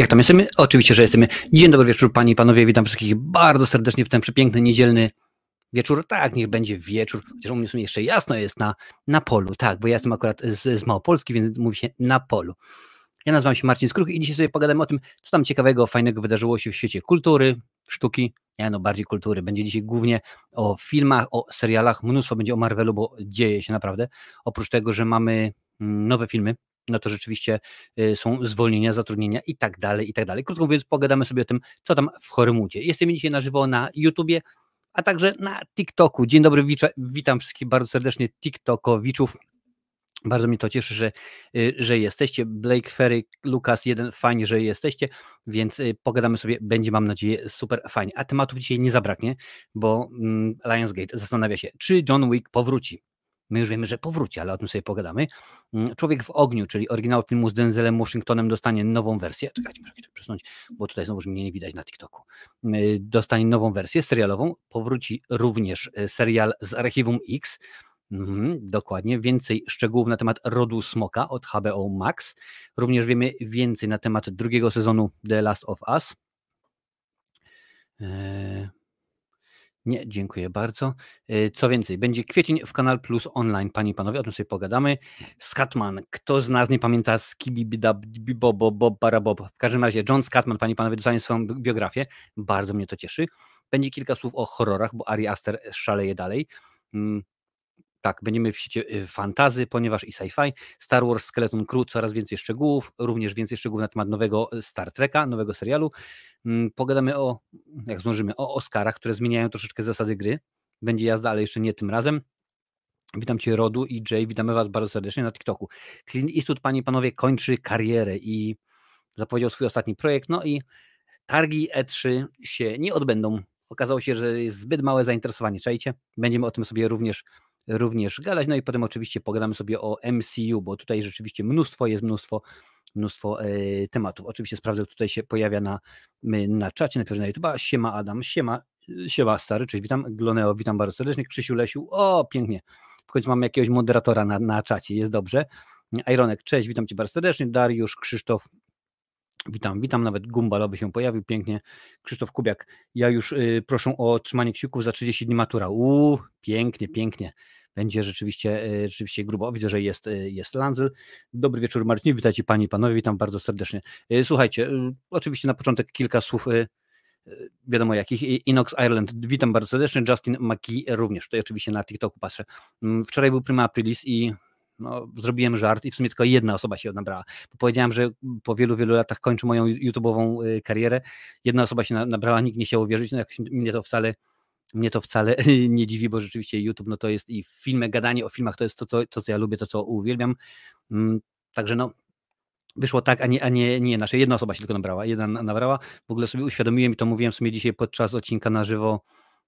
Jak tam jesteśmy? Oczywiście, że jesteśmy. Dzień dobry wieczór, panie i panowie. Witam wszystkich bardzo serdecznie w ten przepiękny, niedzielny wieczór. Tak, niech będzie wieczór, chociaż u mnie w sumie jeszcze jasno jest na, na polu. Tak, bo ja jestem akurat z, z Małopolski, więc mówi się na polu. Ja nazywam się Marcin Skruch i dzisiaj sobie pogadamy o tym, co tam ciekawego, fajnego wydarzyło się w świecie kultury, sztuki, nie no bardziej kultury. Będzie dzisiaj głównie o filmach, o serialach, mnóstwo będzie o Marvelu, bo dzieje się naprawdę. Oprócz tego, że mamy mm, nowe filmy, no to rzeczywiście y, są zwolnienia, zatrudnienia i tak dalej, i tak dalej. Krótko mówiąc, pogadamy sobie o tym, co tam w Chorymudzie. Jesteśmy dzisiaj na żywo na YouTubie, a także na TikToku. Dzień dobry, witam wszystkich bardzo serdecznie TikTokowiczów. Bardzo mi to cieszy, że, y, że jesteście. Blake Ferry, Lukas jeden fajnie, że jesteście, więc y, pogadamy sobie, będzie mam nadzieję super fajnie. A tematów dzisiaj nie zabraknie, bo mm, Lionsgate zastanawia się, czy John Wick powróci. My już wiemy, że powróci, ale o tym sobie pogadamy. Mm, Człowiek w ogniu, czyli oryginał filmu z Denzelem Washingtonem dostanie nową wersję. Czekajcie, muszę to przesunąć, bo tutaj znowu mnie nie widać na TikToku. Mm, y, dostanie nową wersję serialową. Powróci również y, serial z Archiwum X. Mhm, dokładnie. Więcej szczegółów na temat rodu smoka od HBO Max. Również wiemy więcej na temat drugiego sezonu The Last of Us. E, nie, dziękuję bardzo. E, co więcej, będzie kwiecień w Kanal Plus Online. Panie i panowie, o tym sobie pogadamy. Scatman, kto z nas nie pamięta Skibibidabibobobob? W każdym razie John Scatman, panie i panowie, dostanie swoją biografię. Bardzo mnie to cieszy. Będzie kilka słów o horrorach, bo Ari Aster szaleje dalej. Mm, tak, będziemy w świecie y, fantazy, ponieważ i sci-fi. Star Wars Skeleton Crew, coraz więcej szczegółów, również więcej szczegółów na temat nowego y, Star Treka, nowego serialu. Mm, pogadamy o, jak zdążymy, o Oscarach, które zmieniają troszeczkę zasady gry. Będzie jazda, ale jeszcze nie tym razem. Witam Cię Rodu i Jay, witamy Was bardzo serdecznie na TikToku. Clint Eastwood, Panie i Panowie, kończy karierę i zapowiedział swój ostatni projekt, no i targi E3 się nie odbędą. Okazało się, że jest zbyt małe zainteresowanie, czajcie? Będziemy o tym sobie również również gadać. No i potem oczywiście pogadamy sobie o MCU, bo tutaj rzeczywiście mnóstwo jest mnóstwo mnóstwo e, tematów. Oczywiście sprawdzę, tutaj się pojawia na, na czacie, najpierw na YouTube. Siema Adam, siema, siema stary, cześć, witam. Gloneo, witam bardzo serdecznie. Krzysiu Lesiu, o pięknie. W końcu mamy jakiegoś moderatora na, na czacie, jest dobrze. Ironek, cześć, witam cię bardzo serdecznie. Dariusz, Krzysztof, Witam, witam, nawet gumbalowy się pojawił pięknie. Krzysztof Kubiak, ja już y, proszę o trzymanie kciuków za 30 dni matura. Uuu, pięknie, pięknie będzie rzeczywiście, e, rzeczywiście grubo. Widzę, że jest, e, jest Lanzel. Dobry wieczór Marcinie, witajcie Panie i Panowie, witam bardzo serdecznie. E, słuchajcie, oczywiście na początek kilka słów wiadomo jakich, Inox Ireland, witam bardzo serdecznie, Justin Maki również, tutaj oczywiście na TikToku patrzę. Mm, wczoraj był Prima Aprilis i no, zrobiłem żart i w sumie tylko jedna osoba się nabrała. Powiedziałem, że po wielu, wielu latach kończę moją YouTube'ową karierę. Jedna osoba się nabrała, nikt nie chciał uwierzyć, no jak mnie to wcale mnie to wcale nie dziwi, bo rzeczywiście YouTube no to jest i filmy, gadanie o filmach to jest to, co, to, co ja lubię, to, co uwielbiam. Mm, także no, wyszło tak, a nie, a nie, nie inaczej. Jedna osoba się tylko nabrała, jedna nabrała. W ogóle sobie uświadomiłem i to mówiłem w sumie dzisiaj podczas odcinka na żywo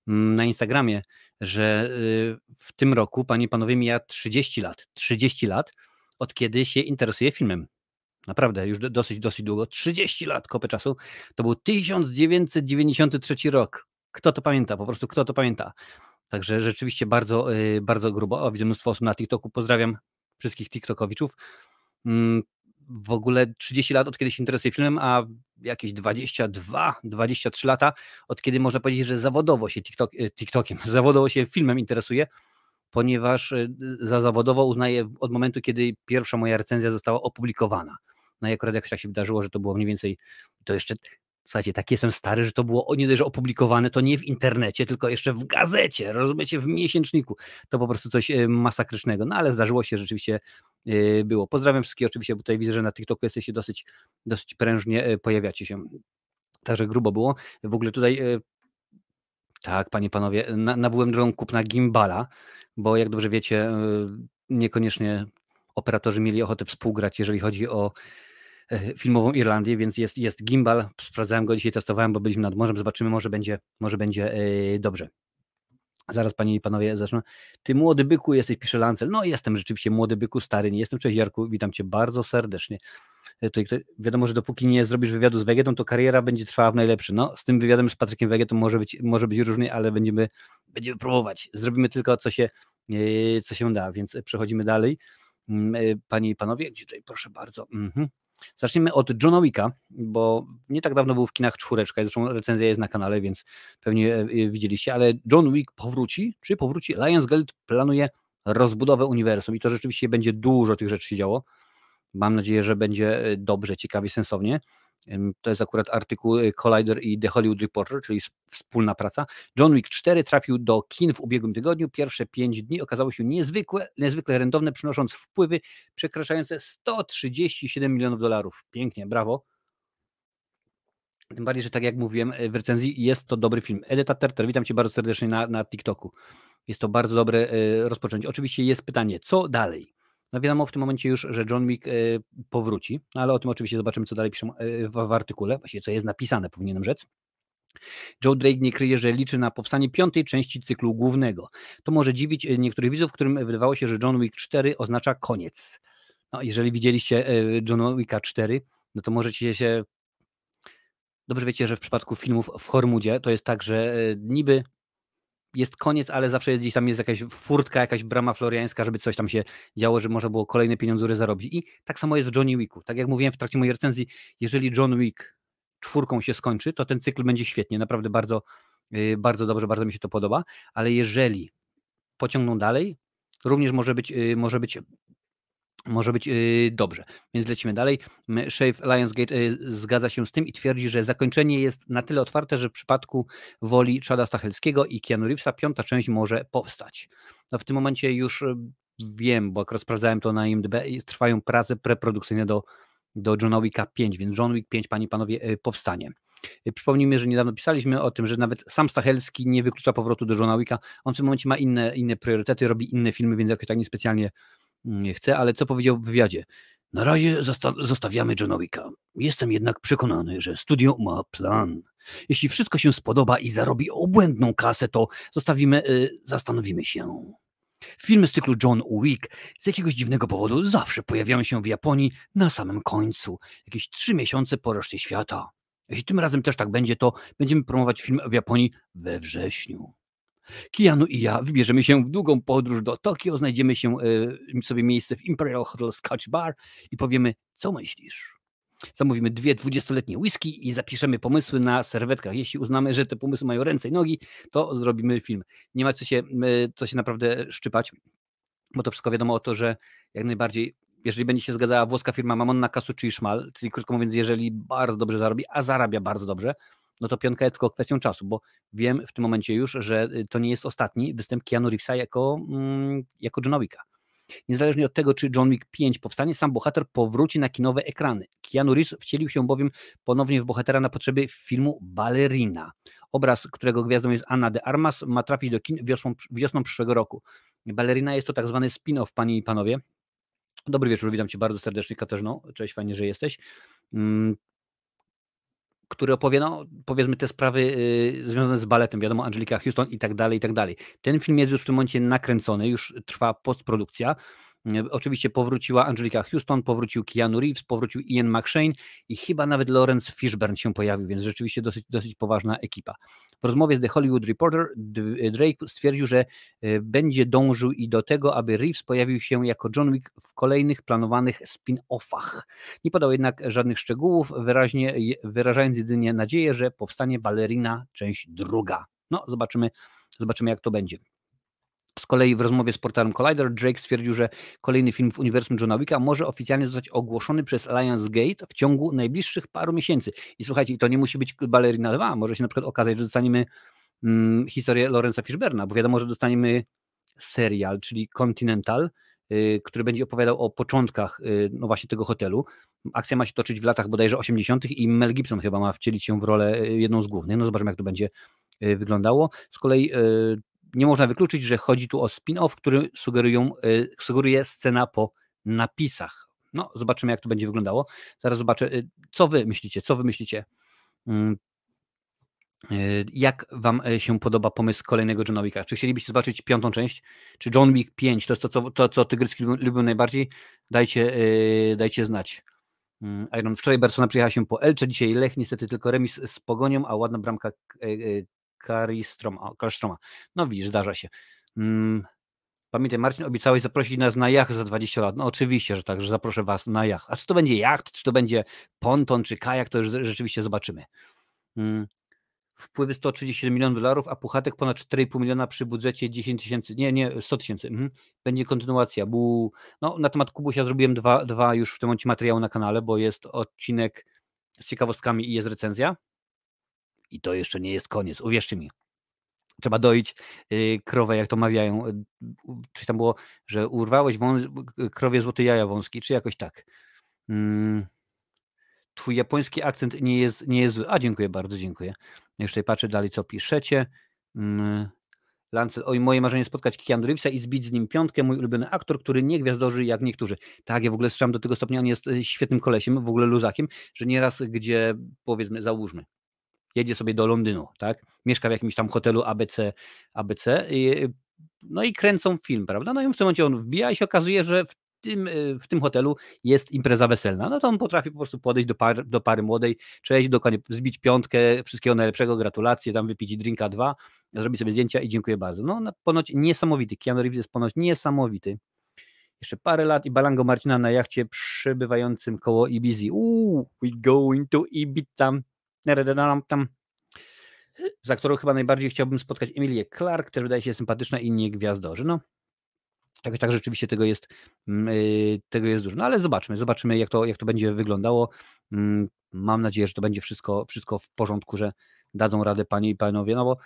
mm, na Instagramie, że y, w tym roku, panie i panowie, mija 30 lat. 30 lat, od kiedy się interesuję filmem. Naprawdę, już dosyć, dosyć długo. 30 lat, kopę czasu. To był 1993 rok. Kto to pamięta? Po prostu kto to pamięta? Także rzeczywiście bardzo, y, bardzo grubo. O, widzę mnóstwo osób na TikToku. Pozdrawiam wszystkich TikTokowiczów. Mm, w ogóle 30 lat od kiedy się interesuję filmem, a jakieś 22, 23 lata od kiedy można powiedzieć, że zawodowo się TikTok, y, TikTokiem, zawodowo się filmem interesuje, ponieważ y, za zawodowo uznaję od momentu, kiedy pierwsza moja recenzja została opublikowana. No i akurat jak się tak się wydarzyło, że to było mniej więcej, to jeszcze Słuchajcie, tak jestem stary, że to było nie dość, że opublikowane, to nie w internecie, tylko jeszcze w gazecie, rozumiecie, w miesięczniku. To po prostu coś masakrycznego, no ale zdarzyło się, rzeczywiście e, było. Pozdrawiam wszystkich oczywiście, bo tutaj widzę, że na TikToku jesteście dosyć, dosyć prężnie, e, pojawiacie się. Także grubo było. W ogóle tutaj, e, tak, panie panowie, nabyłem drogą kupna gimbala, bo jak dobrze wiecie, niekoniecznie operatorzy mieli ochotę współgrać, jeżeli chodzi o E, filmową Irlandię, więc jest, jest gimbal. Sprawdzałem go dzisiaj, testowałem, bo byliśmy nad morzem. Zobaczymy, może będzie, może będzie e, dobrze. Zaraz panie i panowie zacznę. Ty młody byku jesteś, pisze Lancel. No jestem rzeczywiście młody byku, stary nie jestem. Cześć Jarku, witam cię bardzo serdecznie. E, tutaj, wiadomo, że dopóki nie zrobisz wywiadu z Wegetą, to kariera będzie trwała w najlepszy. No, z tym wywiadem z Patrykiem Wegetą może być, może być różnie, ale będziemy, będziemy próbować. Zrobimy tylko, co się, co się da, więc przechodzimy dalej. Mm, panie i panowie, gdzie tutaj proszę bardzo. Mhm. Zacznijmy od Johna Wicka, bo nie tak dawno był w kinach czwóreczka, zresztą recenzja jest na kanale, więc pewnie e, e, widzieliście, ale John Wick powróci, czy powróci? Lionsgate planuje rozbudowę uniwersum i to rzeczywiście będzie dużo tych rzeczy się działo. Mam nadzieję, że będzie e, dobrze, ciekawie, sensownie. To jest akurat artykuł y, Collider i The Hollywood Reporter, czyli wspólna praca. John Wick 4 trafił do kin w ubiegłym tygodniu. Pierwsze 5 dni okazało się niezwykłe, niezwykle rentowne, przynosząc wpływy przekraczające 137 milionów dolarów. Pięknie, brawo. Tym bardziej, że tak jak mówiłem y, w recenzji, jest to dobry film. Edyta Terter, witam Cię bardzo serdecznie na, na TikToku. Jest to bardzo dobre y, rozpoczęcie. Oczywiście jest pytanie, co dalej? No wiadomo w tym momencie już, że John Wick e, powróci, no ale o tym oczywiście zobaczymy, co dalej piszą e, w artykule, właśnie co jest napisane, powinienem rzec. Joe Drake nie kryje, że liczy na powstanie piątej części cyklu głównego. To może dziwić e, niektórych widzów, którym wydawało się, że John Wick 4 oznacza koniec. No, jeżeli widzieliście John Wicka 4, no to możecie się. Dobrze wiecie, że w przypadku filmów w Hormudzie to jest tak, że niby jest koniec, ale zawsze jest, gdzieś tam jest jakaś furtka, jakaś brama floriańska, żeby coś tam się działo, żeby można było kolejne pieniądze zarobić. I tak samo jest w Johnny Wicku. Tak jak mówiłem w trakcie mojej recenzji, jeżeli John Wick czwórką się skończy, to ten cykl będzie świetnie, naprawdę bardzo, y, bardzo dobrze, bardzo mi się to podoba, ale jeżeli pociągną dalej, również może być, y, może być może być y, dobrze. Więc lecimy dalej. Shave Lionsgate y, zgadza się z tym i twierdzi, że zakończenie jest na tyle otwarte, że w przypadku woli Chada Stachelskiego i Keanu Reevesa piąta część może powstać. No w tym momencie już y, wiem, bo akurat sprawdzałem to na IMDb, trwają prace preprodukcyjne do, do Johna Wicka 5, więc John Wick 5, panie i panowie, powstanie. Przypomnijmy, że niedawno pisaliśmy o tym, że nawet sam Stachelski nie wyklucza powrotu do Johna Wicka. On w tym momencie ma inne, inne priorytety, robi inne filmy, więc jakoś tak niespecjalnie specjalnie nie chce, ale co powiedział w wywiadzie? Na razie zosta zostawiamy Johna Wicka. Jestem jednak przekonany, że studio ma plan. Jeśli wszystko się spodoba i zarobi obłędną kasę, to zostawimy, y, zastanowimy się. Filmy z cyklu John Wick z jakiegoś dziwnego powodu zawsze pojawiają się w Japonii na samym końcu, jakieś trzy miesiące po reszcie świata. Jeśli tym razem też tak będzie, to będziemy promować film w Japonii we wrześniu. Kijanu i ja wybierzemy się w długą podróż do Tokio, znajdziemy się y, sobie miejsce w Imperial Hotel Scotch Bar i powiemy, co myślisz? Zamówimy dwie dwudziestoletnie whisky i zapiszemy pomysły na serwetkach. Jeśli uznamy, że te pomysły mają ręce i nogi, to zrobimy film. Nie ma co się, y, co się naprawdę szczypać, bo to wszystko wiadomo o to, że jak najbardziej jeżeli będzie się zgadzała włoska firma na Kasu czy Szmal, czyli krótko mówiąc, jeżeli bardzo dobrze zarobi, a zarabia bardzo dobrze, no to piątka jest tylko kwestią czasu, bo wiem w tym momencie już, że y, to nie jest ostatni występ Keanu Reevesa jako, mm, jako Johna Wicka. Niezależnie od tego, czy John Wick 5 powstanie, sam bohater powróci na kinowe ekrany. Keanu Reeves wcielił się bowiem ponownie w bohatera na potrzeby filmu Ballerina. Obraz, którego gwiazdą jest Anna de Armas, ma trafić do kin wiosną, wiosną przyszłego roku. Ballerina jest to tak zwany spin-off, panie i panowie. Dobry wieczór, witam cię bardzo serdecznie, Katarzyno. Cześć, fajnie, że jesteś. Mm, który opowie, no, powiedzmy, te sprawy y, związane z baletem, wiadomo, Angelika Houston i tak dalej, i tak dalej. Ten film jest już w tym momencie nakręcony, już trwa postprodukcja. E, oczywiście powróciła Angelika Houston, powrócił Keanu Reeves, powrócił Ian McShane i chyba nawet Lawrence Fishburne się pojawił, więc rzeczywiście dosyć, dosyć poważna ekipa. W rozmowie z The Hollywood Reporter Drake stwierdził, że e, będzie dążył i do tego, aby Reeves pojawił się jako John Wick w kolejnych planowanych spin-offach. Nie podał jednak żadnych szczegółów, wyraźnie, wyrażając jedynie nadzieję, że powstanie Ballerina część druga. No, zobaczymy, zobaczymy jak to będzie. Z kolei w rozmowie z portalem Collider Drake stwierdził, że kolejny film w uniwersum Johna Wicka może oficjalnie zostać ogłoszony przez Alliance Gate w ciągu najbliższych paru miesięcy. I słuchajcie, to nie musi być Ballerina 2, może się na przykład okazać, że dostaniemy mm, historię Lorenza Fishberna, bo wiadomo, że dostaniemy serial, czyli Continental, y, który będzie opowiadał o początkach y, no właśnie tego hotelu. Akcja ma się toczyć w latach bodajże 80. i Mel Gibson chyba ma wcielić się w rolę y, jedną z głównych. No zobaczymy, jak to będzie wyglądało. Z kolei nie można wykluczyć, że chodzi tu o spin-off, który sugerują, e, sugeruje scena po napisach. No, zobaczymy, jak to będzie wyglądało. Zaraz zobaczę, e, co wy myślicie, co wy myślicie. Mm, e, jak wam się podoba pomysł kolejnego John Wicka? Czy chcielibyście zobaczyć piątą część? Czy John Wick 5 to jest to, co, to, co tygryski lubią najbardziej? Dajcie, dajcie znać. Mm, Iron, wczoraj Barcelona przyjechała się po Elcze, dzisiaj Lech, niestety tylko remis z Pogonią, a ładna bramka Karistroma. Karlstroma. No widzisz, zdarza się. Mm, pamiętaj, Marcin, obiecałeś zaprosić nas na jacht za 20 lat. No oczywiście, że tak, że zaproszę was na jacht. A czy to będzie jacht, czy to będzie ponton, czy kajak, to już rzeczywiście zobaczymy. Mm, wpływy 137 milionów dolarów, a Puchatek ponad 4,5 miliona przy budżecie 10 tysięcy, nie, nie, 100 tysięcy. Mhm. Będzie kontynuacja. Bu... No, na temat Kubusia zrobiłem dwa, dwa już w tym momencie materiału na kanale, bo jest odcinek z ciekawostkami i jest recenzja. I to jeszcze nie jest koniec, uwierzcie mi. Trzeba doić y, krowę, jak to mawiają. Y, czy tam było, że urwałeś wąs- krowie złote jaja wąski, czy jakoś tak. Hmm. Twój japoński akcent nie jest, nie jest zły. A, dziękuję bardzo, dziękuję. Jeszcze patrzę dalej, co piszecie. Hmm. Lancel, oj, moje marzenie spotkać Keanu Reevesa i zbić z nim piątkę, mój ulubiony aktor, który nie gwiazdoży jak niektórzy. Tak, ja w ogóle strzam do tego stopnia, on jest y, świetnym kolesiem, w ogóle luzakiem, że nieraz gdzie, powiedzmy, załóżmy, jedzie sobie do Londynu, tak? Mieszka w jakimś tam hotelu ABC, ABC i, no i kręcą film, prawda? No i w tym momencie on wbija i się okazuje, że w tym, e, w tym hotelu jest impreza weselna. No to on potrafi po prostu podejść do, par, do pary młodej, cześć, dokładnie zbić piątkę, wszystkiego najlepszego, gratulacje, tam wypić drinka dwa, zrobić sobie zdjęcia i dziękuję bardzo. No ponoć niesamowity, Keanu Reeves jest ponoć niesamowity. Jeszcze parę lat i Balango Marcina na jachcie przebywającym koło Ibizy. Uuu, we going to Ibiza za którą chyba najbardziej chciałbym spotkać Emilię Clark, też wydaje się sympatyczna i nie gwiazdorzy. No, Jakoś tak rzeczywiście tego jest, mm, y, tego jest dużo. No ale zobaczmy, zobaczymy, jak to, jak to będzie wyglądało. Mm, mam nadzieję, że to będzie wszystko, wszystko w porządku, że dadzą radę panie i panowie, no bo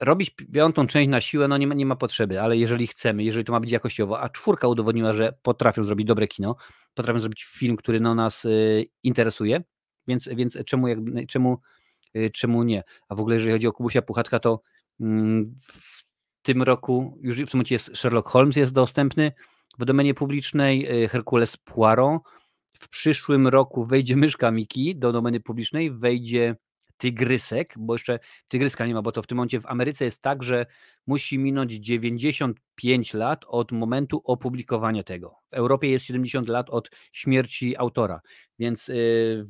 robić piątą część na siłę, no nie ma, nie ma potrzeby, ale jeżeli chcemy, jeżeli to ma być jakościowo, a czwórka udowodniła, że potrafią zrobić dobre kino, potrafią zrobić film, który no, nas y, interesuje, więc, więc czemu, jak, czemu, y, czemu nie? A w ogóle, jeżeli chodzi o Kubusia Puchatka, to mm, w tym roku już w sumie jest Sherlock Holmes jest dostępny w domenie publicznej, y, Herkules Poirot. W przyszłym roku wejdzie myszka Miki do domeny publicznej, wejdzie tygrysek, bo jeszcze tygryska nie ma, bo to w tym momencie w Ameryce jest tak, że musi minąć 95 lat od momentu opublikowania tego. W Europie jest 70 lat od śmierci autora, więc y,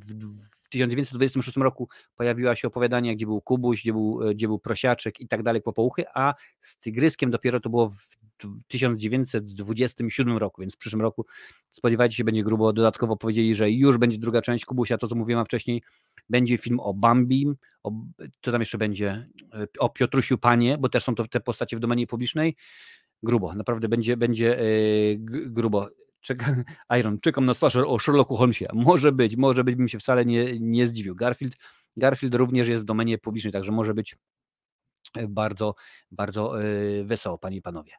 w 1926 roku pojawiła się opowiadanie, gdzie był Kubuś, gdzie był, y, gdzie był Prosiaczek i tak dalej, Popouchy, a z Tygryskiem dopiero to było w 1927 roku, więc w przyszłym roku spodziewajcie się, będzie grubo. Dodatkowo powiedzieli, że już będzie druga część Kubusia, to co mówiłem wcześniej, będzie film o Bambi, o, co tam jeszcze będzie, e, o Piotrusiu Panie, bo też są to te postacie w domenie publicznej. Grubo, naprawdę będzie, będzie yy, grubo. Czeka, Iron, czekam na slasher o Sherlocku Holmesie. Może być, może być, bym się wcale nie, nie zdziwił. Garfield, Garfield również jest w domenie publicznej, także może być e, bardzo, bardzo wesoło, panie i panowie.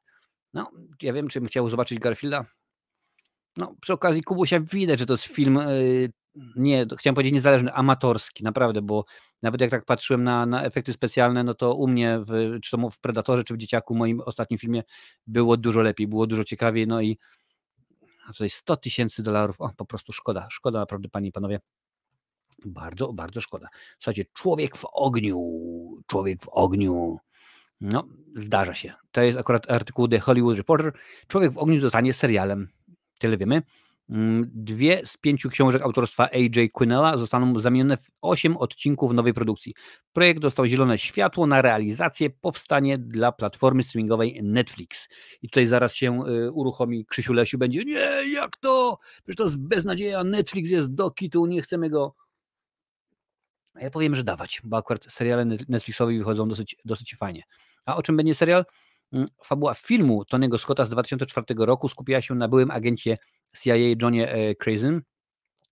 No, ja wiem, czy bym chciał zobaczyć Garfielda. No, przy okazji Kubusia widać, że to jest film, y, nie, chciałem powiedzieć niezależny, amatorski, naprawdę, bo nawet jak tak patrzyłem na, na efekty specjalne, no to u mnie, w, czy to w Predatorze, czy w Dzieciaku, w moim ostatnim filmie było dużo lepiej, było dużo ciekawiej, no i a tutaj 100 tysięcy dolarów, o, po prostu szkoda, szkoda naprawdę, panie i panowie. Bardzo, bardzo szkoda. Słuchajcie, człowiek w ogniu, człowiek w ogniu. No, zdarza się. To jest akurat artykuł The Hollywood Reporter. Człowiek w ogniu zostanie serialem. Tyle wiemy. Mm, dwie z pięciu książek autorstwa A.J. Quinnella zostaną zamienione w osiem odcinków nowej produkcji. Projekt dostał zielone światło na realizację, powstanie dla platformy streamingowej Netflix. I tutaj zaraz się y, uruchomi Krzysiu Lesiu, będzie nie, jak to? Przecież to jest beznadzieja, Netflix jest do kitu, nie chcemy go. Ja powiem, że dawać, bo akurat seriale Netflixowe wychodzą dosyć, dosyć fajnie. A o czym będzie serial? Mm, fabuła filmu Tony'ego Scotta z 2004 roku skupiała się na byłym agencie CIA Johnie Crazen, e,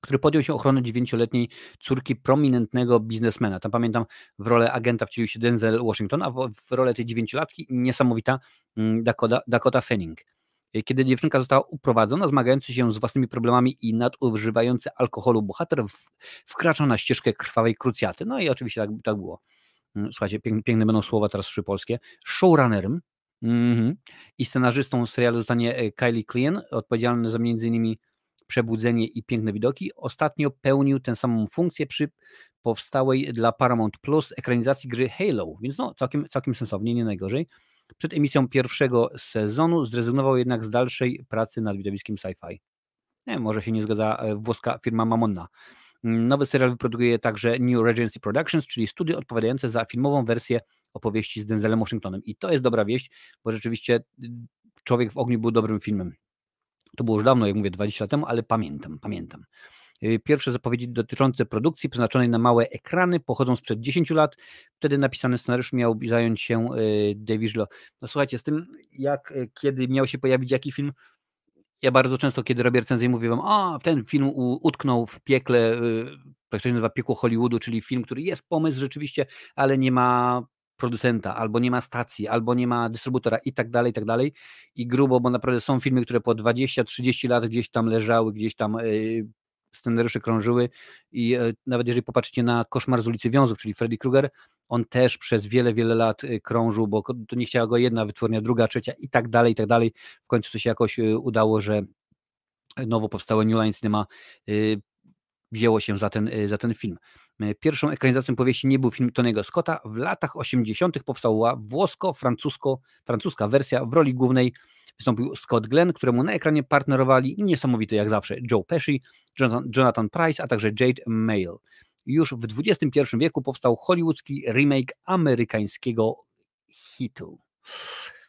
który podjął się ochrony dziewięcioletniej córki prominentnego biznesmena. Tam pamiętam, w rolę agenta wcielił się Denzel Washington, a w rolę tej dziewięciolatki niesamowita mm, Dakota, Dakota Fanning. E, kiedy dziewczynka została uprowadzona, zmagający się z własnymi problemami i nadużywający alkoholu bohater wkracza na ścieżkę krwawej krucjaty. No i oczywiście tak, tak było. Mm, słuchajcie, piękne będą słowa teraz trzy polskie, showrunnerem mm-hmm. i scenarzystą serialu zostanie e, Kylie Klien, odpowiedzialny za m.in. Przebudzenie i Piękne Widoki. Ostatnio pełnił tę samą funkcję przy powstałej dla Paramount Plus ekranizacji gry Halo, więc no całkiem, całkiem sensownie, nie najgorzej. Przed emisją pierwszego sezonu zrezygnował jednak z dalszej pracy nad widowiskiem sci-fi. Nie, może się nie zgadza e, włoska firma Mamonna. Nowy serial wyprodukuje także New Regency Productions, czyli studio odpowiadające za filmową wersję opowieści z Denzelem Washingtonem. I to jest dobra wieść, bo rzeczywiście y, Człowiek w ogniu był dobrym filmem. To było już dawno, jak mówię, 20 lat temu, ale pamiętam, pamiętam. Y, pierwsze zapowiedzi dotyczące produkcji przeznaczonej na małe ekrany pochodzą sprzed 10 lat. Wtedy napisany scenariusz miał zająć się y, Dave Gislo. No słuchajcie, z tym jak kiedy miał się pojawić jaki film, ja bardzo często, kiedy robię recenzję, mówię wam, a ten film utknął w piekle, tak to się nazywa piekło Hollywoodu, czyli film, który jest pomysł rzeczywiście, ale nie ma producenta, albo nie ma stacji, albo nie ma dystrybutora i tak dalej, i tak dalej. I grubo, bo naprawdę są filmy, które po 20-30 lat gdzieś tam leżały, gdzieś tam y, scenariusze krążyły i e, nawet jeżeli popatrzycie na Koszmar z ulicy Wiązów, czyli Freddy Krueger, on też przez wiele, wiele lat e, krążył, bo to nie chciała go jedna wytwórnia, druga, trzecia i tak dalej, i tak dalej. W końcu to się jakoś e, udało, że nowo powstałe New Line Cinema wzięło się za ten, za ten film. Pierwszą ekranizacją powieści nie był film Tonego Scotta. W latach 80. powstała włosko-francuska wersja w roli głównej Wystąpił Scott Glenn, któremu na ekranie partnerowali niesamowity jak zawsze Joe Pesci, Jonathan Price, a także Jade Mail. Już w XXI wieku powstał hollywoodzki remake amerykańskiego hitu.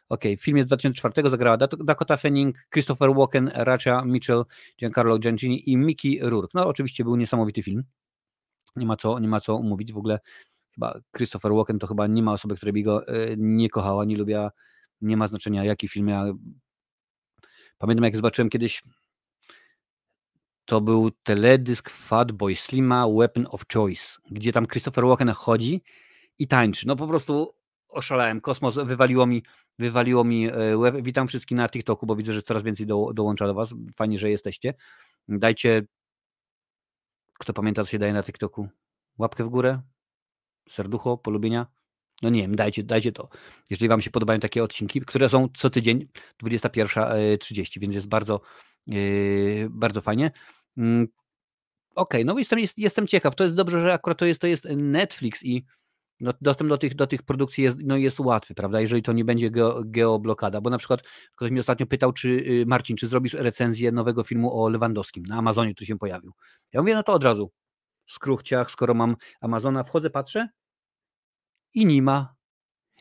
OK, w filmie z 2004 zagrała Dakota Fanning, Christopher Walken, Racha Mitchell, Giancarlo Giancini i Mickey Rourke. No oczywiście był niesamowity film. Nie ma co, nie ma co mówić w ogóle. Chyba Christopher Walken to chyba nie ma osoby, która by go e, nie kochała, nie lubiła nie ma znaczenia jaki film ja... Pamiętam jak zobaczyłem kiedyś, to był teledysk Fatboy Slima Weapon of Choice, gdzie tam Christopher Walken chodzi i tańczy. No po prostu oszalałem, kosmos wywaliło mi, wywaliło mi e, Witam wszystkich na TikToku, bo widzę, że coraz więcej do, dołącza do Was. Fajnie, że jesteście. Dajcie, kto pamięta, co się daje na TikToku, łapkę w górę, serducho, polubienia no nie wiem, dajcie, dajcie to. Jeżeli Wam się podobają takie odcinki, które są co tydzień 21.30, więc jest bardzo, yy, bardzo fajnie. Mm, okej, okay, no jestem, jestem ciekaw. To jest dobrze, że akurat to jest, to jest Netflix i no, dostęp do tych, do tych produkcji jest, no, jest łatwy, prawda? Jeżeli to nie będzie geo, geoblokada, bo na przykład ktoś mi ostatnio pytał, czy y, Marcin, czy zrobisz recenzję nowego filmu o Lewandowskim na Amazonie, który się pojawił? Ja mówię, no to od razu, skruchciach, skoro mam Amazona, wchodzę, patrzę, i nie ma.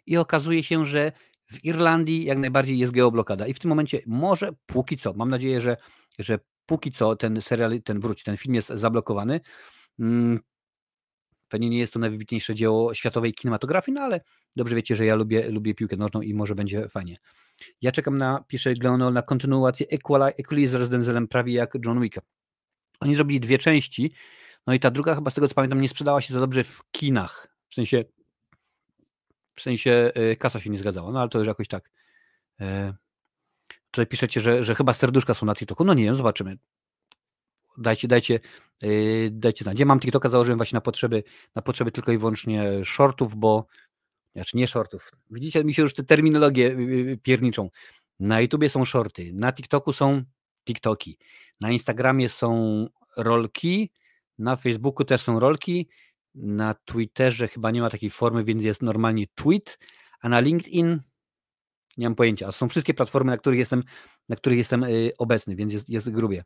I okazuje się, że w Irlandii jak najbardziej jest geoblokada. I w tym momencie może póki co, mam nadzieję, że, że póki co ten serial, ten wróci, ten film jest zablokowany. Mm, pewnie nie jest to najwybitniejsze dzieło światowej kinematografii, no ale dobrze wiecie, że ja lubię, lubię piłkę nożną i może będzie fajnie. Ja czekam na, pisze Glenol, na kontynuację Equalizer z Denzelem prawie jak John Wick. Oni zrobili dwie części, no i ta druga chyba z tego co pamiętam nie sprzedała się za dobrze w kinach. W sensie w sensie e, kasa się nie zgadzała, no ale to już jakoś tak. E, tutaj piszecie, że, że chyba serduszka są na TikToku. No nie wiem, zobaczymy. Dajcie, dajcie, e, dajcie znać. Ja mam TikToka, założyłem właśnie na potrzeby, na potrzeby tylko i wyłącznie shortów, bo znaczy nie shortów. Widzicie, mi się już te terminologie y, y, y, pierniczą. Na YouTubie są shorty, na TikToku są TikToki, na Instagramie są rolki, na Facebooku też są rolki, na Twitterze chyba nie ma takiej formy, więc jest normalnie tweet, a na LinkedIn nie mam pojęcia. Są wszystkie platformy, na których jestem, na których jestem y, obecny, więc jest, jest grubie.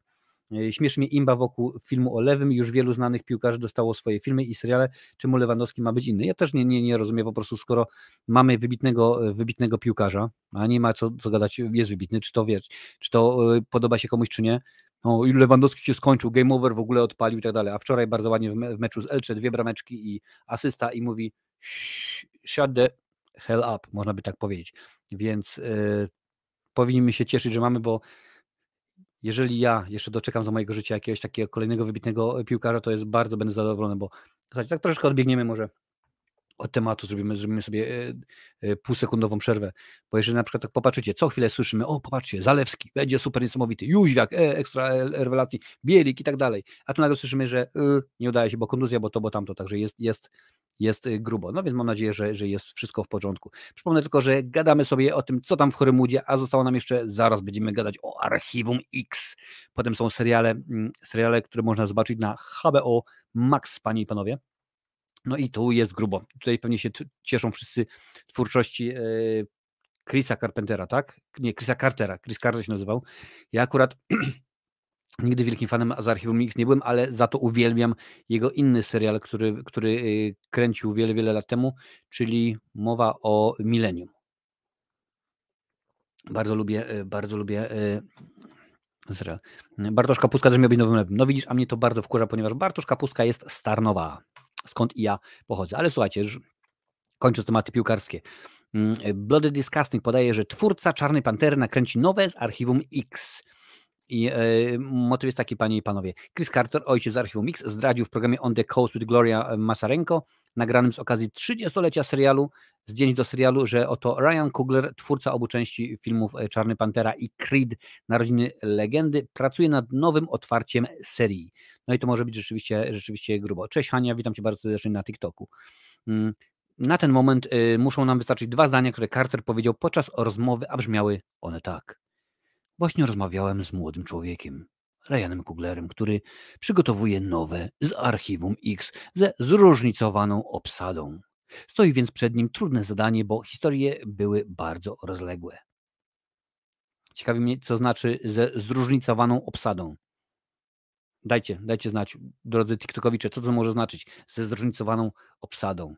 Y, Śmieszy mnie imba wokół filmu o lewym. Już wielu znanych piłkarzy dostało swoje filmy i seriale. Czemu Lewandowski ma być inny? Ja też nie, nie, nie rozumiem po prostu, skoro mamy wybitnego, y, wybitnego piłkarza, a nie ma co, co gadać, jest wybitny, czy to wie, czy to podoba się komuś, czy nie, no, Lewandowski się skończył, game over w ogóle odpalił i tak dalej. A wczoraj bardzo ładnie w meczu z Elcze dwie brameczki i asysta i mówi shut the hell up, można by tak powiedzieć. Więc y, powinniśmy się cieszyć, że mamy, bo jeżeli ja jeszcze doczekam za mojego życia jakiegoś takiego kolejnego wybitnego piłkarza, to jest bardzo będę zadowolony, bo tak, tak troszeczkę odbiegniemy może od tematu zrobimy, zrobimy sobie e, e, półsekundową przerwę, bo jeżeli na przykład tak popatrzycie, co chwilę słyszymy, o popatrzcie, Zalewski, będzie super niesamowity, Juźwiak, e, ekstra e, rewelacji, Bielik i tak dalej, a tu nagle słyszymy, że y, nie udaje się, bo konduzja, bo to, bo tamto, także jest, jest, jest y, grubo. No więc mam nadzieję, że, że jest wszystko w porządku. Przypomnę tylko, że gadamy sobie o tym, co tam w Chorymudzie, a zostało nam jeszcze, zaraz będziemy gadać o Archiwum X. Potem są seriale, mm, seriale które można zobaczyć na HBO Max, panie i panowie. No i tu jest grubo. Tutaj pewnie się cieszą wszyscy twórczości e, Chrisa Carpentera, tak? Nie, Chrisa Cartera. Chris Carter się nazywał. Ja akurat nigdy wielkim fanem z Archiwum X nie byłem, ale za to uwielbiam jego inny serial, który, który e, kręcił wiele, wiele lat temu, czyli mowa o milenium. Bardzo lubię, e, bardzo lubię serial. Bartosz Kapuska też miał być nowym lepym. No widzisz, a mnie to bardzo wkurza, ponieważ Bartosz Kapuska jest starnowa skąd i ja pochodzę. Ale słuchajcie, kończę tematy piłkarskie. Mm, e, Bloody Disgusting podaje, że twórca Czarnej Pantery nakręci nowe z archiwum X. I e, motyw jest taki, panie i panowie. Chris Carter, ojciec z Archiwum X zdradził w programie On the Coast with Gloria e, Masarenko, nagranym z okazji 30-lecia serialu, z do serialu, że oto Ryan Coogler, twórca obu części filmów e, Czarny Pantera i Creed, Narodziny Legendy, pracuje nad nowym otwarciem serii. No i to może być rzeczywiście, rzeczywiście grubo. Cześć Hania, witam Cię bardzo serdecznie na TikToku. Mm, na ten moment y, muszą nam wystarczyć dwa zdania, które Carter powiedział podczas rozmowy, a brzmiały one tak. Właśnie rozmawiałem z młodym człowiekiem, Ryanem Kuglerem, który przygotowuje nowe z archiwum X ze zróżnicowaną obsadą. Stoi więc przed nim trudne zadanie, bo historie były bardzo rozległe. Ciekawi mnie, co znaczy ze zróżnicowaną obsadą. Dajcie, dajcie znać, drodzy TikTokowicze, co to może znaczyć ze zróżnicowaną obsadą.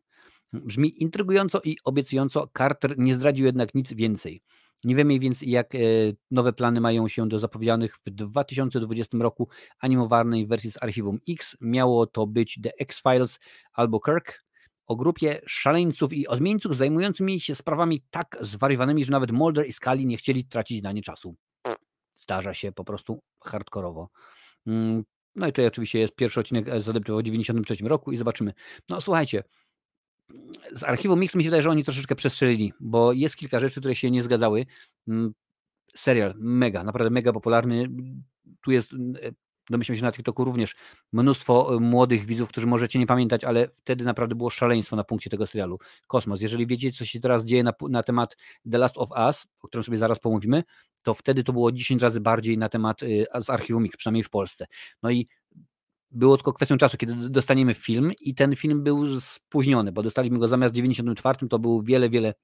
Brzmi intrygująco i obiecująco. Carter nie zdradził jednak nic więcej. Nie wiemy więc, jak e, nowe plany mają się do zapowiedzianych w 2020 roku animowanej wersji z archiwum X. Miało to być The X-Files albo Kirk. O grupie szaleńców i odmieńców zajmującymi się sprawami tak zwariowanymi, że nawet Mulder i Scully nie chcieli tracić na nie czasu. Zdarza się po prostu hardkorowo. Mm, no i tutaj oczywiście jest pierwszy odcinek zadebiutował w 1993 roku i zobaczymy. No słuchajcie, z archiwum Mix mi się wydaje, że oni troszeczkę przestrzelili, bo jest kilka rzeczy, które się nie zgadzały. Mm, serial mega, naprawdę mega popularny. Tu jest mm, domyślam się na TikToku również mnóstwo y, młodych widzów, którzy możecie nie pamiętać, ale wtedy naprawdę było szaleństwo na punkcie tego serialu. Kosmos. Jeżeli wiecie, co się teraz dzieje na, na temat The Last of Us, o którym sobie zaraz pomówimy, to wtedy to było 10 razy bardziej na temat y, z archiwum X, przynajmniej w Polsce. No i było tylko kwestią czasu, kiedy dostaniemy film i ten film był spóźniony, bo dostaliśmy go zamiast w 94, to był wiele, wiele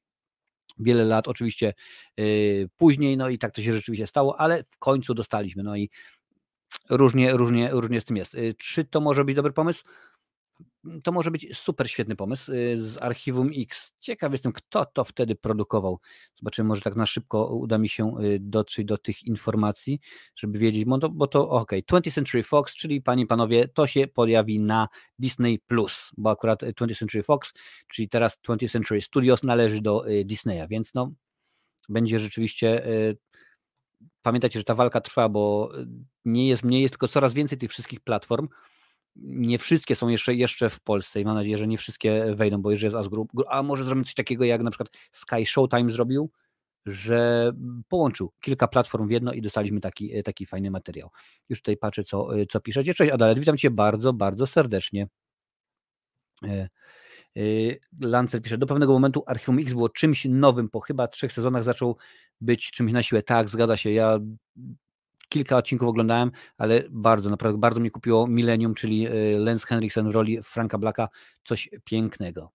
wiele lat oczywiście yy, później, no i tak to się rzeczywiście stało, ale w końcu dostaliśmy, no i różnie, różnie, różnie z tym jest. Y, czy to może być dobry pomysł? Mm, to może być super świetny pomysł y, z archiwum X. Ciekaw jestem, kto to wtedy produkował. Zobaczymy, może tak na szybko uda mi się y, dotrzeć do tych informacji, żeby wiedzieć, bo to, bo to ok. 20th Century Fox, czyli panie i panowie, to się pojawi na Disney Plus, bo akurat 20th Century Fox, czyli teraz 20th Century Studios należy do Disneya, więc no będzie rzeczywiście pamiętajcie, że ta walka trwa, bo y, nie jest mniej, jest tylko coraz więcej tych wszystkich platform. Nie wszystkie są jeszcze, jeszcze w Polsce i mam nadzieję, że nie wszystkie wejdą, bo już jest Asgroup. A może zrobimy coś takiego, jak na przykład Sky Showtime zrobił, że połączył kilka platform w jedno i dostaliśmy taki, y, taki fajny materiał. Już tutaj patrzę, co, y, co piszecie. Cześć Adalet, witam Cię bardzo, bardzo serdecznie. Y, Lancer pisze, do pewnego momentu Archium X było czymś nowym, po chyba trzech sezonach zaczął być czymś na siłę. Tak, zgadza się, ja kilka odcinków oglądałem, ale bardzo, naprawdę bardzo mnie kupiło Millennium, czyli y, Lance Henriksen w roli Franka Blacka, coś pięknego.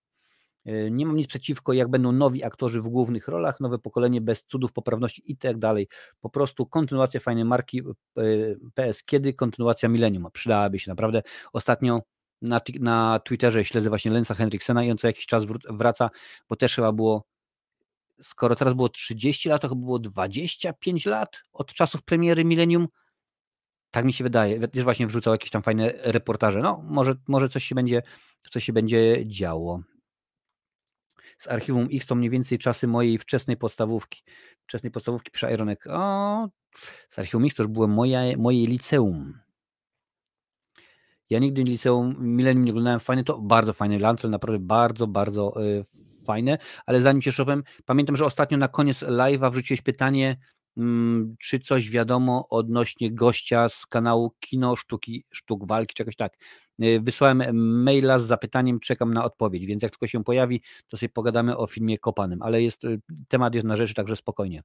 Y, nie mam nic przeciwko, jak będą nowi aktorzy w głównych rolach, nowe pokolenie bez cudów, poprawności i tak dalej. Po prostu kontynuacja fajnej marki PS, kiedy kontynuacja Millennium. Przydałaby się naprawdę. Ostatnio na, na Twitterze śledzę właśnie Lensa Henriksena i on co jakiś czas wraca, bo też chyba było, skoro teraz było 30 lat, to chyba było 25 lat od czasów premiery Millennium. Tak mi się wydaje. Już właśnie wrzucał jakieś tam fajne reportaże. No, może, może coś, się będzie, coś się będzie działo. Z archiwum X to mniej więcej czasy mojej wczesnej podstawówki. Wczesnej podstawówki przy Ironek. O, z archiwum X to już było moje, moje liceum. Ja nigdy liceum milenium nie oglądałem fajnie, to bardzo fajny Lancel, naprawdę bardzo, bardzo y, fajne, ale zanim się szopem, pamiętam, że ostatnio na koniec live'a wrzuciłeś pytanie, mm, czy coś wiadomo odnośnie gościa z kanału Kino Sztuki, Sztuk Walki, czegoś tak. Y, wysłałem maila z zapytaniem, czekam na odpowiedź, więc jak tylko się pojawi, to sobie pogadamy o filmie Kopanym, ale jest, y, temat jest na rzeczy, także spokojnie.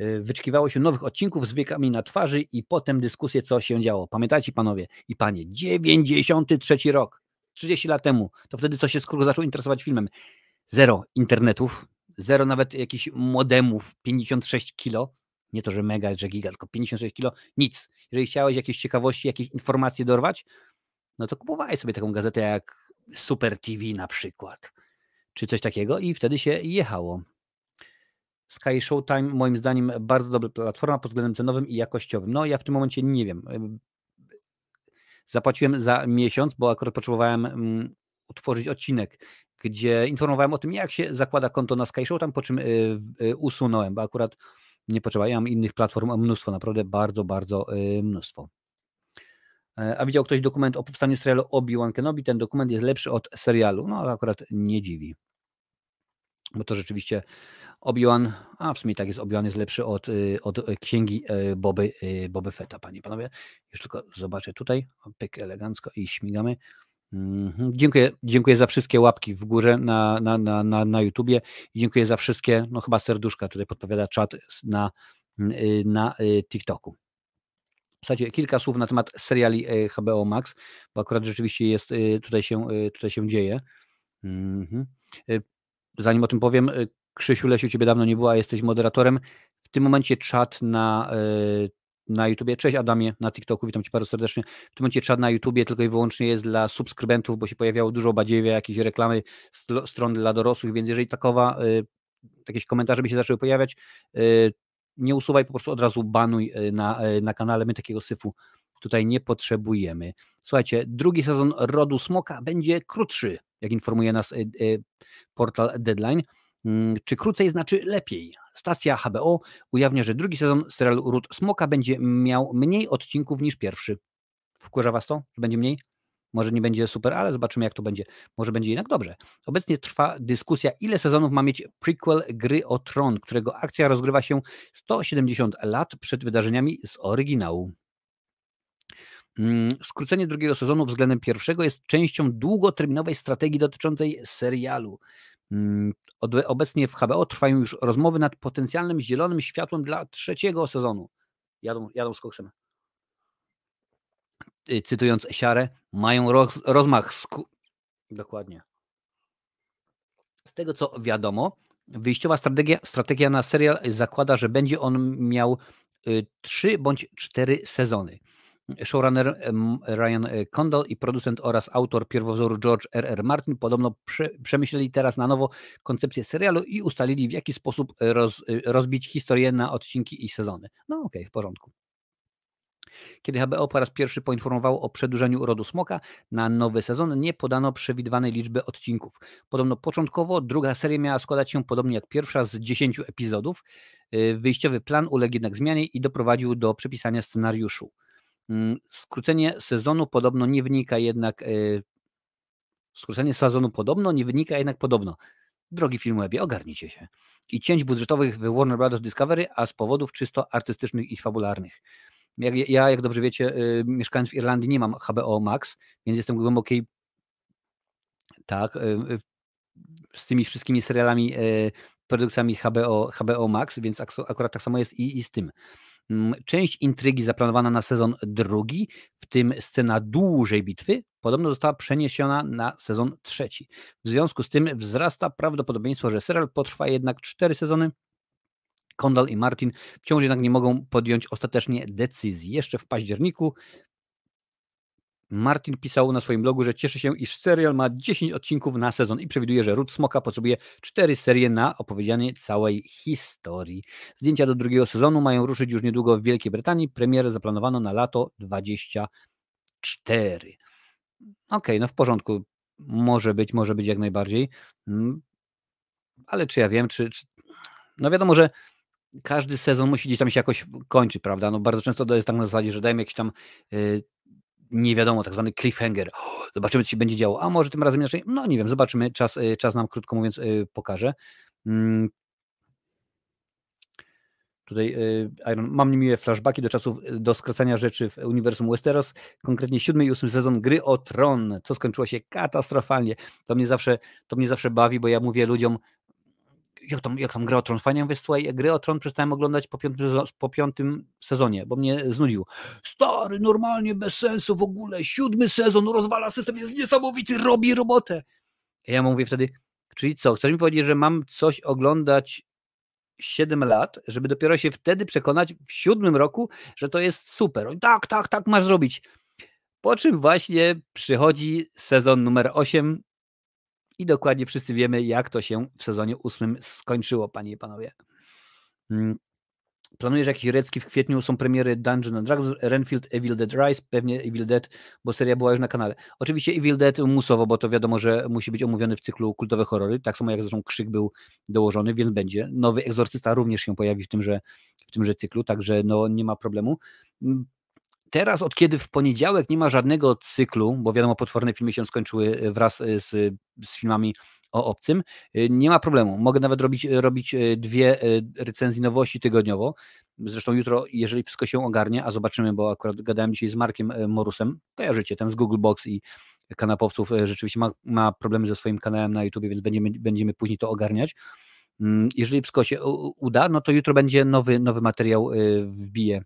Y, wyczekiwało się nowych odcinków z wiekami na twarzy i potem dyskusje, co się działo. Pamiętajcie panowie i panie, 93 rok, 30 lat temu, to wtedy co się skoro zaczął interesować filmem. Zero internetów, zero nawet jakichś modemów, 56 kilo, nie to, że mega, że giga, tylko 56 kilo, nic. Jeżeli chciałeś jakieś ciekawości, jakieś informacje dorwać, no to kupowałeś sobie taką gazetę jak Super TV na przykład, czy coś takiego i wtedy się jechało. Sky Showtime moim zdaniem bardzo dobra platforma pod względem cenowym i jakościowym. No ja w tym momencie nie wiem. Zapłaciłem za miesiąc, bo akurat potrzebowałem mm, utworzyć odcinek, gdzie informowałem o tym, jak się zakłada konto na Sky Showtime, po czym y, y, usunąłem, bo akurat nie potrzeba. Ja mam innych platform mnóstwo, naprawdę bardzo, bardzo y, mnóstwo. E, a widział ktoś dokument o powstaniu serialu Obi-Wan Kenobi? Ten dokument jest lepszy od serialu. No, akurat nie dziwi. Bo to rzeczywiście Obi-Wan, a w sumie tak jest, Obi-Wan jest lepszy od, y, od y, księgi y, Boby, Boby Feta, panie panowie. Już tylko zobaczę tutaj, pyk elegancko i śmigamy. Mhm, dziękuję, dziękuję za wszystkie łapki w górze na, na, na, na, na YouTubie i dziękuję za wszystkie, no chyba serduszka tutaj podpowiada czat na, na TikToku. Słuchajcie, kilka słów na temat seriali HBO Max, bo akurat rzeczywiście jest, tutaj się, tutaj się dzieje. Mhm, zanim o tym powiem, Krzysiu Lesiu, ciebie dawno nie była, jesteś moderatorem. W tym momencie czat na, e, na YouTubie. Cześć Adamie, na TikToku, witam cię bardzo serdecznie. W tym momencie czat na YouTubie tylko i wyłącznie jest dla subskrybentów, bo się pojawiało dużo badziewia, jakieś reklamy stron dla dorosłych, więc jeżeli takowa, e, jakieś komentarze by się zaczęły pojawiać, e, nie usuwaj, po prostu od razu banuj na, na kanale, my takiego syfu tutaj nie potrzebujemy. Słuchajcie, drugi sezon Rodu Smoka będzie krótszy, jak informuje nas portal Deadline. Mm, czy krócej znaczy lepiej? Stacja HBO ujawnia, że drugi sezon serialu Ród Smoka będzie miał mniej odcinków niż pierwszy. Wkurza Was to, że będzie mniej? Może nie będzie super, ale zobaczymy, jak to będzie. Może będzie jednak dobrze. Obecnie trwa dyskusja, ile sezonów ma mieć prequel gry o Tron, którego akcja rozgrywa się 170 lat przed wydarzeniami z oryginału. Mm, skrócenie drugiego sezonu względem pierwszego jest częścią długoterminowej strategii dotyczącej serialu. Mm, obecnie w HBO trwają już rozmowy nad potencjalnym zielonym światłem dla trzeciego sezonu. Jadą, jadą z koksem. Y, cytując Siarę, mają roz, rozmach. Sku... Dokładnie. Z tego co wiadomo, wyjściowa strategia, strategia na serial zakłada, że będzie on miał y, trzy bądź cztery sezony. Showrunner e, Ryan e, Condal i producent oraz autor pierwowzoru George R. R. Martin podobno przemyśleli teraz na nowo koncepcję serialu i ustalili, w jaki sposób e, roz, rozbić historię na odcinki i sezony. No okej, okay, w porządku. Kiedy HBO po raz pierwszy poinformowało o przedłużeniu Rodu Smoka na nowy sezon, nie podano przewidywanej liczby odcinków. Podobno początkowo druga seria miała składać się podobnie jak pierwsza z 10 epizodów. Wyjściowy plan uległ jednak zmianie i doprowadził do przepisania scenariuszu. Mm, skrócenie sezonu podobno nie wynika jednak. E, skrócenie sezonu podobno nie wynika jednak podobno. Drogi Filmwebie, ogarnijcie się. I cięć budżetowych w Warner Bros. Discovery, a z powodów czysto artystycznych i fabularnych. Jak, ja, jak dobrze wiecie, e, mieszkając w Irlandii, nie mam HBO Max, więc jestem głębokiej. Tak, e, z tymi wszystkimi serialami, produkcjami HBO, HBO Max, więc akurat tak samo jest i, i z tym. Część intrygi zaplanowana na sezon drugi, w tym scena dłużej bitwy, podobno została przeniesiona na sezon trzeci. W związku z tym wzrasta prawdopodobieństwo, że serial potrwa jednak cztery sezony, Kondal i Martin wciąż jednak nie mogą podjąć ostatecznie decyzji. Jeszcze w październiku Martin pisał na swoim blogu, że cieszy się, iż serial ma 10 odcinków na sezon i przewiduje, że Ród Smoka potrzebuje 4 serie na opowiedzianie całej historii. Zdjęcia do drugiego sezonu mają ruszyć już niedługo w Wielkiej Brytanii. Premierę zaplanowano na lato 24. Okej, okay, no w porządku. Może być, może być jak najbardziej. Mm, ale czy ja wiem, czy, czy... No wiadomo, że każdy sezon musi gdzieś tam się jakoś kończyć, prawda? No bardzo często to jest tak na zasadzie, że dajemy jakiś tam y, nie wiadomo, tak zwany cliffhanger. zobaczymy, co się będzie działo. A może tym razem inaczej? No nie wiem, zobaczymy. Czas, y, czas nam, krótko mówiąc, y, pokaże. Mm. Tutaj y, Iron, mam niemiłe flashbacki do czasów do skracania rzeczy w uniwersum Westeros, konkretnie siódmy i ósmy sezon gry o tron, co skończyło się katastrofalnie. To mnie zawsze, to mnie zawsze bawi, bo ja mówię ludziom, jak tam, jak tam gra o Tron? Fajnie, mówię, słuchaj, gry o Tron przestałem oglądać po piątym, po piątym sezonie, bo mnie znudził. Stary, normalnie, bez sensu w ogóle, siódmy sezon, rozwala system, jest niesamowity, robi robotę. Ja mu mówię wtedy, czyli co, chcesz mi powiedzieć, że mam coś oglądać 7 lat, żeby dopiero się wtedy przekonać w siódmym roku, że to jest super. I tak, tak, tak masz robić. Po czym właśnie przychodzi sezon numer 8 i dokładnie wszyscy wiemy, jak to się w sezonie ósmym skończyło, panie i panowie. Mm. Planujesz jakiś recki w kwietniu, są premiery Dungeon and Dragons, Renfield, Evil Dead Rise, pewnie Evil Dead, bo seria była już na kanale. Oczywiście Evil Dead musowo, bo to wiadomo, że musi być omówiony w cyklu kultowe horrory, tak samo jak zresztą Krzyk był dołożony, więc będzie. Nowy Egzorcysta również się pojawi w tymże, w tymże cyklu, także no nie ma problemu teraz, od kiedy w poniedziałek nie ma żadnego cyklu, bo wiadomo, potworne filmy się skończyły e, wraz e, z, z filmami o obcym, e, nie ma problemu. Mogę nawet robić, robić dwie recenzje nowości tygodniowo. Zresztą jutro, jeżeli wszystko się ogarnie, a zobaczymy, bo akurat gadałem dzisiaj z Markiem Morusem, kojarzycie, ten z Google Box i kanapowców rzeczywiście ma, ma problemy ze swoim kanałem na YouTube, więc będziemy, będziemy później to ogarniać. Mm, jeżeli wszystko się uda, no to jutro będzie nowy, nowy materiał wbije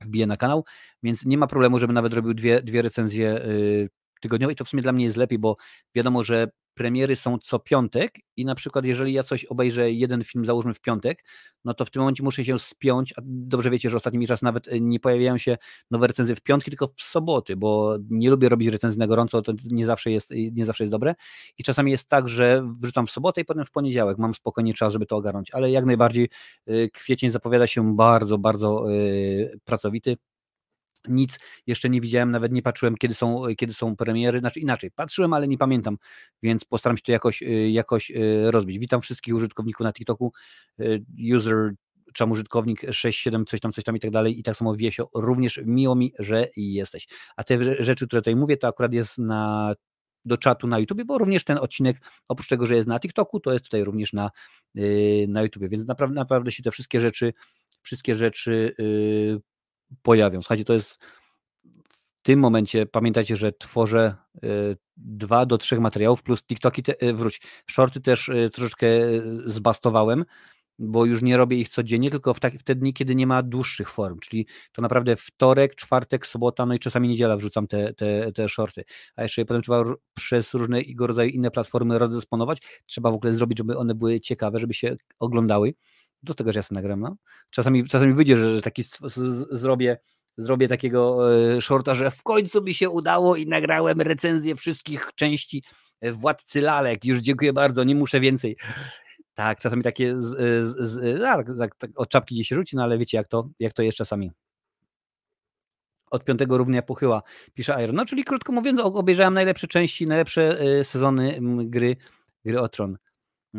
wbiję na kanał, więc nie ma problemu, żebym nawet robił dwie, dwie recenzje y, tygodniowe i to w sumie dla mnie jest lepiej, bo wiadomo, że premiery są co piątek i na przykład jeżeli ja coś obejrzę, jeden film załóżmy w piątek, no to w tym momencie muszę się spiąć, a dobrze wiecie, że mi czas nawet e, nie pojawiają się nowe recenzje w piątki, tylko w soboty, bo nie lubię robić recenzji na gorąco, to nie zawsze jest, e, nie zawsze jest dobre i czasami jest tak, że wrzucam w sobotę i potem w poniedziałek, mam spokojnie czas, żeby to ogarnąć, ale jak najbardziej e, kwiecień zapowiada się bardzo, bardzo pracowity, nic jeszcze nie widziałem, nawet nie patrzyłem, kiedy są, e, kiedy są premiery. Znaczy inaczej, patrzyłem, ale nie pamiętam, więc postaram się to jakoś, e, jakoś e, rozbić. Witam wszystkich użytkowników na TikToku. User czemu użytkownik 67, coś tam, coś tam i tak dalej. I tak samo Wiesio, również miło mi, że jesteś. A te rzeczy, które tutaj mówię, to akurat jest na do czatu na YouTube, bo również ten odcinek, oprócz tego, że jest na TikToku, to jest tutaj również na, na YouTube, więc naprawdę, naprawdę się te wszystkie rzeczy, wszystkie rzeczy pojawią. Słuchajcie, to jest w tym momencie, pamiętajcie, że tworzę y, dwa do trzech materiałów, plus TikToki, te, y, wróć, shorty też y, troszeczkę zbastowałem, bo już nie robię ich codziennie, tylko w, tak, w te dni, kiedy nie ma dłuższych form, czyli to naprawdę wtorek, czwartek, sobota, no i czasami niedziela wrzucam te, te, te shorty, a jeszcze potem trzeba przez różne rodzaju inne platformy rozdysponować, trzeba w ogóle zrobić, żeby one były ciekawe, żeby się oglądały, do tego, że ja sobie nagram, no. Czasami, czasami wyjdzie, że taki zrobię zrobię takiego e, shorta, że w końcu mi się udało i nagrałem recenzję wszystkich części e, Władcy Lalek. Już dziękuję bardzo, nie muszę więcej. Tak, czasami takie z, e, z, z, tak, tak, tak, od czapki gdzieś się rzuci, no ale wiecie jak to, jak to jest czasami. Od piątego równia pochyła, pisze Iron. No czyli krótko mówiąc obejrzałem najlepsze części, najlepsze sezony gry, gry o Tron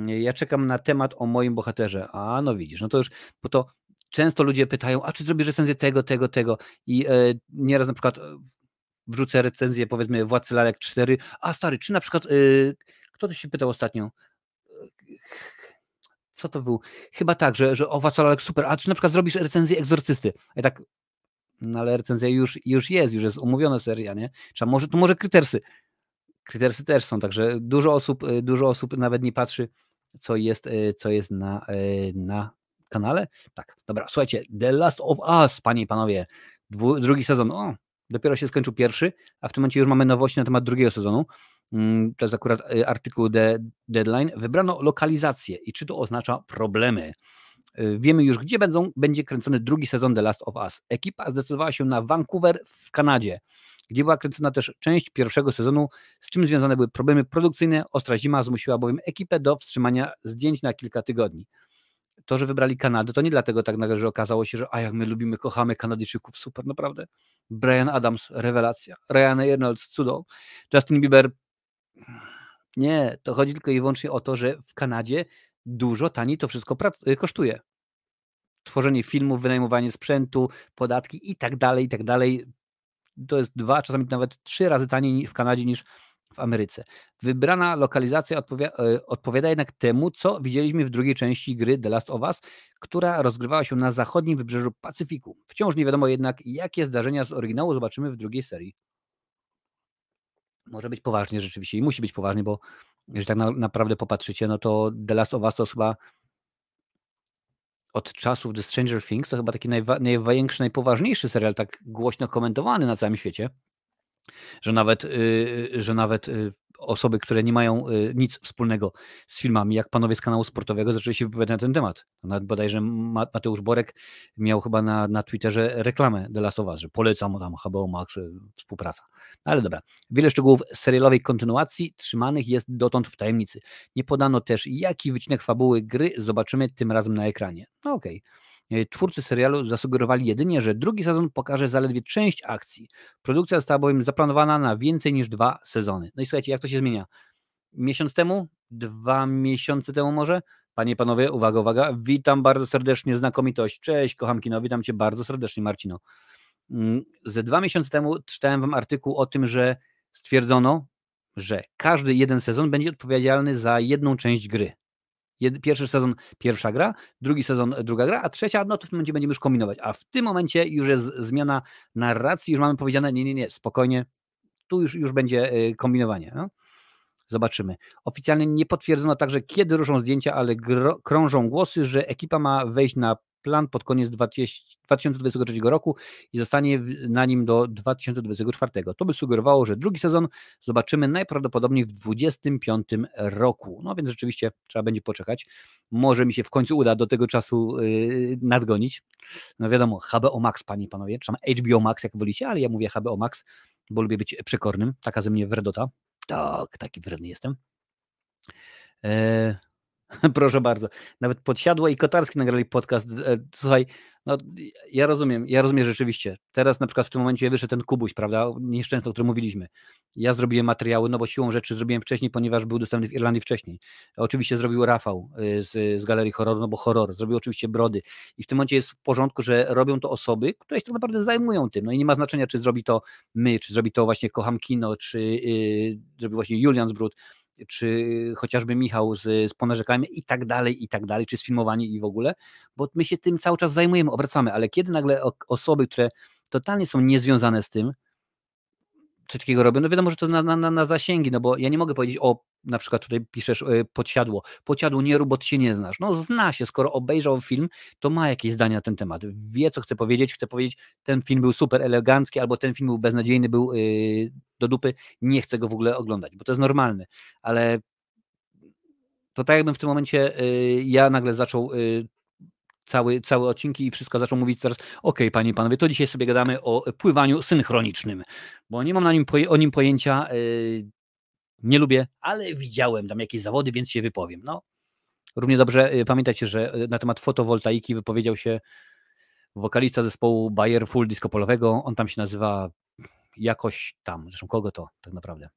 ja czekam na temat o moim bohaterze. A no widzisz, no to już, bo to często ludzie pytają, a czy zrobisz recenzję tego, tego, tego i e, nieraz na przykład e, wrzucę recenzję powiedzmy Władcy Lalek 4, a stary, czy na przykład, e, kto to się pytał ostatnio? E, co to był? Chyba tak, że, że o Władcy Lalek super, a czy na przykład zrobisz recenzję Egzorcysty? I tak, no ale recenzja już, już jest, już jest umówiona seria, nie? Trzeba, może, to może Krytersy. Krytersy też są, także dużo osób, e, dużo osób nawet nie patrzy co jest, e, co jest na, e, na kanale. Tak, dobra, słuchajcie, The Last of Us, panie i panowie, dwu, drugi sezon, o, dopiero się skończył pierwszy, a w tym momencie już mamy nowości na temat drugiego sezonu. Mm, to jest akurat e, artykuł The Deadline. Wybrano lokalizację i czy to oznacza problemy. Wiemy już, gdzie będą, będzie kręcony drugi sezon The Last of Us. Ekipa zdecydowała się na Vancouver w Kanadzie gdzie była kręcona też część pierwszego sezonu, z czym związane były problemy produkcyjne. Ostra zima zmusiła bowiem ekipę do wstrzymania zdjęć na kilka tygodni. To, że wybrali Kanadę, to nie dlatego tak nagle, że okazało się, że a jak my lubimy, kochamy Kanadyjczyków, super, naprawdę. Brian Adams, rewelacja. Ryan Reynolds, cudo. Justin Bieber, nie, to chodzi tylko i wyłącznie o to, że w Kanadzie dużo taniej to wszystko y, kosztuje. Tworzenie filmów, wynajmowanie sprzętu, podatki i tak dalej, i tak dalej to jest dwa, czasami nawet trzy razy taniej w Kanadzie niż w Ameryce. Wybrana lokalizacja odpowiada, e, odpowiada jednak temu, co widzieliśmy w drugiej części gry The Last of Us, która rozgrywała się na zachodnim wybrzeżu Pacyfiku. Wciąż nie wiadomo jednak, jakie zdarzenia z oryginału zobaczymy w drugiej serii. Może być poważnie rzeczywiście i musi być poważnie, bo jeżeli tak na, naprawdę popatrzycie, no to The Last of Us to chyba od czasów The Stranger Things to chyba taki najwa- największy, najpoważniejszy serial, tak głośno komentowany na całym świecie, że nawet, y, że nawet y, osoby, które nie mają y, nic wspólnego z filmami, jak panowie z kanału sportowego zaczęli się wypowiadać na ten temat. Nawet bodajże Mateusz Borek miał chyba na, na Twitterze reklamę The Last of Us, że polecam tam HBO Max y, współpraca. Ale dobra, wiele szczegółów serialowej kontynuacji trzymanych jest dotąd w tajemnicy. Nie podano też jaki wycinek fabuły gry zobaczymy tym razem na ekranie. No okej. Okay. E, twórcy serialu zasugerowali jedynie, że drugi sezon pokaże zaledwie część akcji. Produkcja została bowiem zaplanowana na więcej niż dwa sezony. No i słuchajcie, jak to się zmienia? Miesiąc temu? Dwa miesiące temu może? Panie i panowie, uwaga, uwaga. Witam bardzo serdecznie, znakomitość. Cześć, kocham kino, witam cię bardzo serdecznie, Marcino. Mm, ze dwa miesiące temu czytałem wam artykuł o tym, że stwierdzono, że każdy jeden sezon będzie odpowiedzialny za jedną część gry. Jed, pierwszy sezon pierwsza gra, drugi sezon druga gra, a trzecia, no to w tym momencie będziemy już kombinować. A w tym momencie już jest zmiana narracji, już mamy powiedziane, nie, nie, nie, spokojnie, tu już, już będzie y, kombinowanie. No? Zobaczymy. Oficjalnie nie potwierdzono także, kiedy ruszą zdjęcia, ale krążą głosy, że ekipa ma wejść na plan pod koniec 20, 2023 roku i zostanie na nim do 2024. To by sugerowało, że drugi sezon zobaczymy najprawdopodobniej w 2025 roku. No więc rzeczywiście trzeba będzie poczekać. Może mi się w końcu uda do tego czasu yy, nadgonić. No wiadomo, HBO Max, panie i panowie, czy HBO Max, jak wolicie, ale ja mówię HBO Max, bo lubię być przekornym. Taka ze mnie wredota. Tak, taki wredny jestem. Yy, Proszę bardzo. Nawet Podsiadła i Kotarski nagrali podcast. E, słuchaj, no, ja rozumiem, ja rozumiem rzeczywiście. Teraz na przykład w tym momencie wyszedł ten Kubuś, prawda, nieszczęsny, o którym mówiliśmy. Ja zrobiłem materiały, no bo siłą rzeczy zrobiłem wcześniej, ponieważ był dostępny w Irlandii wcześniej. Oczywiście zrobił Rafał e, z, z Galerii Horroru, no bo horror. Zrobił oczywiście Brody. I w tym momencie jest w porządku, że robią to osoby, które się tak naprawdę zajmują tym. No i nie ma znaczenia, czy zrobi to my, czy zrobi to właśnie Kocham Kino, czy yy, e, zrobi właśnie Julian Zbrud czy chociażby Michał z, z ponarzekami i tak dalej, i tak dalej, czy z filmowaniem i w ogóle, bo my się tym cały czas zajmujemy, obracamy, ale kiedy nagle osoby, które totalnie są niezwiązane z tym, coś takiego robią, no wiadomo, że to na, na, na zasięgi, no bo ja nie mogę powiedzieć, o na przykład tutaj piszesz y, podsiadło, podsiadło nie rób, bo się nie znasz. No zna się, skoro obejrzał film, to ma jakieś zdania na ten temat, wie co chce powiedzieć, chce powiedzieć, ten film był super elegancki, albo ten film był beznadziejny, był y, do dupy, nie chcę go w ogóle oglądać, bo to jest normalne, ale to tak jakbym w tym momencie y, ja nagle zaczął y, cały, całe odcinki i wszystko zaczął mówić teraz, okej, okay, panie i panowie, to dzisiaj sobie gadamy o pływaniu synchronicznym, bo nie mam na nim, o nim pojęcia, yy, nie lubię, ale widziałem tam jakieś zawody, więc się wypowiem. No, równie dobrze e, pamiętajcie, że e, na temat fotowoltaiki wypowiedział się wokalista zespołu Bayer Full Disco Polowego, on tam się nazywa jakoś tam, zresztą kogo to tak naprawdę.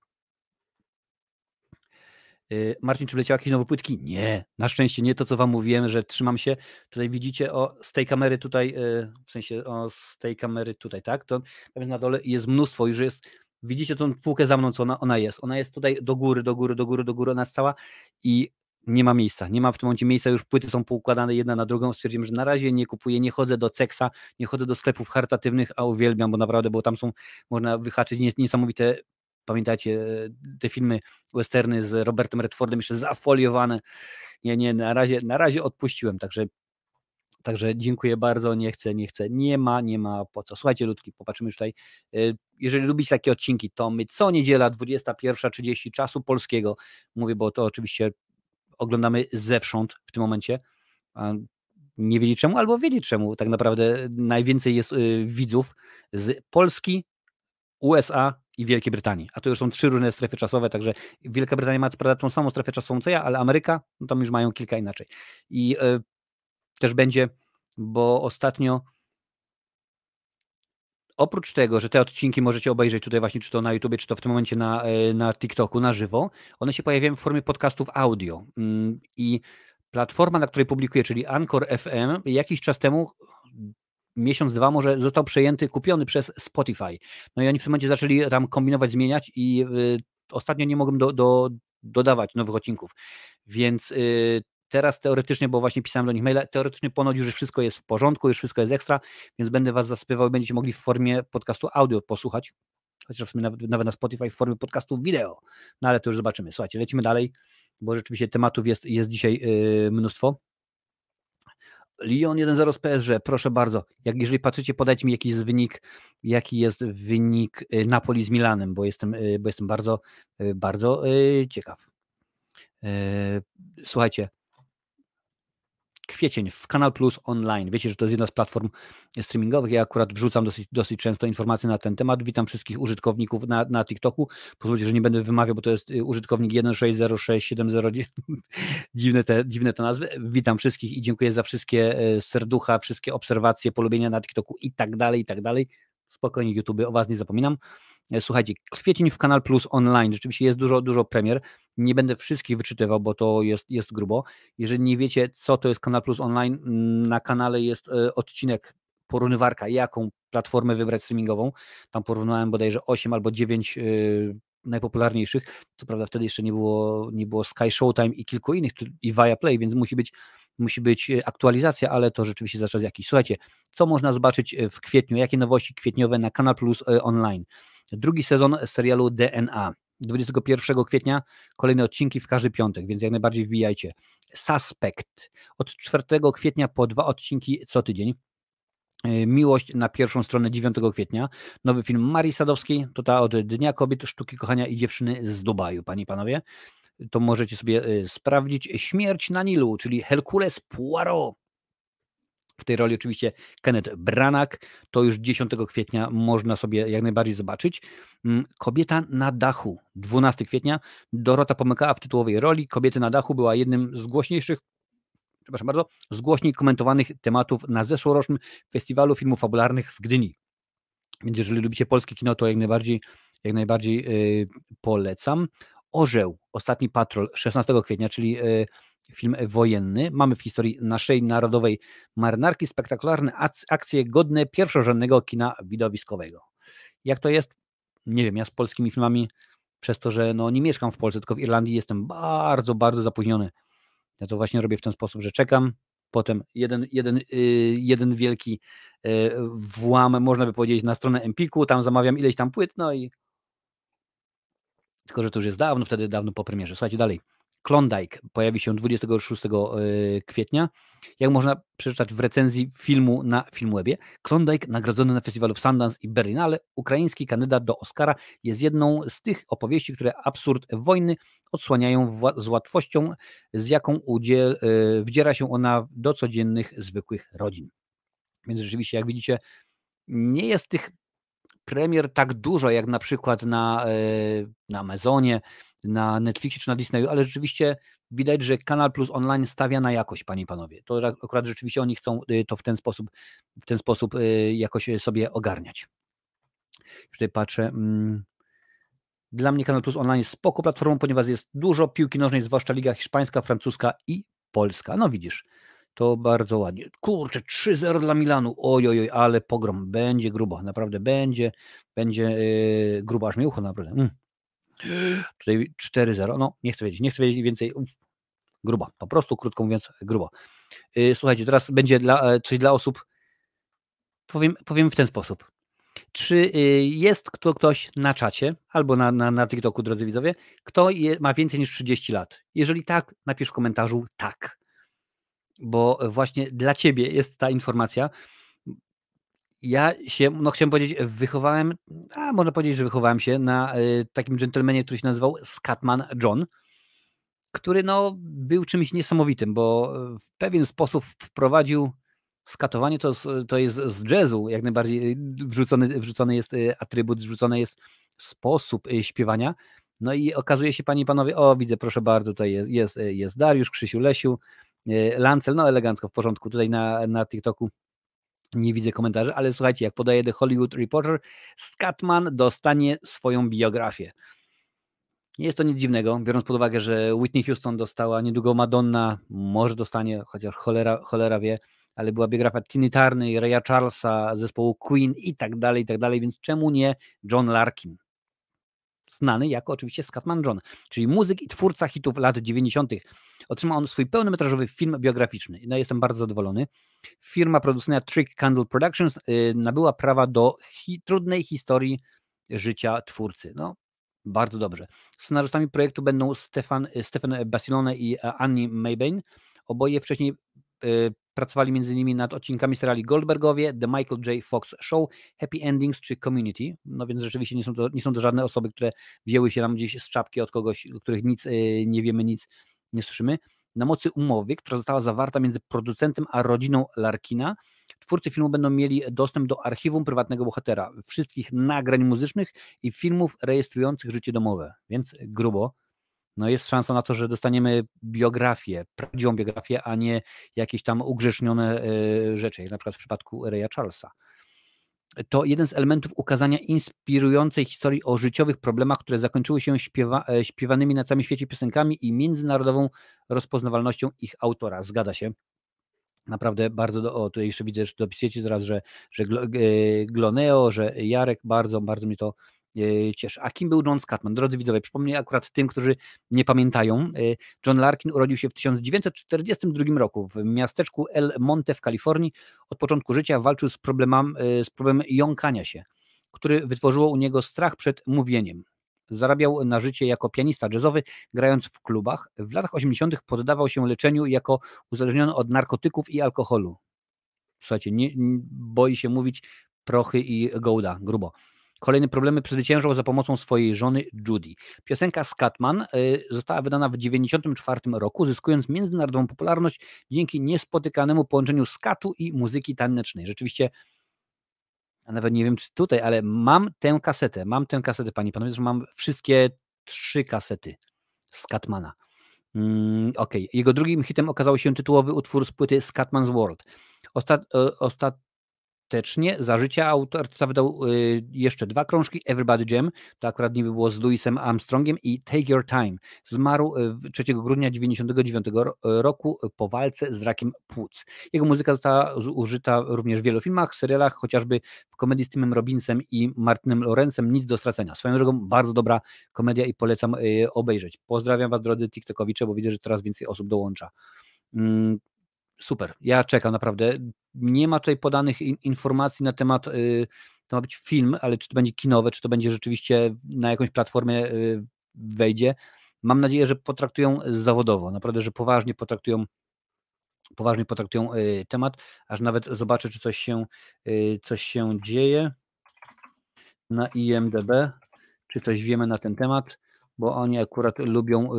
Y, Marcin, czy wleciały jakieś nowe płytki? Nie, na szczęście nie to, co wam mówiłem, że trzymam się. Tutaj widzicie o, z tej kamery tutaj, y, w sensie o, z tej kamery tutaj, tak? To tam na dole jest mnóstwo, już jest, widzicie tą półkę za mną, co ona, ona jest. Ona jest tutaj do góry, do góry, do góry, do góry, ona stała i nie ma miejsca, nie ma w tym momencie miejsca, już płyty są poukładane jedna na drugą, stwierdziłem, że na razie nie kupuję, nie chodzę do Ceksa, nie chodzę do sklepów charytatywnych, a uwielbiam, bo naprawdę, bo tam są, można wyhaczyć niesamowite Pamiętacie e, te filmy westerny z Robertem Redfordem, jeszcze zafoliowane. Nie, nie, na razie, na razie odpuściłem, także Także dziękuję bardzo, nie chcę, nie chcę, nie ma, nie ma po co. Słuchajcie ludki, popatrzymy już tutaj. E, jeżeli lubicie takie odcinki, to my co niedziela 21.30 czasu polskiego, mówię, bo to oczywiście oglądamy zewsząd w tym momencie. Nie wiedzieli czemu, albo wiedzieli czemu. Tak naprawdę najwięcej jest e, widzów z Polski, USA i Wielkiej Brytanii. A to już są trzy różne strefy czasowe, także Wielka Brytania ma prawda, tą samą strefę czasową co ja, ale Ameryka, no tam już mają kilka inaczej. I y, też będzie, bo ostatnio oprócz tego, że te odcinki możecie obejrzeć tutaj właśnie, czy to na YouTube, czy to w tym momencie na, e, na TikToku na żywo, one się pojawiają w formie podcastów audio. Mm, I platforma, na której publikuję, czyli Anchor FM, jakiś czas temu miesiąc, dwa może został przejęty, kupiony przez Spotify. No i oni w tym momencie zaczęli tam kombinować, zmieniać i y, ostatnio nie mogłem do, do, dodawać nowych odcinków. Więc y, teraz teoretycznie, bo właśnie pisałem do nich maila, teoretycznie ponoć już wszystko jest w porządku, już wszystko jest ekstra, więc będę Was zaspiewał i będziecie mogli w formie podcastu audio posłuchać. Chociaż w sumie nawet, nawet na Spotify w formie podcastu wideo. No ale to już zobaczymy. Słuchajcie, lecimy dalej, bo rzeczywiście tematów jest, jest dzisiaj y, mnóstwo. Lyon 1-0 z PSG, proszę bardzo. Jak, jeżeli patrzycie, podajcie mi jakiś wynik, jaki jest wynik y, Napoli z Milanem, bo jestem, y, bo jestem bardzo, y, bardzo ciekaw. Słuchajcie, kwiecień w Kanal Plus Online. Wiecie, że to jest jedna z platform streamingowych. Ja akurat wrzucam dosyć, dosyć często informacje na ten temat. Witam wszystkich użytkowników na, na TikToku. Pozwólcie, że nie będę wymawiał, bo to jest y, użytkownik 1606709. dziwne, te, dziwne te nazwy. Witam wszystkich i dziękuję za wszystkie y, serducha, wszystkie obserwacje, polubienia na TikToku i tak dalej, i tak dalej spokojnie YouTube, o Was nie zapominam. E, słuchajcie, kwiecień w Kanal Plus online, rzeczywiście jest dużo, dużo premier. Nie będę wszystkich wyczytywał, bo to jest, jest grubo. Jeżeli nie wiecie, co to jest Kanal Plus online, na kanale jest e, odcinek porównywarka, jaką platformę wybrać streamingową. Tam porównałem bodajże 8 albo 9 e, najpopularniejszych. Co prawda wtedy jeszcze nie było, nie było Sky Showtime i kilku innych, i Viaplay, więc musi być musi być e, aktualizacja, ale to rzeczywiście za czas jakiś. Słuchajcie, co można zobaczyć e, w kwietniu, jakie nowości kwietniowe na Kanal Plus e, Online. Drugi sezon serialu DNA. 21 kwietnia kolejne odcinki w każdy piątek, więc jak najbardziej wbijajcie. Suspect. Od 4 kwietnia po dwa odcinki co tydzień. Miłość na pierwszą stronę 9 kwietnia. Nowy film Marii Sadowskiej, to ta od Dnia Kobiet, Sztuki Kochania i Dziewczyny z Dubaju, panie i panowie to możecie sobie y, sprawdzić. Śmierć na Nilu, czyli Herkules Poirot. W tej roli oczywiście Kenneth Branagh. To już 10 kwietnia można sobie jak najbardziej zobaczyć. Mm, Kobieta na dachu. 12 kwietnia Dorota pomykała w tytułowej roli. Kobiety na dachu była jednym z głośniejszych przepraszam bardzo, z głośniej komentowanych tematów na zeszłorocznym Festiwalu Filmów Fabularnych w Gdyni. Więc jeżeli lubicie polskie kino, to jak najbardziej, jak najbardziej yy, polecam. Orzeł, ostatni patrol 16 kwietnia, czyli e, film wojenny. Mamy w historii naszej narodowej marynarki spektakularne akcje godne pierwszorzędnego kina widowiskowego. Jak to jest? Nie wiem, ja z polskimi filmami, przez to, że no, nie mieszkam w Polsce, tylko w Irlandii, jestem bardzo, bardzo zapóźniony. Ja to właśnie robię w ten sposób, że czekam, potem jeden, jeden, y, jeden wielki e, włam, można by powiedzieć, na stronę Empiku, tam zamawiam ileś tam płyt, no i tylko, że to już jest dawno, wtedy dawno po premierze. Słuchajcie dalej. Klondike pojawi się 26 e, kwietnia. Jak można przeczytać w recenzji filmu na Filmwebie, Klondike nagrodzony na festiwalu w Sundance i Berlinale, ukraiński kandydat do Oscara, jest jedną z tych opowieści, które absurd wojny odsłaniają z łatwością, z jaką udziel, e, wdziera się ona do codziennych, zwykłych rodzin. Więc rzeczywiście, jak widzicie, nie jest tych premier tak dużo jak na przykład na, e, na Amazonie, na Netflixie czy na Disneyu, ale rzeczywiście widać, że Kanal Plus Online stawia na jakość, panie i panowie. To akurat rzeczywiście oni chcą e, to w ten sposób, w ten sposób e, jakoś sobie ogarniać. Już tutaj patrzę. Mm. Dla mnie Kanal Plus Online jest spoko platformą, ponieważ jest dużo piłki nożnej, zwłaszcza Liga Hiszpańska, Francuska i Polska. No widzisz, to bardzo ładnie. Kurczę, 3-0 dla Milanu. Oj oj, ale pogrom. Będzie grubo, naprawdę będzie. Będzie yy, grubo, aż mi ucho naprawdę. Mm. Tutaj 4-0. No, nie chcę wiedzieć, nie chcę wiedzieć więcej. Uf. Grubo, po prostu, krótko mówiąc, grubo. Yy, słuchajcie, teraz będzie dla, e, coś dla osób. Powiem, powiem w ten sposób. Czy y, jest kto, ktoś na czacie albo na, na, na TikToku, drodzy widzowie, kto je, ma więcej niż 30 lat? Jeżeli tak, napisz w komentarzu tak bo e, właśnie dla ciebie jest ta informacja. Ja się, no chciałem powiedzieć, wychowałem, a można powiedzieć, że wychowałem się na y, takim dżentelmenie, który się nazywał Scatman John, który no, był czymś niesamowitym, bo e, w pewien sposób wprowadził skatowanie, to, to jest z jazzu jak najbardziej wrzucony, wrzucony jest atrybut, wrzucony jest sposób śpiewania, no i okazuje się, panie i panowie, o widzę, proszę bardzo, tutaj jest, jest, jest Dariusz, Krzysiu, Lesiu, E, Lancel, no elegancko, w porządku, tutaj na, na TikToku nie widzę komentarzy, ale słuchajcie, jak podaje The Hollywood Reporter, Scatman dostanie swoją biografię. Nie jest to nic dziwnego, biorąc pod uwagę, że Whitney Houston dostała, niedługo Madonna może dostanie, chociaż cholera, cholera wie, ale była biografia Tiny Tarny, Raya Charlesa, zespołu Queen i tak dalej, i tak dalej, więc czemu nie John Larkin? znany jako oczywiście Scatman John, czyli muzyk i twórca hitów lat 90. Otrzymał on swój pełnometrażowy film biograficzny. No, jestem bardzo zadowolony. Firma producenta Trick Candle Productions yy, nabyła prawa do hi trudnej historii życia twórcy. No, bardzo dobrze. Scenarzystami projektu będą Stefan, Stefan Basilone i e, Annie Maybane. Oboje wcześniej y, Pracowali m.in. nad odcinkami seriali Goldbergowie, The Michael J. Fox Show, Happy Endings czy Community. No więc rzeczywiście nie są to, nie są to żadne osoby, które wzięły się nam gdzieś z czapki od kogoś, o których nic yy, nie wiemy, nic nie słyszymy. Na mocy umowy, która została zawarta między producentem a rodziną Larkina, twórcy filmu będą mieli dostęp do archiwum prywatnego bohatera, wszystkich nagrań muzycznych i filmów rejestrujących życie domowe. Więc grubo no jest szansa na to, że dostaniemy biografię, prawdziwą biografię, a nie jakieś tam ugrzecznione e, rzeczy, jak na przykład w przypadku Reya Charlesa. To jeden z elementów ukazania inspirującej historii o życiowych problemach, które zakończyły się śpiewa, e, śpiewanymi na całym świecie piosenkami i międzynarodową rozpoznawalnością ich autora. Zgadza się. Naprawdę bardzo, do, o tutaj jeszcze widzę, że dopisujecie zaraz, że, że e, Gloneo, że Jarek, bardzo, bardzo mi to E, cieszy. A kim był John Scatman? Drodzy widzowie, przypomnę akurat tym, którzy nie pamiętają. E, John Larkin urodził się w 1942 roku w miasteczku El Monte w Kalifornii. Od początku życia walczył z problemem, e, z problemem jąkania się, który wytworzyło u niego strach przed mówieniem. Zarabiał na życie jako pianista jazzowy, grając w klubach. W latach 80. poddawał się leczeniu jako uzależniony od narkotyków i alkoholu. Słuchajcie, nie, nie boi się mówić prochy i gołda, grubo. Kolejne problemy przezwyciężał za pomocą swojej żony Judy. Piosenka Scatman y, została wydana w 1994 roku, zyskując międzynarodową popularność dzięki niespotykanemu połączeniu skatu i muzyki tanecznej. Rzeczywiście a nawet nie wiem czy tutaj, ale mam tę kasetę, mam tę kasetę, pani panowie, że mam wszystkie trzy kasety Scatmana. Mm, Okej, okay. jego drugim hitem okazał się tytułowy utwór z płyty Scatman's World. Osta- ostat- skutecznie. Za życia autorca wydał y, jeszcze dwa krążki, Everybody Jam, to akurat niby było z Louisem Armstrongiem i Take Your Time. Zmarł 3 y, grudnia 1999 y, roku po walce z rakiem płuc. Jego muzyka została użyta również w wielu filmach, serialach, chociażby w komedii z Timem Robinsem i Martinem Lorencem Nic do stracenia. Swoją drogą bardzo dobra komedia i polecam obejrzeć. Pozdrawiam Was drodzy TikTokowicze, bo widzę, że coraz więcej osób dołącza. Mm, super. Ja czekam naprawdę. Nie ma tutaj podanych in, informacji na temat, y, to ma być film, ale czy to będzie kinowe, czy to będzie rzeczywiście na jakąś platformie y, wejdzie. Mam nadzieję, że potraktują zawodowo, naprawdę, że poważnie potraktują poważnie potraktują y, temat, aż nawet zobaczę, czy coś się, coś się dzieje na IMDB, czy coś wiemy na ten temat, bo oni akurat lubią,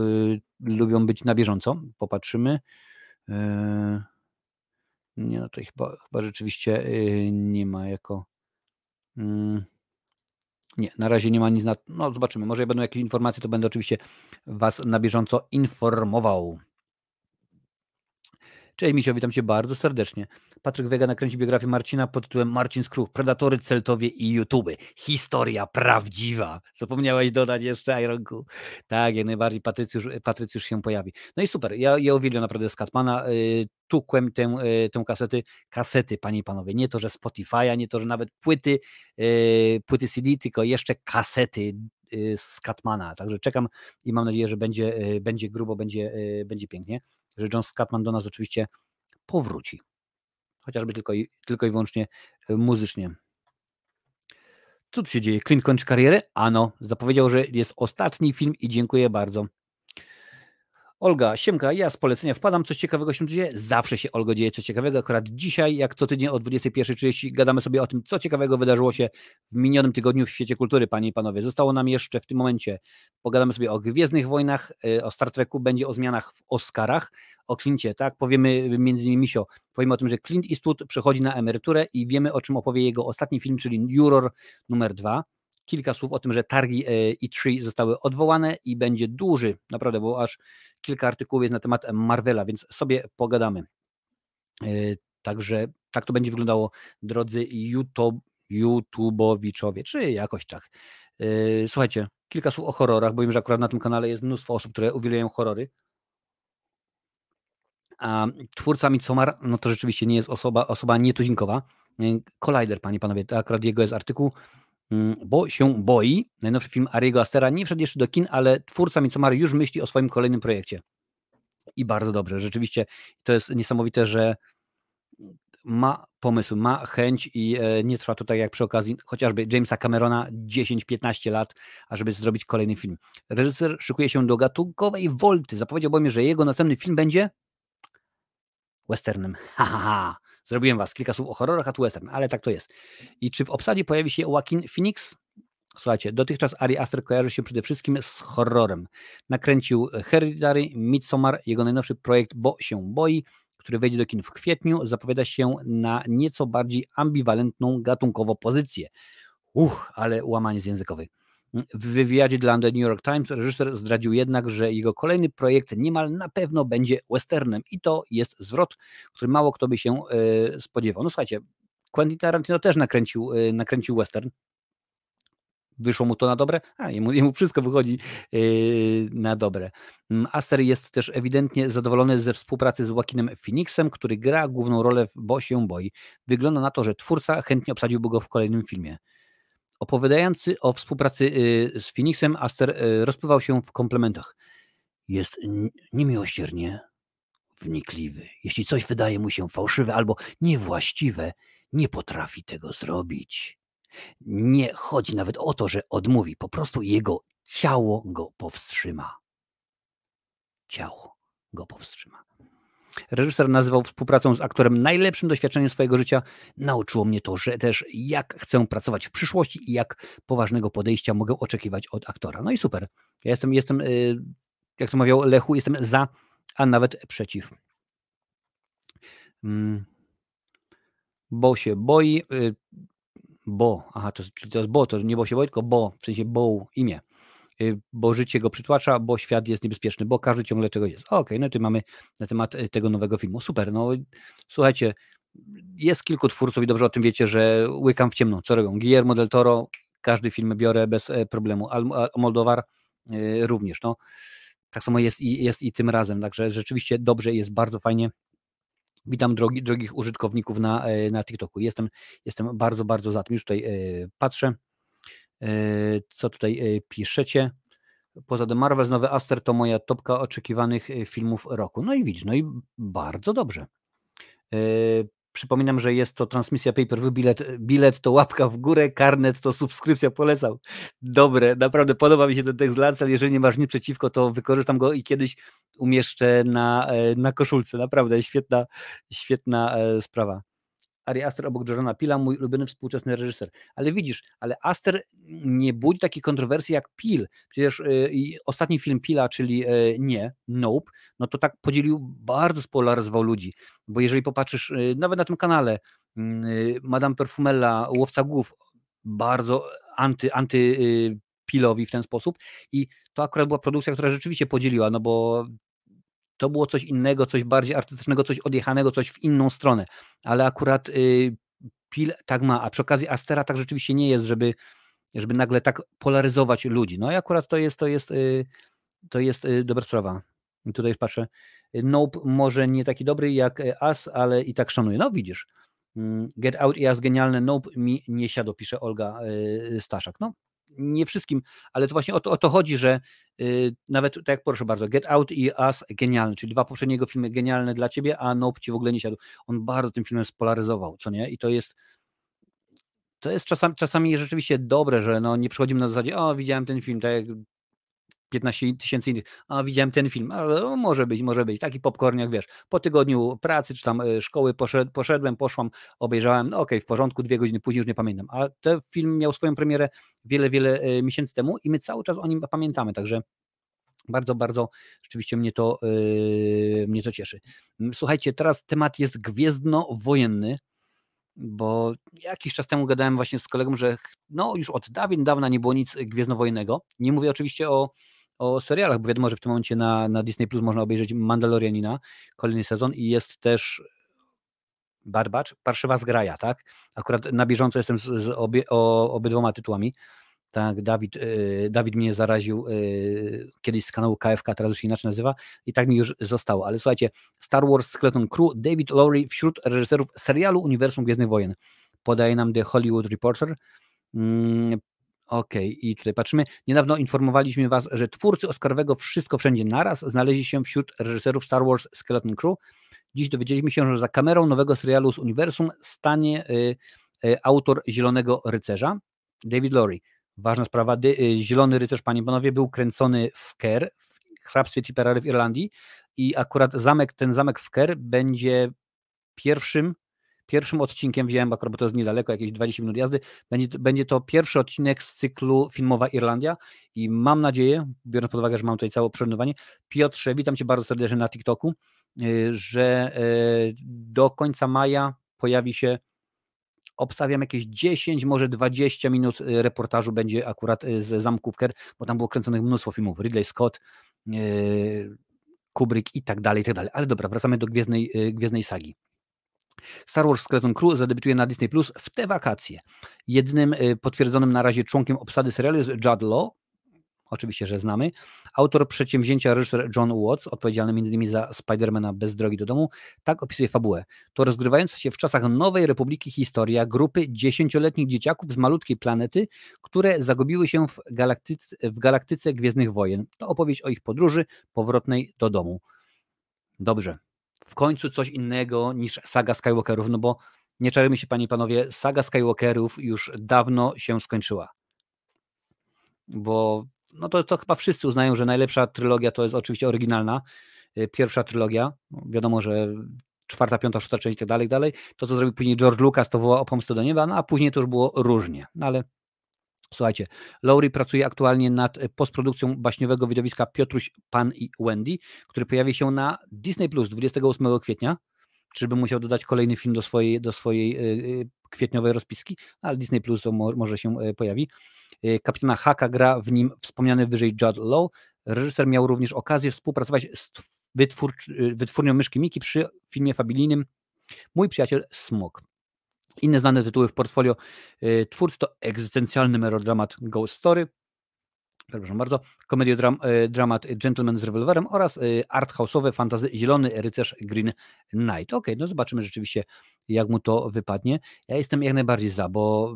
lubią być na bieżąco. Popatrzymy. Yy, nie, no tutaj chyba, chyba rzeczywiście y, nie ma jako. Mm, nie, na razie nie ma nic na. No, zobaczymy. Może jak będą jakieś informacje, to będę oczywiście Was na bieżąco informował. Cześć Misio, witam Cię bardzo serdecznie. Patryk Wega nakręci biografię Marcina pod tytułem Marcin Skruch, Predatory, Celtowie i YouTube. Historia prawdziwa. Zapomniałeś dodać jeszcze, Ironku. Tak, jak najbardziej Patrycjusz, y, Patrycjusz się pojawi. No i super, ja, ja uwielbiam naprawdę Skatmana. Yy, tukłem tę, yy, tę kasety, kasety, panie i panowie. Nie to, że Spotify'a, nie to, że nawet płyty, y, płyty CD, tylko jeszcze kasety z y, Katmana. Także czekam i mam nadzieję, że będzie, będzie grubo, będzie, będzie pięknie że John Scatman do nas oczywiście powróci. Chociażby tylko i, tylko i wyłącznie e, muzycznie. Co tu się dzieje? Clint kończy karierę? Ano, zapowiedział, że jest ostatni film i dziękuję bardzo. Olga, siemka, ja z polecenia wpadam, coś ciekawego się dzieje. Zawsze się, Olgo, dzieje coś ciekawego. Akurat dzisiaj, jak co tydzień o 21.30 gadamy sobie o tym, co ciekawego wydarzyło się w minionym tygodniu w świecie kultury, panie i panowie. Zostało nam jeszcze w tym momencie, pogadamy sobie o Gwiezdnych Wojnach, y, o Star Treku, będzie o zmianach w Oscarach, o Clintie, tak? Powiemy między innymi Misio, powiemy o tym, że Clint Eastwood przechodzi na emeryturę i wiemy, o czym opowie jego ostatni film, czyli Juror numer 2 kilka słów o tym, że targi E3 zostały odwołane i będzie duży, naprawdę, bo aż kilka artykułów jest na temat Marvela, więc sobie pogadamy. E, także tak to będzie wyglądało, drodzy YouTube, YouTubeowiczowie, czy jakoś tak. E, słuchajcie, kilka słów o horrorach, bo wiem, że akurat na tym kanale jest mnóstwo osób, które uwielbiają horrory. A twórca Midsommar, no to rzeczywiście nie jest osoba, osoba nietuzinkowa. E, Collider, panie panowie, to akurat jego jest artykuł. Mm, bo się boi. Najnowszy film Ariego Astera nie wszedł jeszcze do kin, ale twórca Mitsumary już myśli o swoim kolejnym projekcie. I bardzo dobrze. Rzeczywiście to jest niesamowite, że ma pomysł, ma chęć i e, nie trwa tutaj jak przy okazji chociażby Jamesa Camerona 10-15 lat, ażeby zrobić kolejny film. Reżyser szykuje się do gatunkowej wolty. Zapowiedział bowiem, że jego następny film będzie westernem. Ha, ha, ha. Zrobiłem was kilka słów o horrorach, a tu western, ale tak to jest. I czy w obsadzie pojawi się Joaquin Phoenix? Słuchajcie, dotychczas Ari Aster kojarzy się przede wszystkim z horrorem. Nakręcił e, Hereditary, Midsommar, jego najnowszy projekt Bo się boi, który wejdzie do kin w kwietniu, zapowiada się na nieco bardziej ambiwalentną gatunkowo pozycję. Uch, ale łamanie z językowej. W wywiadzie dla The New York Times reżyser zdradził jednak, że jego kolejny projekt niemal na pewno będzie westernem i to jest zwrot, który mało kto by się e, spodziewał. No słuchajcie, Quentin Tarantino też nakręcił, e, nakręcił western. Wyszło mu to na dobre? A, jemu, jemu wszystko wychodzi e, na dobre. Mm, Aster jest też ewidentnie zadowolony ze współpracy z Joaquinem Phoenixem, który gra główną rolę w Bo się boi. Wygląda na to, że twórca chętnie obsadziłby go w kolejnym filmie opowiadający o współpracy y, z Phoenixem, Aster y, rozpływał się w komplementach. Jest niemiłosiernie wnikliwy. Jeśli coś wydaje mu się fałszywe albo niewłaściwe, nie potrafi tego zrobić. Nie chodzi nawet o to, że odmówi, po prostu jego ciało go powstrzyma. Ciało go powstrzyma. Reżyser nazywał współpracą z aktorem najlepszym doświadczeniem swojego życia. Nauczyło mnie to, że też jak chcę pracować w przyszłości i jak poważnego podejścia mogę oczekiwać od aktora. No i super. Ja jestem, jestem y, jak to mawiał Lechu, jestem za, a nawet przeciw. Mm. Bo się boi, y, bo, aha, to, czyli to jest bo, to nie bo się boi, tylko bo, w sensie bo imię. Y, bo życie go przytłacza, bo świat jest niebezpieczny, bo każdy ciągle tego jest. Okej, okay, no i mamy na temat y, tego nowego filmu. Super, no słuchajcie, jest kilku twórców i dobrze o tym wiecie, że łykam w ciemno, co robią. Guillermo del Toro, każdy film biorę bez e, problemu. Moldowar y, również, no. Tak samo jest i, jest i tym razem, także rzeczywiście dobrze, jest bardzo fajnie. Witam drogi, drogich użytkowników na, e, na TikToku. Jestem, jestem bardzo, bardzo za tym. Już tutaj e, patrzę. Y, co tutaj y, piszecie. Poza The Marvels nowy Aster to moja topka oczekiwanych y, filmów roku. No i widzisz, no i bardzo dobrze. Przypominam, że jest to transmisja pay-per-view, bilet, bilet to łapka w górę, karnet to subskrypcja, polecam. Dobre, naprawdę podoba mi się ten tekst Lancel, jeżeli nie masz nic przeciwko, to wykorzystam go i kiedyś umieszczę na, na koszulce, naprawdę świetna, świetna e, sprawa. Ari Aster obok Jordana Pila, mój ulubiony współczesny reżyser. Ale widzisz, ale Aster nie budzi takiej kontrowersji jak Pil. Przecież y, ostatni film Pila, czyli y, nie, Nope, no to tak podzielił, bardzo spolaryzował ludzi. Bo jeżeli popatrzysz, y, nawet na tym kanale, mm, y, Madame Perfumella, Łowca Głów, bardzo anty, anty y, Pilowi w ten sposób i to akurat była produkcja, która rzeczywiście podzieliła, no bo to było coś innego, coś bardziej artystycznego, coś odjechanego, coś w inną stronę. Ale akurat y, Pil tak ma, a przy okazji Astera tak rzeczywiście nie jest, żeby, żeby nagle tak polaryzować ludzi. No i akurat to jest, to jest, y, to jest y, dobra sprawa. I tutaj patrzę. Nope może nie taki dobry jak y, As, ale i tak szanuję. No widzisz. Mm, Get Out i As genialne. Nope mi nie siadł, pisze Olga y, Staszak. No nie wszystkim, ale to właśnie o to, o to chodzi, że yy, nawet tak jak proszę bardzo, Get Out i Us genialny, czyli dwa poprzedniego filmy genialne dla ciebie, a Nope ci w ogóle nie siadł. On bardzo tym filmem spolaryzował, co nie? I to jest to jest czasami, czasami rzeczywiście dobre, że no nie przychodzimy na zasadzie, o widziałem ten film, tak jak 15 tysięcy innych, a widziałem ten film, ale no, może być, może być, taki popcorn jak wiesz, po tygodniu pracy czy tam e, szkoły poszedłem, poszłam, obejrzałem, no okej, okay, w porządku, dwie godziny później już nie pamiętam, ale ten film miał swoją premierę wiele, wiele e, miesięcy temu i my cały czas o nim pamiętamy, także bardzo, bardzo rzeczywiście mnie to, yy, mnie to cieszy. Słuchajcie, teraz temat jest gwiezdno-wojenny, bo jakiś czas temu gadałem właśnie z kolegą, że no już od dawien dawna nie było nic gwiezdnowojennego. Nie mówię oczywiście o o serialach, bo wiadomo, że w tym momencie na, na Disney Plus można obejrzeć Mandalorianina, kolejny sezon i jest też Barbacz, Parszywa Zgraja, tak? Akurat na bieżąco jestem z, z obie, o, obydwoma tytułami. Tak, Dawid, y, Dawid mnie zaraził y, kiedyś z kanału KFK, teraz już się inaczej nazywa i tak mi już zostało. Ale słuchajcie, Star Wars Skeleton Crew, David Lowry wśród reżyserów serialu Uniwersum Gwiezdnych Wojen. Podaje nam The Hollywood Reporter. Mm, Okej, okay. i tutaj patrzymy. Niedawno informowaliśmy Was, że twórcy Oscarowego Wszystko Wszędzie Naraz znaleźli się wśród reżyserów Star Wars Skeleton Crew. Dziś dowiedzieliśmy się, że za kamerą nowego serialu z uniwersum stanie y, y, autor Zielonego Rycerza, David Lowry. Ważna sprawa, y, Zielony Rycerz, panie i panowie, był kręcony w Kerr, w hrabstwie Tipperary w Irlandii i akurat zamek, ten zamek w Kerr będzie pierwszym Pierwszym odcinkiem wziąłem, akurat bo to jest niedaleko, jakieś 20 minut jazdy. Będzie, będzie to pierwszy odcinek z cyklu Filmowa Irlandia i mam nadzieję, biorąc pod uwagę, że mam tutaj całe przygotowanie, Piotrze, witam Cię bardzo serdecznie na TikToku, y, że y, do końca maja pojawi się obstawiam jakieś 10, może 20 minut y, reportażu będzie akurat z zamków Kerr, bo tam było kręconych mnóstwo filmów, Ridley Scott, Kubrick i tak dalej, i tak dalej. Ale dobra, wracamy do Gwiezdnej, Gwiezdnej Sagi. Star Wars Skeleton Crew zadebiutuje na Disney Plus w te wakacje. Jednym y, potwierdzonym na razie członkiem obsady serialu jest Judd Law, oczywiście, że znamy. Autor przedsięwzięcia reżyser John Watts, odpowiedzialny m.in. za Spidermana bez drogi do domu, tak opisuje fabułę. To rozgrywająca się w czasach Nowej Republiki historia grupy dziesięcioletnich dzieciaków z malutkiej planety, które zagubiły się w galaktyce, w galaktyce Gwiezdnych Wojen. To opowieść o ich podróży powrotnej do domu. Dobrze, w końcu coś innego niż saga Skywalkerów, no bo nie czarujmy się, panie i panowie, saga Skywalkerów już dawno się skończyła. Bo no to, to chyba wszyscy uznają, że najlepsza trylogia to jest oczywiście oryginalna, y, pierwsza trylogia, no, wiadomo, że czwarta, piąta, szósta część i tak dalej, tak dalej. To, co zrobił później George Lucas, to woła o pomstę do nieba, no a później to już było różnie, no ale Słuchajcie, Lowry pracuje aktualnie nad e, postprodukcją baśniowego widowiska Piotruś, Pan i Wendy, który pojawi się na Disney Plus 28 kwietnia. czyżby musiał dodać kolejny film do swojej, do swojej e, e, kwietniowej rozpiski, no, ale Disney Plus to może się pojawi. Kapitana Haka gra w nim wspomniany wyżej Judd Low. Reżyser miał również okazję współpracować z wytwórnią Myszki Miki przy filmie familijnym Mój przyjaciel Smok. Inne znane tytuły w portfolio y, twórcy to egzystencjalny melodramat Ghost Story, przepraszam bardzo, komediodram, y, dramat Gentleman z revolverem* oraz y, art houseowe fantazy Zielony Rycerz Green Knight. Okej, okay, no zobaczymy rzeczywiście, jak mu to wypadnie. Ja jestem jak najbardziej za, bo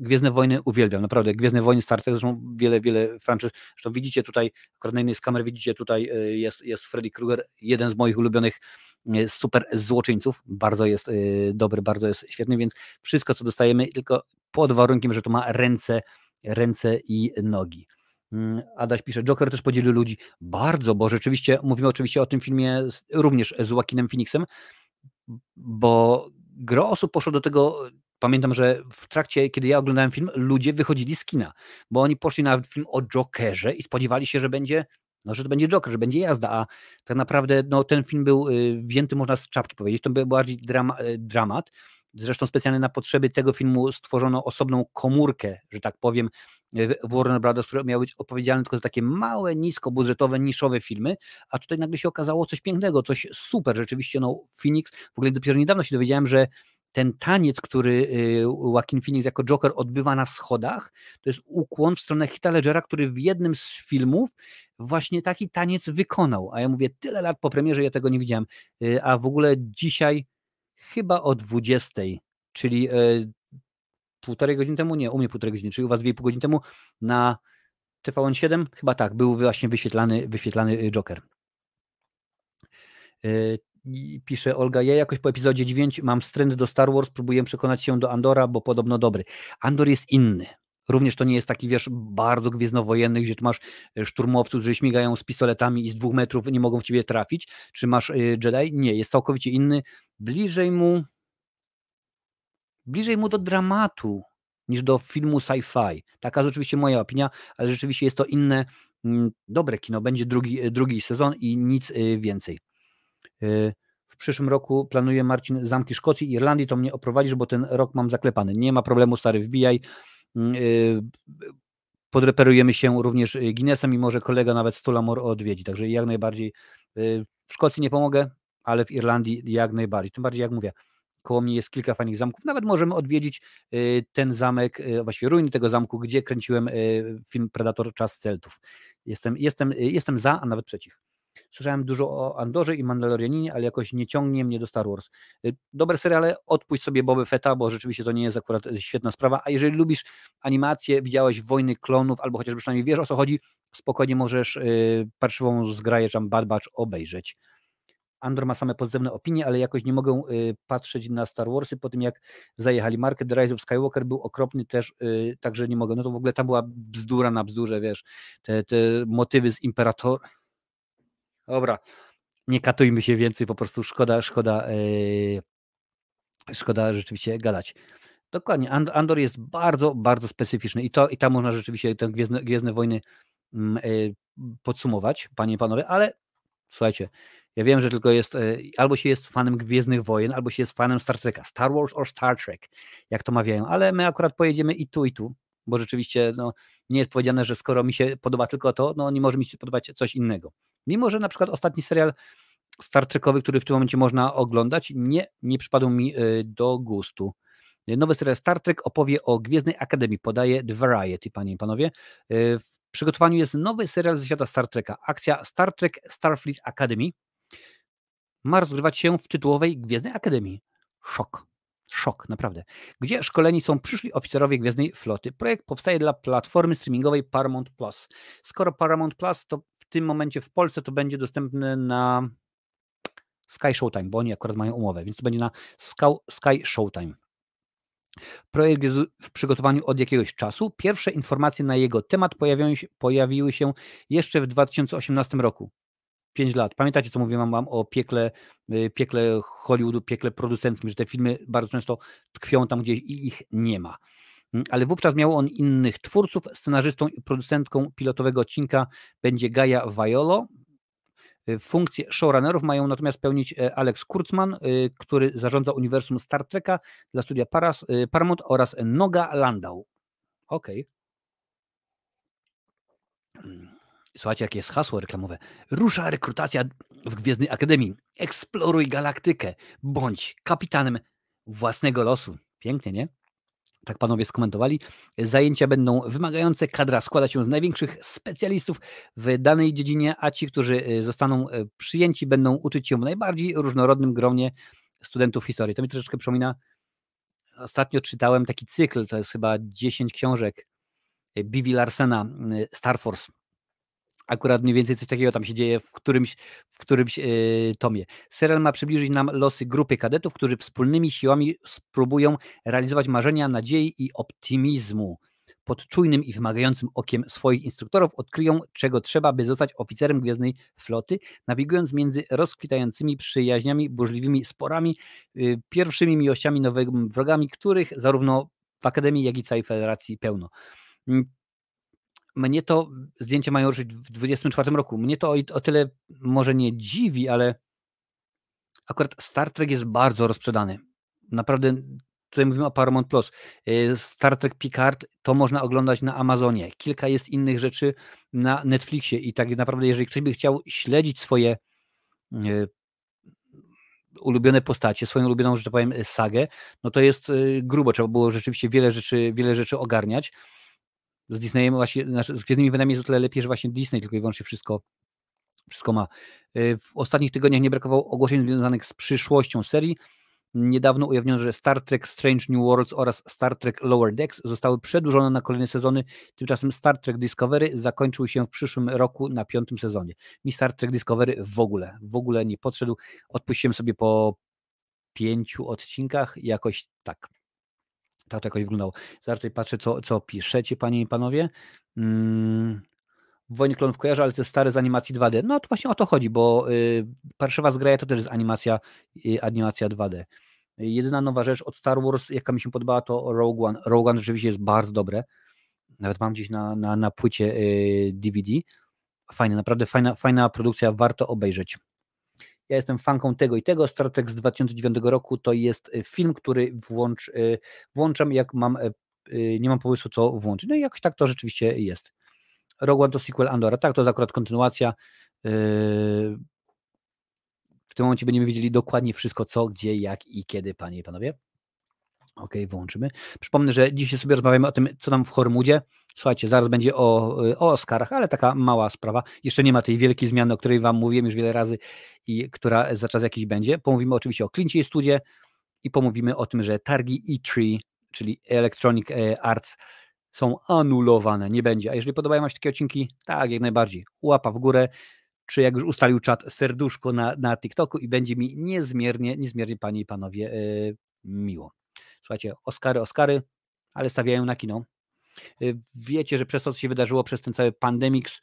Gwiezdne Wojny uwielbiam, naprawdę. Gwiezdne Wojny, Star Trek, zresztą wiele, wiele franczyz. Zresztą widzicie tutaj, akurat na z kamer widzicie tutaj e, jest, jest Freddy Krueger, jeden z moich ulubionych e, super złoczyńców. Bardzo jest e, dobry, bardzo jest świetny, więc wszystko, co dostajemy, tylko pod warunkiem, że to ma ręce, ręce i nogi. Mm, Adaś pisze, Joker też podzielił ludzi. Bardzo, bo rzeczywiście, mówimy oczywiście o tym filmie również z Joaquinem Phoenixem, bo gro osób poszło do tego Pamiętam, że w trakcie, kiedy ja oglądałem film, ludzie wychodzili z kina, bo oni poszli na film o Jokerze i spodziewali się, że będzie, no, że to będzie Joker, że będzie jazda, a tak naprawdę no, ten film był y, wzięty, można z czapki powiedzieć, to był bardziej drama, y, dramat. Zresztą specjalnie na potrzeby tego filmu stworzono osobną komórkę, że tak powiem, y, Warner Brothers, która miała być odpowiedzialna tylko za takie małe, niskobudżetowe, niszowe filmy, a tutaj nagle się okazało coś pięknego, coś super. Rzeczywiście, no, Phoenix, w ogóle dopiero niedawno się dowiedziałem, że ten taniec, który y, Joaquin Phoenix jako Joker odbywa na schodach, to jest ukłon w stronę Hita Ledgera, który w jednym z filmów właśnie taki taniec wykonał. A ja mówię, tyle lat po premierze ja tego nie widziałem. Y, a w ogóle dzisiaj chyba o 20, czyli e, półtorej godziny temu, nie, u mnie półtorej godziny, czyli u was dwie pół godziny temu na TVN7, chyba tak, był właśnie wyświetlany, wyświetlany Joker. Y, pisze Olga, ja jakoś po epizodzie 9 mam stręt do Star Wars, próbuję przekonać się do Andora, bo podobno dobry. Andor jest inny. Również to nie jest taki, wiesz, bardzo gwiezdnowojenny, gdzie tu masz e, szturmowców, którzy śmigają z pistoletami i z dwóch metrów nie mogą w ciebie trafić. Czy masz e, Jedi? Nie, jest całkowicie inny. Bliżej mu bliżej mu do dramatu niż do filmu sci-fi. Taka rzeczywiście moja opinia, ale rzeczywiście jest to inne, mm, dobre kino. Będzie drugi, e, drugi sezon i nic więcej. Y, w przyszłym roku planuję, Marcin, zamki Szkocji i Irlandii, to mnie oprowadzisz, bo ten rok mam zaklepany. Nie ma problemu, stary, wbijaj. Mm, y, podreperujemy się również y, Guinnessem i może kolega nawet Stulamor odwiedzi, także jak najbardziej. W Szkocji nie pomogę, ale w Irlandii jak najbardziej. Tym bardziej, jak mówię, koło mnie jest kilka fajnych zamków. Nawet możemy odwiedzić ten zamek, właściwie ruiny tego zamku, gdzie kręciłem film Predator Czas Celtów. Jestem, jestem, jestem za, a nawet przeciw. Słyszałem dużo o Andorze i Mandalorianinie, ale jakoś nie ciągnie mnie do Star Wars. Y, dobre seriale, odpuść sobie Boba Fetta, bo rzeczywiście to nie jest akurat y, świetna sprawa, a jeżeli lubisz animację, widziałeś Wojny Klonów, albo chociażby przynajmniej wiesz o co chodzi, spokojnie możesz yy, parszywą zgraję tam Bad Batch obejrzeć. Andor ma same pozytywne opinie, ale jakoś nie mogę y, patrzeć na Star Warsy po tym jak zajechali markę. The Rise of Skywalker był okropny też, y, także nie mogę. No to w ogóle ta była bzdura na bzdurze, wiesz, te, te motywy z Imperator Dobra, nie katujmy się więcej, po prostu szkoda, szkoda, yy, szkoda rzeczywiście gadać. Dokładnie, Andor jest bardzo, bardzo specyficzny i to i tam można rzeczywiście te Gwiezdne, Gwiezdne Wojny yy, podsumować, panie i panowie, ale słuchajcie, ja wiem, że tylko jest, yy, albo się jest fanem Gwiezdnych Wojen, albo się jest fanem Star Treka, Star Wars or Star Trek, jak to mawiają, ale my akurat pojedziemy i tu, i tu, bo rzeczywiście no, nie jest powiedziane, że skoro mi się podoba tylko to, no nie może mi się podobać coś innego. Mimo, że na przykład ostatni serial Star Trekowy, który w tym momencie można oglądać, nie, nie przypadł mi y, do gustu. Nowy serial Star Trek opowie o Gwiezdnej Akademii, podaje The Variety, panie i panowie. Y, w przygotowaniu jest nowy serial ze świata Star Treka, akcja Star Trek Starfleet Academy. Ma rozgrywać się w tytułowej Gwiezdnej Akademii. Szok. Szok, naprawdę. Gdzie szkoleni są przyszli oficerowie Gwiezdnej Floty. Projekt powstaje dla platformy streamingowej Paramount Plus. Skoro Paramount Plus, to tym momencie w Polsce to będzie dostępny na Sky Showtime, bo oni akurat mają umowę, więc to będzie na Sky Showtime. Projekt jest w przygotowaniu od jakiegoś czasu. Pierwsze informacje na jego temat pojawiły się jeszcze w 2018 roku. 5 lat. Pamiętacie, co mówiłam wam o piekle, y, piekle Hollywoodu, piekle producenckim, że te filmy bardzo często tkwią tam gdzieś i ich nie ma. Mm, ale wówczas miał on innych twórców. Scenarzystą i producentką pilotowego odcinka będzie Gaia Vaiolo. Y, funkcję showrunnerów mają natomiast pełnić e, Alex Kurtzman, y, który zarządza uniwersum Star Treka dla studia Paras, y, Paramount oraz Noga Landau. Okej. Okay. Mm, słuchajcie, jakie jest hasło reklamowe. Rusza rekrutacja w Gwiezdnej Akademii. Eksploruj galaktykę. Bądź kapitanem własnego losu. Pięknie, nie? tak panowie skomentowali. Zajęcia będą wymagające. Kadra składa się z największych specjalistów w danej dziedzinie, a ci, którzy y, zostaną y, przyjęci, będą uczyć się w najbardziej różnorodnym gronie studentów historii. To mi troszeczkę przypomina, ostatnio czytałem taki cykl, to jest chyba 10 książek y, Bivi Larsena, Star Force akurat mniej więcej coś takiego tam się dzieje w którymś, w którymś yy, tomie. Serial ma przybliżyć nam losy grupy kadetów, którzy wspólnymi siłami spróbują realizować marzenia nadziei i optymizmu. Pod czujnym i wymagającym okiem swoich instruktorów odkryją, czego trzeba, by zostać oficerem Gwiezdnej Floty, nawigując między rozkwitającymi przyjaźniami, burzliwymi sporami, yy, pierwszymi miłościami, nowymi wrogami, których zarówno w Akademii, jak i całej Federacji pełno. Mm, mnie to, zdjęcie mają ruszyć w 2024 roku, mnie to o, o tyle może nie dziwi, ale akurat Star Trek jest bardzo rozprzedany. Naprawdę tutaj mówimy o Paramount Plus. E, Star Trek Picard to można oglądać na Amazonie. Kilka jest innych rzeczy na Netflixie i tak naprawdę, jeżeli ktoś by chciał śledzić swoje e, ulubione postacie, swoją ulubioną, że tak powiem, sagę, no to jest e, grubo, trzeba było rzeczywiście wiele rzeczy, wiele rzeczy ogarniać z Disneyem właśnie, znaczy, z Gwiezdnymi Wojnami jest o tyle lepiej, że właśnie Disney tylko i wyłącznie wszystko, wszystko ma. Y, w ostatnich tygodniach nie brakowało ogłoszeń związanych z przyszłością serii. Niedawno ujawniono, że Star Trek Strange New Worlds oraz Star Trek Lower Decks zostały przedłużone na kolejne sezony. Tymczasem Star Trek Discovery zakończył się w przyszłym roku na piątym sezonie. Mi Star Trek Discovery w ogóle, w ogóle nie podszedł. Odpuściłem sobie po pięciu odcinkach, jakoś tak tak to jakoś wyglądało. Zaraz tutaj patrzę, co, co piszecie, panie i panowie. Mm. Wojny klonów kojarzę, ale to jest stary z animacji 2D. No to właśnie o to chodzi, bo y, Parszywa Zgraja to też jest animacja, y, animacja 2D. Jedyna nowa rzecz od Star Wars, jaka mi się podobała, to Rogue One. Rogue One rzeczywiście jest bardzo dobre. Nawet mam gdzieś na, na, na płycie y, DVD. Fajne, naprawdę fajna, fajna produkcja, warto obejrzeć. Ja jestem fanką tego i tego. Star Trek z 2009 roku to jest e, film, który włącz, e, włączam, jak mam, e, nie mam pomysłu, co włączyć. No i jakoś tak to rzeczywiście jest. Rogue One to sequel Andora. Tak, to jest akurat kontynuacja. W tym momencie będziemy wiedzieli dokładnie wszystko, co, gdzie, jak i kiedy, panie i panowie. OK, wyłączymy. Przypomnę, że dzisiaj sobie rozmawiamy o tym, co nam w Hormudzie. Słuchajcie, zaraz będzie o, o Oscarach, ale taka mała sprawa. Jeszcze nie ma tej wielkiej zmiany, o której Wam mówiłem już wiele razy i która za czas jakiś będzie. Pomówimy oczywiście o Clint studie i pomówimy o tym, że targi E3, czyli Electronic e, Arts, są anulowane, nie będzie. A jeżeli podobają Wam się takie odcinki, tak, jak najbardziej. Łapa w górę, czy jak już ustalił czat, serduszko na, na TikToku i będzie mi niezmiernie, niezmiernie Panie i Panowie yy, miło. Słuchajcie, Oscary, Oscary, ale stawiają na kino. Y, wiecie, że przez to, co się wydarzyło, przez ten cały pandemiks,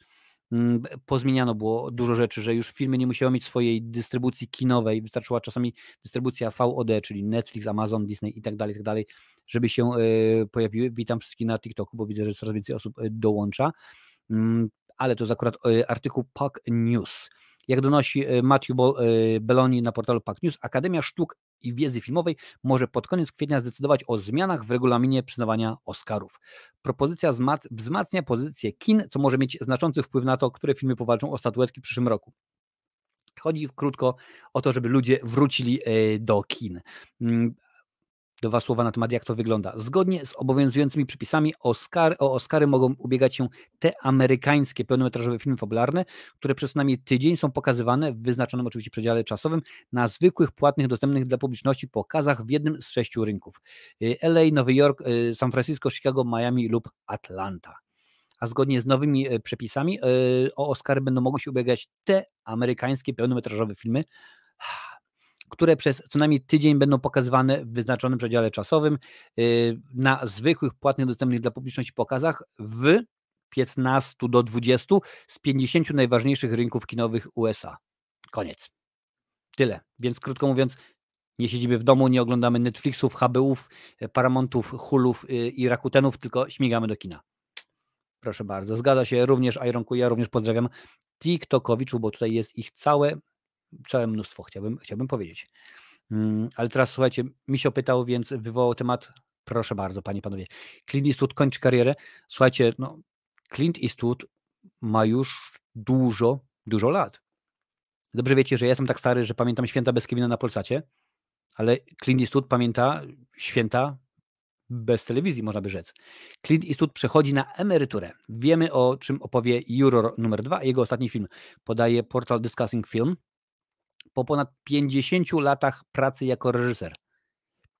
mm, pozmieniano było dużo rzeczy, że już filmy nie musiały mieć swojej dystrybucji kinowej, wystarczyła czasami dystrybucja VOD, czyli Netflix, Amazon, Disney i tak dalej, tak dalej, żeby się y, pojawiły. Witam wszystkich na TikToku, bo widzę, że coraz więcej osób y, dołącza, mm, ale to jest akurat artykuł PAK News. Jak donosi Matthew Belloni na portalu PAK News, Akademia Sztuk i wiedzy filmowej może pod koniec kwietnia zdecydować o zmianach w regulaminie przyznawania Oscarów. Propozycja wzmacnia pozycję kin, co może mieć znaczący wpływ na to, które filmy powalczą o statuetki w przyszłym roku. Chodzi krótko o to, żeby ludzie wrócili e, do kin. Mm, Dwa słowa na temat, jak to wygląda. Zgodnie z obowiązującymi przepisami Oscar, o Oscary mogą ubiegać się te amerykańskie pełnometrażowe filmy fabularne, które przez co najmniej tydzień są pokazywane w wyznaczonym oczywiście przedziale czasowym na zwykłych, płatnych, dostępnych dla publiczności pokazach w jednym z sześciu rynków. Y, LA, Nowy Jork, y, San Francisco, Chicago, Miami lub Atlanta a zgodnie z nowymi y, przepisami o Oscary będą mogły się ubiegać te amerykańskie pełnometrażowe filmy które przez co najmniej tydzień będą pokazywane w wyznaczonym przedziale czasowym y, na zwykłych, płatnych, dostępnych dla publiczności pokazach w 15 do 20 z 50 najważniejszych rynków kinowych USA. Koniec. Tyle. Więc krótko mówiąc, nie siedzimy w domu, nie oglądamy Netflixów, HBUów, Paramountów, Hulów y, i Rakutenów, tylko śmigamy do kina. Proszę bardzo. Zgadza się również Ironku. ja również pozdrawiam TikTokowiczu, bo tutaj jest ich całe całe mnóstwo, chciałbym, chciałbym powiedzieć. Mm, ale teraz słuchajcie, się pytał, więc wywołał temat. Proszę bardzo, panie panowie. Clint Eastwood kończy karierę. Słuchajcie, no, Clint Eastwood ma już dużo, dużo lat. Dobrze wiecie, że ja jestem tak stary, że pamiętam święta bez Kevina na Polsacie, ale Clint Eastwood pamięta święta bez telewizji, można by rzec. Clint Eastwood przechodzi na emeryturę. Wiemy o czym opowie Juror numer dwa. jego ostatni film. Podaje portal Discussing Film po ponad 50 latach pracy jako reżyser.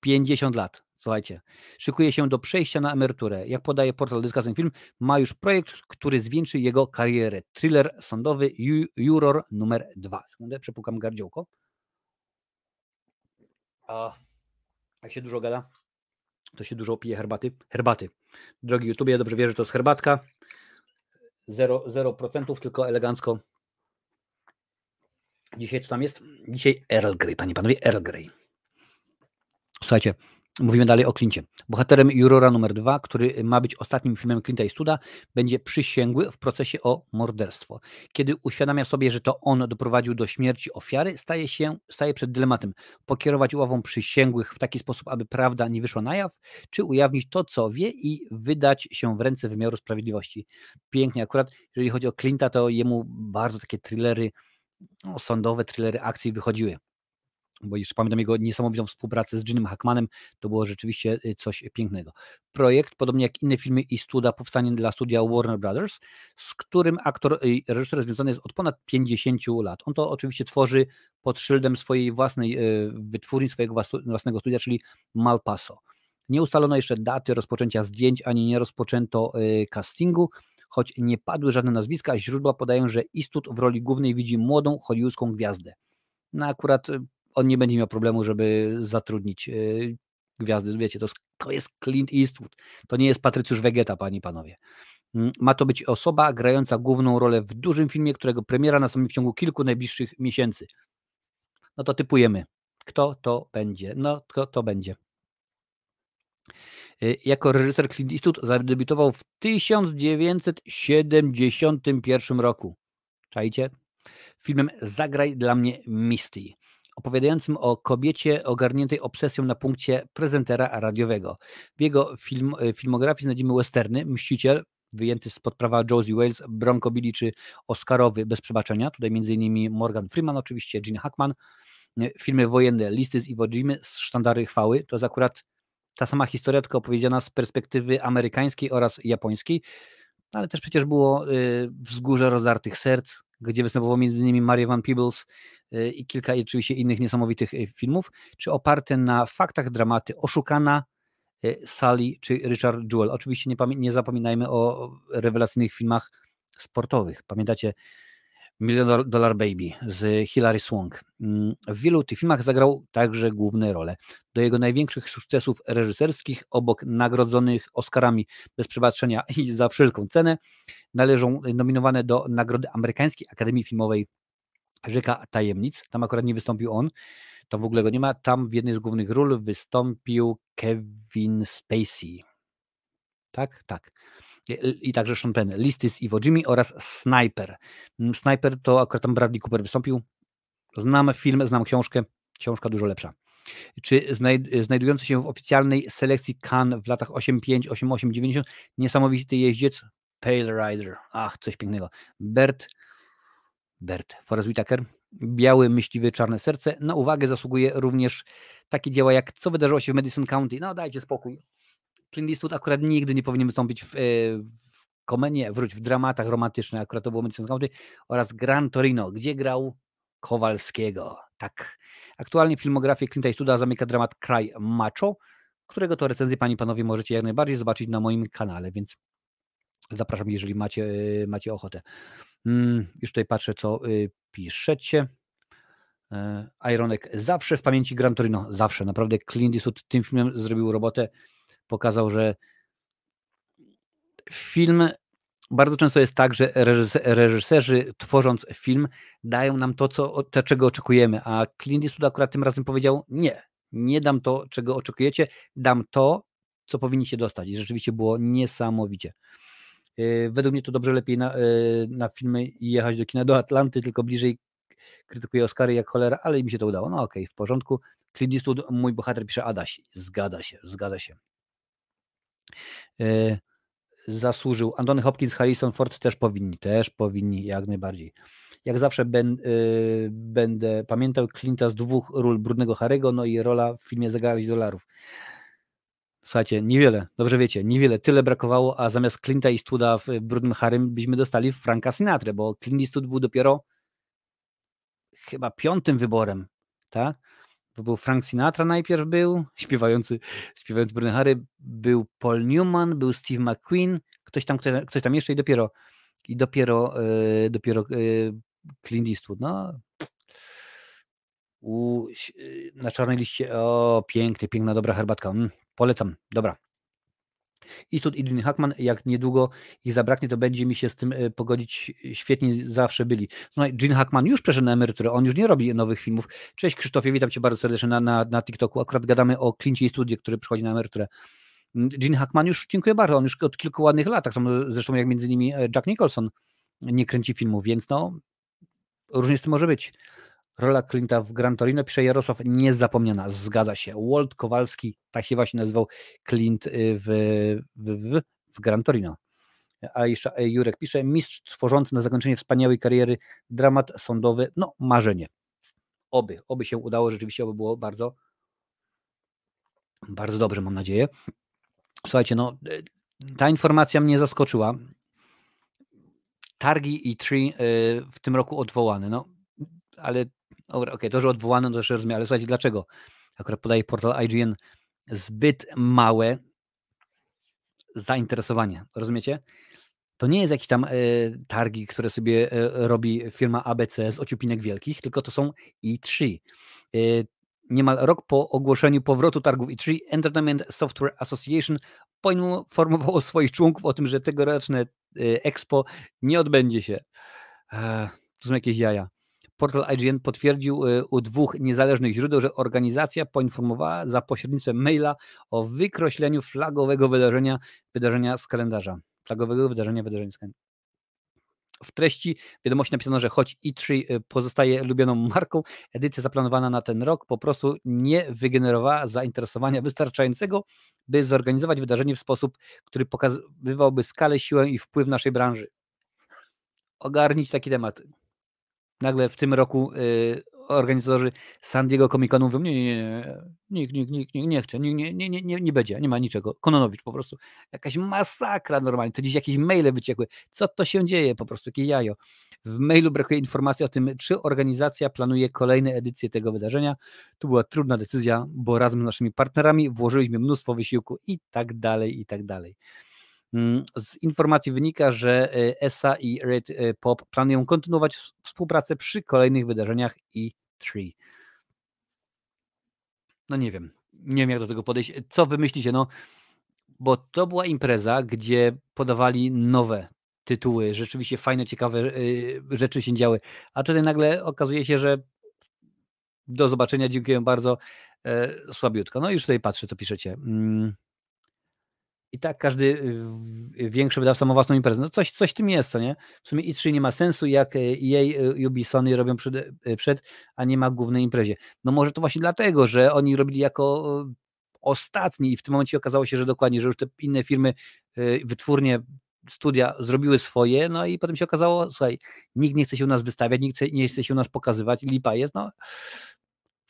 50 lat, słuchajcie. Szykuje się do przejścia na emeryturę. Jak podaje portal Discussion Film, ma już projekt, który zwiększy jego karierę. Thriller sądowy ju Juror numer 2. Sekundę, przepukam gardziołko. A jak się dużo gada, to się dużo pije herbaty. Herbaty. Drogi YouTube, ja dobrze wierzę, że to jest herbatka. 0 tylko elegancko Dzisiaj co tam jest? Dzisiaj Earl Grey, panie panowie, Earl Grey. Słuchajcie, mówimy dalej o Clintie. Bohaterem Jurora numer dwa, który ma być ostatnim filmem Clint'a Studa, będzie przysięgły w procesie o morderstwo. Kiedy uświadamia sobie, że to on doprowadził do śmierci ofiary, staje, się, staje przed dylematem pokierować ławą przysięgłych w taki sposób, aby prawda nie wyszła na jaw, czy ujawnić to, co wie i wydać się w ręce wymiaru sprawiedliwości. Pięknie akurat, jeżeli chodzi o Clint'a, to jemu bardzo takie thrillery sądowe thrillery akcji wychodziły. Bo już pamiętam jego niesamowitą współpracę z Jimem Hackmanem, to było rzeczywiście y, coś pięknego. Projekt, podobnie jak inne filmy i studia powstanie dla studia Warner Brothers, z którym aktor i reżyser związany jest od ponad 50 lat. On to oczywiście tworzy pod szyldem swojej własnej y, wytwórni, swojego własnego studia, czyli Malpaso. Nie ustalono jeszcze daty rozpoczęcia zdjęć, ani nie rozpoczęto y, castingu choć nie padły żadne nazwiska, źródła podają, że Istut w roli głównej widzi młodą hollywoodzką gwiazdę. No akurat y, on nie będzie miał problemu, żeby zatrudnić y, gwiazdy. Wiecie, to, to jest Clint Eastwood, to nie jest Patrycjusz Wegeta, panie i panowie. Mm, ma to być osoba grająca główną rolę w dużym filmie, którego premiera nastąpi w ciągu kilku najbliższych miesięcy. No to typujemy. Kto to będzie? No, kto to będzie? Y, jako reżyser Clint Eastwood zadebiutował w 1971 roku. Czajcie? Filmem Zagraj dla mnie Misty, opowiadającym o kobiecie ogarniętej obsesją na punkcie prezentera radiowego. W jego film, y, filmografii znajdziemy westerny, Mściciel, wyjęty spod prawa Josie Wales, Bronco Billy czy Oscarowy bez przebaczenia. Tutaj m.in. Morgan Freeman, oczywiście Gene Hackman. Y, filmy wojenne, listy z Iwo Jimy, sztandary chwały. To jest akurat ta sama historia, tylko opowiedziana z perspektywy amerykańskiej oraz japońskiej, no ale też przecież było y, Wzgórze Rozartych Serc, gdzie występowało między innymi Mario Van Peebles y, i kilka oczywiście innych niesamowitych y, filmów, czy oparte na faktach dramaty Oszukana, Sally czy Richard Jewell. Oczywiście nie, nie zapominajmy o rewelacyjnych filmach sportowych. Pamiętacie Million Dollar Baby z Hilary Swank. Mm, w wielu tych filmach zagrał także główne role. Do jego największych sukcesów reżyserskich, obok nagrodzonych Oscarami bez przebaczenia i za wszelką cenę, należą nominowane do Nagrody Amerykańskiej Akademii Filmowej Rzeka Tajemnic. Tam akurat nie wystąpił on, tam w ogóle go nie ma. Tam w jednej z głównych ról wystąpił Kevin Spacey. Tak, tak i także Sean Penn, Listy z Iwo Jimmy oraz Sniper. Mm, Sniper to akurat tam Bradley Cooper wystąpił. Znam film, znam książkę, książka dużo lepsza. Czy znajdujący się w oficjalnej selekcji Cannes w latach 85, 88, 90 niesamowity jeździec Pale Rider. Ach, coś pięknego. Bert, Bert, Forrest Whitaker, biały myśliwy, czarne serce. Na uwagę zasługuje również takie dzieła jak Co wydarzyło się w Madison County. No dajcie spokój, Clint Eastwood akurat nigdy nie powinien wystąpić w, e, w komenie, wróć w dramatach romantycznych, akurat to było Madison oraz Gran Torino, gdzie grał Kowalskiego. Tak. Aktualnie filmografię Clint Eastwooda zamyka dramat Kraj Macho, którego to recenzję Pani Panowie możecie jak najbardziej zobaczyć na moim kanale, więc zapraszam, jeżeli macie, e, macie ochotę. Mm, już tutaj patrzę, co e, piszecie. Ironek zawsze w pamięci Gran Torino, zawsze. Naprawdę Clint Eastwood tym filmem zrobił robotę pokazał, że film bardzo często jest tak, że reżyserzy tworząc film dają nam to, co, to czego oczekujemy, a Clint Eastwood akurat tym razem powiedział nie, nie dam to, czego oczekujecie, dam to, co powinniście dostać i rzeczywiście było niesamowicie. E, według mnie to dobrze lepiej na, e, na filmy jechać do kina do Atlanty, tylko bliżej krytykuje Oscary jak cholera, ale mi się to udało. No okej, okay, w porządku. Clint Eastwood, mój bohater pisze Adaś. Zgadza się, zgadza się. Y, zasłużył. Anthony Hopkins, Harrison Ford też powinni, też powinni jak najbardziej. Jak zawsze ben, y, będę pamiętał Clint'a z dwóch ról Brudnego Harego, no i rola w filmie Zegarać dolarów. Słuchajcie, niewiele, dobrze wiecie, niewiele, tyle brakowało, a zamiast Clint'a i Studa w Brudnym Harym byśmy dostali Franka Sinatra, bo Clint Eastwood był dopiero chyba piątym wyborem, tak? bo był Frank Sinatra najpierw był, śpiewający, śpiewający Bruno Harry, był Paul Newman, był Steve McQueen, ktoś tam, ktoś tam jeszcze i dopiero i dopiero, yy, dopiero yy, Clint Eastwood, no u, na czarnej liście, o piękny piękna, dobra herbatka, mm, polecam, dobra. Istut i Dwayne Hackman, jak niedługo ich zabraknie, to będzie mi się z tym e, pogodzić. E, Świetni zawsze byli. Słuchaj, Gene Hackman już przeszedł na emeryturę, on już nie robi nowych filmów. Cześć Krzysztofie, witam Cię bardzo serdecznie na, na, na TikToku. Akurat gadamy o Clintcie Studio, który przychodzi na emeryturę. Mm, Gene Hackman już, dziękuję bardzo, on już od kilku ładnych lat, tak samo zresztą jak między innymi e, Jack Nicholson nie kręci filmów, więc no różnie z tym może być. Rola Clint'a w Gran Torino, pisze Jarosław, niezapomniana, zgadza się. Walt Kowalski, tak się właśnie nazywał Clint y, w, w, w, w Gran Torino. A jeszcze y, Jurek pisze, mistrz tworzący na zakończenie wspaniałej kariery dramat sądowy, no marzenie. Oby, oby się udało, rzeczywiście oby było bardzo, bardzo dobrze, mam nadzieję. Słuchajcie, no y, ta informacja mnie zaskoczyła. Targi i Tree w tym roku odwołane, no ale Okej, okay, to, że odwołano, to już rozumiem, ale słuchajcie, dlaczego? Akurat podaje portal IGN zbyt małe zainteresowanie, rozumiecie? To nie jest jakiś tam e, targi, które sobie e, robi firma ABC z ociupinek wielkich, tylko to są E3. niemal rok po ogłoszeniu powrotu targów E3 Entertainment Software Association poinformowało swoich członków o tym, że tegoroczne e, Expo nie odbędzie się. Eee, to są jakieś jaja. Portal IGN potwierdził y, u dwóch niezależnych źródeł, że organizacja poinformowała za pośrednictwem maila o wykreśleniu flagowego wydarzenia, wydarzenia z kalendarza. Flagowego wydarzenia, wydarzenia z kalendarza. W treści wiadomości napisano, że choć E3 y, pozostaje lubioną marką, edycja zaplanowana na ten rok po prostu nie wygenerowała zainteresowania wystarczającego, by zorganizować wydarzenie w sposób, który pokazywałby skalę, siłę i wpływ naszej branży. Ogarnić taki temat. Nagle w tym roku y, organizatorzy San Diego Comic Conu mówią, nie, nie, nie, nikt, nikt, nikt, nikt nie chce, nie, nie, nie, nie, nie będzie, nie ma niczego. Kononowicz po prostu, jakaś masakra normalnie, to dziś jakieś maile wyciekły, co to się dzieje po prostu, jakie jajo. W mailu brakuje informacji o tym, czy organizacja planuje kolejne edycje tego wydarzenia. To była trudna decyzja, bo razem z naszymi partnerami włożyliśmy mnóstwo wysiłku i tak dalej, i tak dalej. Mm, z informacji wynika, że ESA i Red e, Pop planują kontynuować współpracę przy kolejnych wydarzeniach E3. No nie wiem, nie wiem jak do tego podejść. Co wymyślicie? No, bo to była impreza, gdzie podawali nowe tytuły, rzeczywiście fajne, ciekawe e, rzeczy się działy, a tutaj nagle okazuje się, że do zobaczenia, dziękuję bardzo, e, słabiutko. No już tutaj patrzę, co piszecie. Mm i tak każdy y, większy wydawca ma własną imprezę. No coś, coś tym jest, to nie? W sumie i3 e nie ma sensu, jak y, jej y, Ubisoft robią przed, przed, a nie ma głównej imprezie. No może to właśnie dlatego, że oni robili jako ostatni i w tym momencie okazało się, że dokładnie, że już te inne firmy, wytwórnie, studia zrobiły swoje, no i potem się okazało, słuchaj, nikt nie chce się u nas wystawiać, nikt nie chce się u nas pokazywać, lipa jest, no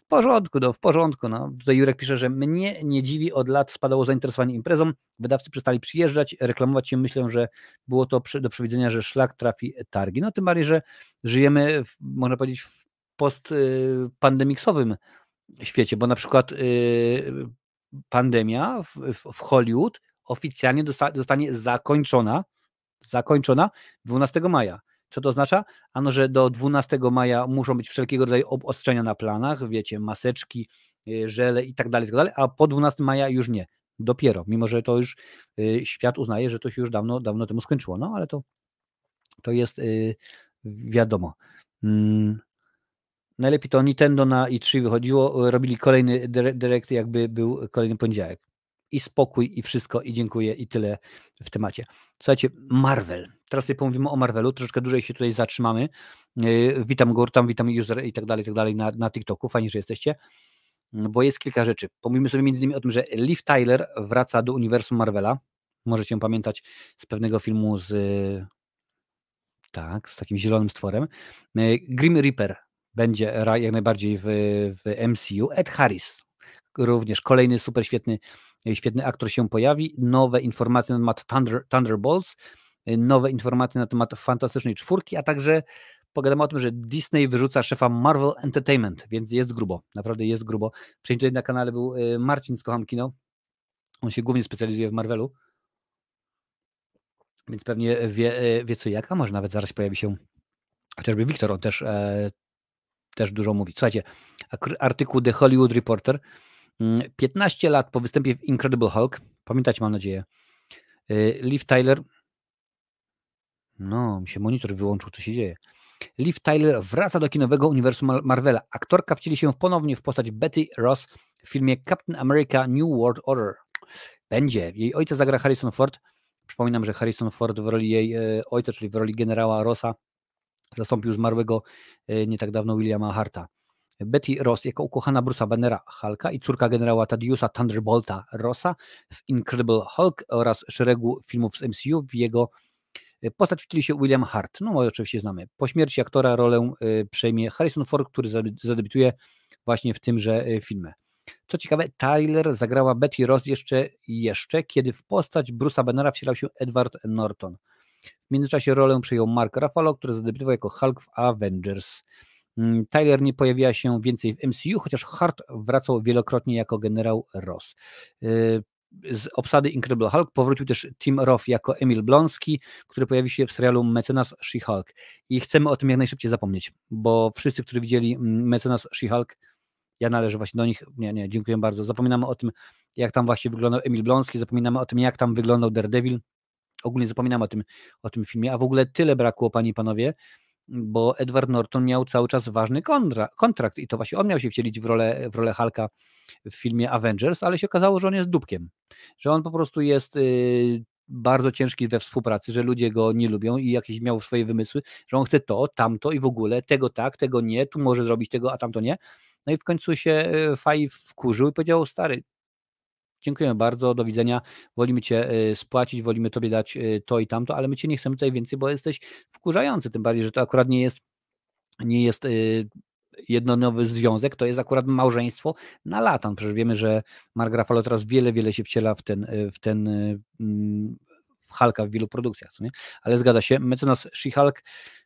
w porządku, no, w porządku. No. Tutaj Jurek pisze, że mnie nie dziwi, od lat spadało zainteresowanie imprezą, wydawcy przestali przyjeżdżać, reklamować się, myślę, że było to do przewidzenia, że szlak trafi targi. No tym bardziej, że żyjemy, w, można powiedzieć, w postpandemiksowym świecie, bo na przykład y, pandemia w, w, Hollywood oficjalnie zostanie zakończona, zakończona 12 maja. Co to oznacza? Ano, że do 12 maja muszą być wszelkiego rodzaju obostrzenia na planach, wiecie, maseczki, y, żele tak i tak dalej, a po 12 maja już nie. Dopiero, mimo że to już y, świat uznaje, że to się już dawno, dawno temu skończyło, no ale to, to jest y, wiadomo. Mm. Najlepiej to Nintendo na i3 e wychodziło, robili kolejny direct, jakby był kolejny poniedziałek. I spokój, i wszystko, i dziękuję, i tyle w temacie. Słuchajcie, Marvel. Teraz sobie pomówimy o Marvelu, Troszkę dłużej się tutaj zatrzymamy. E, witam Gortam, witam user i tak dalej, i tak dalej na, na TikToku, fajnie, że jesteście, bo jest kilka rzeczy. Pomówimy sobie między innymi o tym, że Liv Tyler wraca do uniwersum Marvela. Możecie ją pamiętać z pewnego filmu z... Tak, z takim zielonym stworem. E, Grim Reaper będzie jak najbardziej w, w MCU. Ed Harris, również kolejny super świetny, świetny aktor się pojawi. Nowe informacje na temat Thunder, Thunderbolts nowe informacje na temat Fantastycznej Czwórki, a także pogadamy o tym, że Disney wyrzuca szefa Marvel Entertainment, więc jest grubo, naprawdę jest grubo. Wcześniej tutaj na kanale był y, Marcin z Kocham Kino, on się głównie specjalizuje w Marvelu, więc pewnie wie, y, wie co jak, a może nawet zaraz pojawi się chociażby Wiktor, on też, e, też dużo mówi. Słuchajcie, artykuł The Hollywood Reporter, 15 mm, lat po występie w Incredible Hulk, pamiętacie mam nadzieję, y, Liv Tyler no, mi się monitor wyłączył, co się dzieje. Liv Tyler wraca do kinowego uniwersum Marvela. Aktorka wcieli się ponownie w postać Betty Ross w filmie Captain America New World Order. Będzie. Jej ojca zagra Harrison Ford. Przypominam, że Harrison Ford w roli jej e, ojca, czyli w roli generała Rossa, zastąpił zmarłego e, nie tak dawno Williama Harta. Betty Ross jako ukochana Bruce'a Bannera Hulka i córka generała Tadiusa Thunderbolta Rossa w Incredible Hulk oraz szeregu filmów z MCU w jego Y, postać wcieli się William Hart, no oczywiście znamy. Po śmierci aktora rolę y, przejmie Harrison Ford, który zadebiutuje właśnie w tymże y, filmie. Co ciekawe, Tyler zagrała Betty Ross jeszcze, jeszcze kiedy w postać Bruce'a Bannera wcielał się Edward Norton. W międzyczasie rolę przejął Mark Ruffalo, który zadebiutował jako Hulk w Avengers. Mm, Tyler nie pojawiła się więcej w MCU, chociaż Hart wracał wielokrotnie jako generał Ross z obsady Incredible Hulk powrócił też Tim Roth jako Emil Blonski, który pojawi się w serialu Mecenas She-Hulk. I chcemy o tym jak najszybciej zapomnieć, bo wszyscy, którzy widzieli mm, Mecenas She-Hulk, ja należę właśnie do nich. Nie, nie, dziękuję bardzo. Zapominamy o tym, jak tam właśnie wyglądał Emil Blonski, zapominamy o tym, jak tam wyglądał Daredevil. Ogólnie zapominamy o tym, o tym filmie, a w ogóle tyle brakło, panie i panowie, bo Edward Norton miał cały czas ważny kontra, kontrakt i to właśnie on miał się wcielić w rolę, w rolę Hulka w filmie Avengers, ale się okazało, że on jest dupkiem, że on po prostu jest y, bardzo ciężki we współpracy, że ludzie go nie lubią i jakieś miał swoje wymysły, że on chce to, tamto i w ogóle tego tak, tego nie, tu może zrobić tego, a tamto nie. No i w końcu się y, Faj wkurzył i powiedział, stary, Dziękujemy bardzo, do widzenia. Wolimy Cię y, spłacić, wolimy Tobie dać y, to i tamto, ale my Cię nie chcemy tutaj więcej, bo jesteś wkurzający, tym bardziej, że to akurat nie jest, nie jest y, jednonowy związek, to jest akurat małżeństwo na lata. Przecież wiemy, że Mark teraz wiele, wiele się wciela w ten, w ten w Hulka w wielu produkcjach, co nie? ale zgadza się, mecenas She-Hulk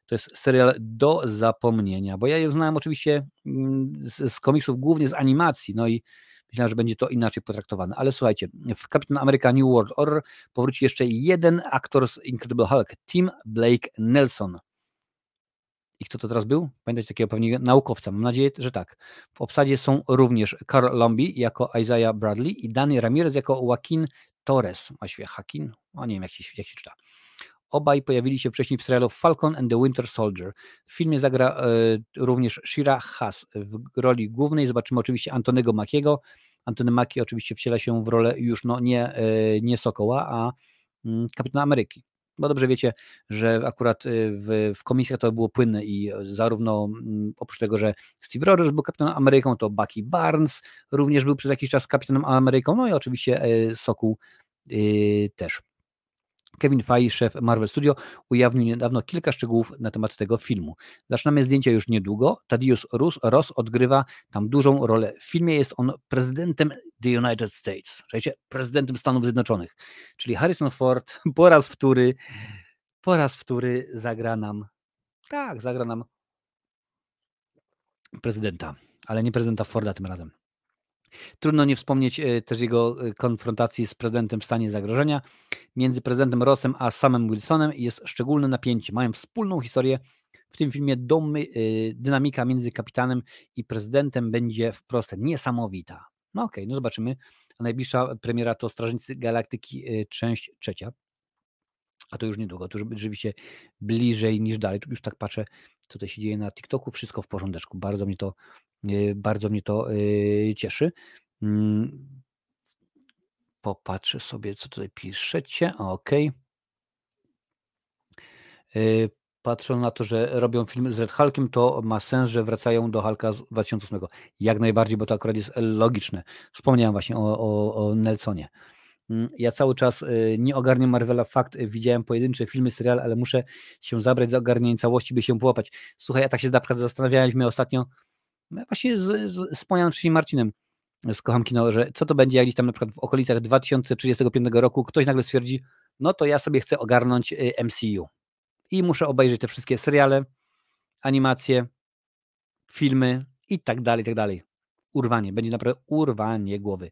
to jest serial do zapomnienia, bo ja je znałem oczywiście mm, z, z komiksów, głównie z animacji, no i Myślałem, że będzie to inaczej potraktowane. Ale słuchajcie, w Captain America New World Order powróci jeszcze jeden aktor z Incredible Hulk, Tim Blake Nelson. I kto to teraz był? Pamiętacie takiego pewnie naukowca? Mam nadzieję, że tak. W obsadzie są również Carl Lombi jako Isaiah Bradley i Danny Ramirez jako Joaquin Torres. Właściwie Hakin? O nie wiem, jak się, jak się czyta. Obaj pojawili się wcześniej w serialu Falcon and the Winter Soldier. W filmie zagra e, również Shira Haas. W roli głównej zobaczymy oczywiście Antonego Makiego. Antony Maki oczywiście wciela się w rolę już no, nie, e, nie Sokoła, a mm, Kapitana Ameryki. Bo dobrze wiecie, że akurat e, w, w komisjach to było płynne i zarówno mm, oprócz tego, że Steve Rogers był Kapitanem Ameryką, to Bucky Barnes również był przez jakiś czas Kapitanem Ameryką, no i oczywiście e, Sokół też. Kevin Feige, szef Marvel Studio, ujawnił niedawno kilka szczegółów na temat tego filmu. Zaczynamy zdjęcia już niedługo. Tadius Rus, Ross odgrywa tam dużą rolę. W filmie jest on prezydentem The United States, słuchajcie, prezydentem Stanów Zjednoczonych. Czyli Harrison Ford po raz wtóry, po raz wtóry zagra nam, tak, zagra nam prezydenta, ale nie prezydenta Forda tym razem. Trudno nie wspomnieć e, też jego e, konfrontacji z prezydentem w stanie zagrożenia. Między prezydentem Rossem a samym Wilsonem jest szczególne napięcie. Mają wspólną historię. W tym filmie domy, e, dynamika między kapitanem i prezydentem będzie wprost niesamowita. No okej, okay, no zobaczymy. A najbliższa premiera to Strażnicy Galaktyki, część trzecia. A to już niedługo, to już rzeczywiście bliżej niż dalej. Tu już tak patrzę, co tutaj się dzieje na TikToku. Wszystko w porządeczku. Bardzo mnie to Y, bardzo mnie to y, cieszy. Mm, popatrzę sobie, co tutaj piszecie. OK. Patrząc na to, że robią film z Red Hulkiem, to ma sens, że wracają do Hulka z 2008. Jak najbardziej, bo to akurat jest logiczne. Wspomniałem właśnie o, o, o Nelsonie. Mm, ja cały czas y, nie ogarnię Marvela, fakt, widziałem pojedyncze filmy, serial, ale muszę się zabrać za ogarnienie całości, by się połapać. Słuchaj, ja tak się naprawdę zastanawiałem, mnie ostatnio, no, właśnie z, z wspomnianym wcześniej Marcinem z Kocham Kino, że co to będzie, jak gdzieś tam na przykład w okolicach 2035 roku ktoś nagle stwierdzi, no to ja sobie chcę ogarnąć y, MCU i muszę obejrzeć te wszystkie seriale, animacje, filmy i tak dalej, i tak dalej. Urwanie, będzie naprawdę urwanie głowy.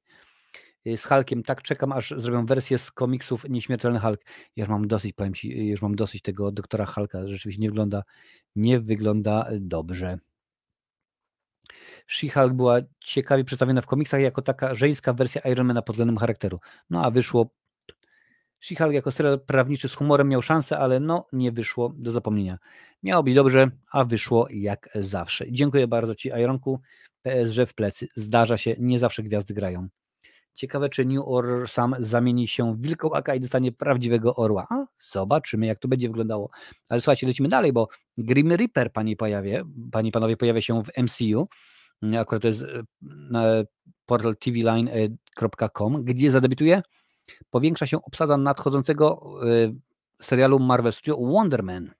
Y, z Hulkiem tak czekam, aż zrobią wersję z komiksów Nieśmiertelny Hulk. Ja już mam dosyć, powiem Ci, y, już mam dosyć tego doktora Hulka, rzeczywiście nie wygląda, nie wygląda dobrze. She-Hulk była ciekawie przedstawiona w komiksach jako taka żeńska wersja Ironmana pod względem charakteru. No a wyszło. She-Hulk jako serial prawniczy z humorem miał szansę, ale no nie wyszło do zapomnienia. Miało być dobrze, a wyszło jak zawsze. Dziękuję bardzo Ci, Ironku. że w plecy. Zdarza się, nie zawsze gwiazdy grają. Ciekawe, czy New Orr sam zamieni się w wilkołaka i dostanie prawdziwego orła. A, zobaczymy, jak to będzie wyglądało. Ale słuchajcie, lecimy dalej, bo Grim Reaper, panie, pojawie, panie panowie, pojawia się w MCU akurat to jest e, portal tvline.com, gdzie zadebiutuje, powiększa się obsada nadchodzącego e, serialu Marvel Studio Wonder Man.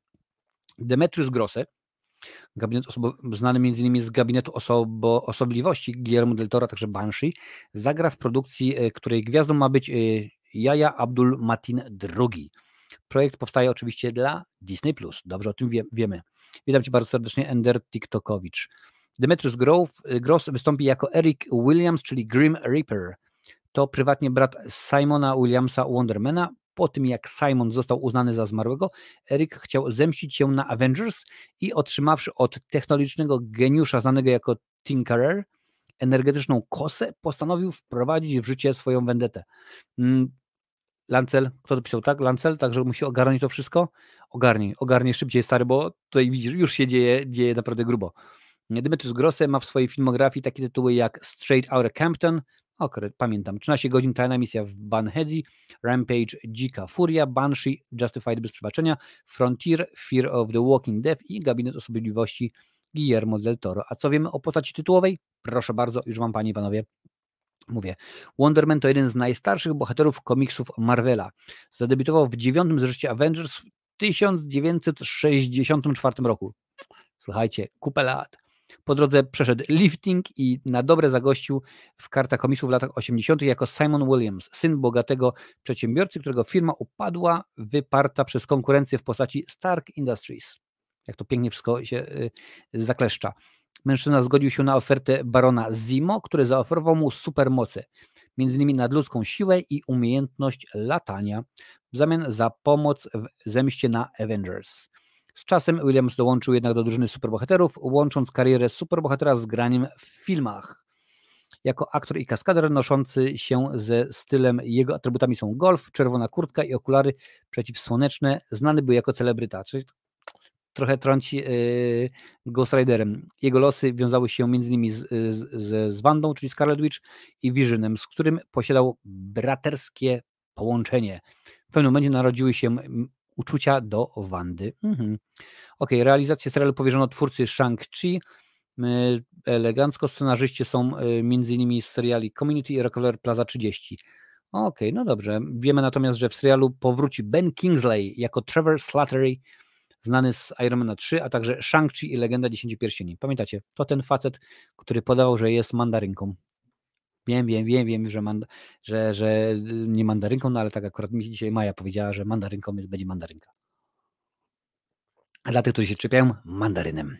Demetrius Grosse, gabinet osobo- znany m.in. z gabinetu osobo- osobliwości Guillermo del Toro, także Banshee, zagra w produkcji, e, której gwiazdą ma być Jaja Abdul Matin II. Projekt powstaje oczywiście dla Disney+. Dobrze o tym wie- wiemy. Witam Cię bardzo serdecznie, Ender Tiktokowicz. Demetrius Grove, Gross wystąpi jako Eric Williams, czyli Grim Reaper. To prywatnie brat Simona Williamsa Wondermana. Po tym jak Simon został uznany za zmarłego, Eric chciał zemścić się na Avengers i otrzymawszy od technologicznego geniusza znanego jako Tinkerer energetyczną kosę, postanowił wprowadzić w życie swoją vendetę. Mm, Lancel, kto to pisał, tak? Lancel, także musi ogarnąć to wszystko? Ogarnij, ogarnij szybciej, stary, bo tutaj widzisz, już się dzieje, dzieje naprawdę grubo. Demetrius Grosse ma w swojej filmografii takie tytuły jak Straight Outta Campton, okre, pamiętam, 13 godzin tajna misja w Banhedzi, Rampage, Dzika Furia, Banshee, Justified bez przebaczenia, Frontier, Fear of the Walking Dead i Gabinet Osobliwości Guillermo del Toro. A co wiemy o postaci tytułowej? Proszę bardzo, już Wam Panie i Panowie Mówię, Wonderman to jeden z najstarszych bohaterów komiksów Marvela. Zadebiutował w dziewiątym zreszcie Avengers w 1964 roku. Słuchajcie, kupę lat. Po drodze przeszedł lifting i na dobre zagościł w kartach komisów w latach 80. jako Simon Williams, syn bogatego przedsiębiorcy, którego firma upadła, wyparta przez konkurencję w postaci Stark Industries. Jak to pięknie wszystko się y, zakleszcza. Mężczyzna zgodził się na ofertę barona Zimo, który zaoferował mu supermoce, m.in. nadludzką siłę i umiejętność latania, w zamian za pomoc w zemście na Avengers. Z czasem Williams dołączył jednak do drużyny superbohaterów, łącząc karierę superbohatera z graniem w filmach. Jako aktor i kaskader noszący się ze stylem, jego atrybutami są golf, czerwona kurtka i okulary przeciwsłoneczne, znany był jako celebryta, czyli trochę trąci yy, Ghost Riderem. Jego losy wiązały się m.in. Z, z, z Wandą, czyli Scarlet Witch i Visionem, z którym posiadał braterskie połączenie. W pewnym momencie narodziły się uczucia do Wandy. Mhm. Ok, realizację serialu powierzono twórcy Shang-Chi. Elegancko scenarzyści są e, m.in. z seriali Community i Rockefeller Plaza 30. Okej, no dobrze. Wiemy natomiast, że w serialu powróci Ben Kingsley jako Trevor Slattery, znany z Ironmana 3, a także Shang-Chi i Legenda Dziesięciu Pierścieni. Pamiętacie, to ten facet, który podawał, że jest mandarynką. Wiem, wiem, wiem, wiem, że, że, że y, nie mandarynką, no ale tak akurat mi dzisiaj Maja powiedziała, że mandarynką jest, będzie mandarynka. A dla tych, którzy się czepiają, mandarynem.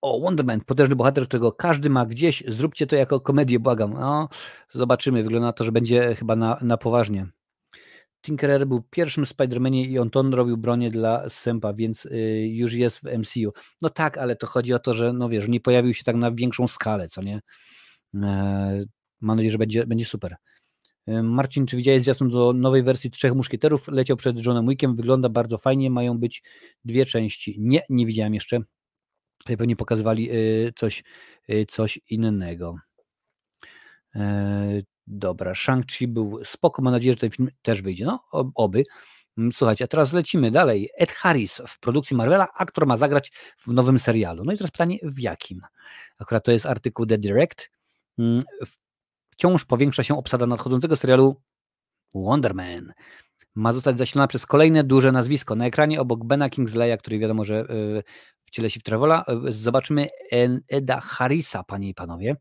O, Wonderman, potężny bohater, którego każdy ma gdzieś. Zróbcie to jako komedię, błagam. No, zobaczymy. Wygląda na to, że będzie chyba na, na poważnie. Tinkerer był pierwszym Spider-Manie i on ton robił bronię dla Sempa, więc y, już jest w MCU. No tak, ale to chodzi o to, że no wiesz, nie pojawił się tak na większą skalę, co nie? E, mam nadzieję, że będzie, będzie super. E, Marcin, czy widziałeś zwiastun do nowej wersji Trzech Muszkieterów? Leciał przed Johnem Wickiem, wygląda bardzo fajnie, mają być dwie części. Nie, nie widziałem jeszcze. Pewnie pokazywali y, coś, y, coś innego. E, Dobra, Shang-Chi był spoko, mam nadzieję, że ten film też wyjdzie, no oby. Mm, słuchajcie, a teraz lecimy dalej. Ed Harris w produkcji Marvela, aktor ma zagrać w nowym serialu. No i teraz pytanie, w jakim? Akurat to jest artykuł The Direct. Mm, wciąż powiększa się obsada nadchodzącego serialu Wonderman. Ma zostać zasilona przez kolejne duże nazwisko. Na ekranie obok Bena Kingsleya, który wiadomo, że e, wciele się w Travola, e, zobaczymy Eda Harrisa, panie i panowie.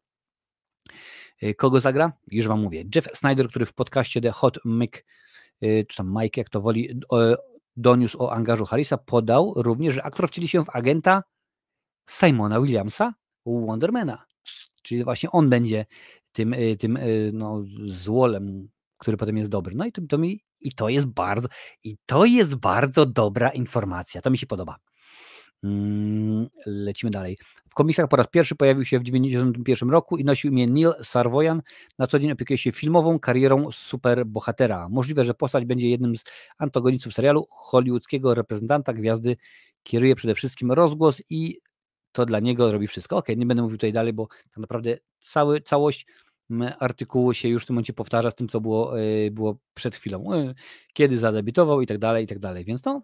Y, kogo zagra? Już Wam mówię. Jeff Snyder, który w podcaście The Hot Mic, y, czy tam Mike, jak to woli, y, doniósł o angażu Harrisa, podał również, że aktor wcieli się w agenta Simona Williamsa, Wondermana. Czyli właśnie on będzie tym, tym no, złolem, który potem jest dobry. No i to, to mi, i to jest bardzo, i to jest bardzo dobra informacja. To mi się podoba. Mm, lecimy dalej. W komiksach po raz pierwszy pojawił się w 1991 roku i nosił imię Neil Sarwojan. Na co dzień opiekuje się filmową karierą superbohatera. Możliwe, że postać będzie jednym z antagonistów serialu. Hollywoodzkiego reprezentanta gwiazdy kieruje przede wszystkim rozgłos i to dla niego robi wszystko. Ok, nie będę mówił tutaj dalej, bo tak naprawdę cały, całość mm, artykułu się już w tym momencie powtarza z tym, co było, e, było przed chwilą. E, kiedy zadebiutował i tak dalej, i tak dalej. Więc to. No,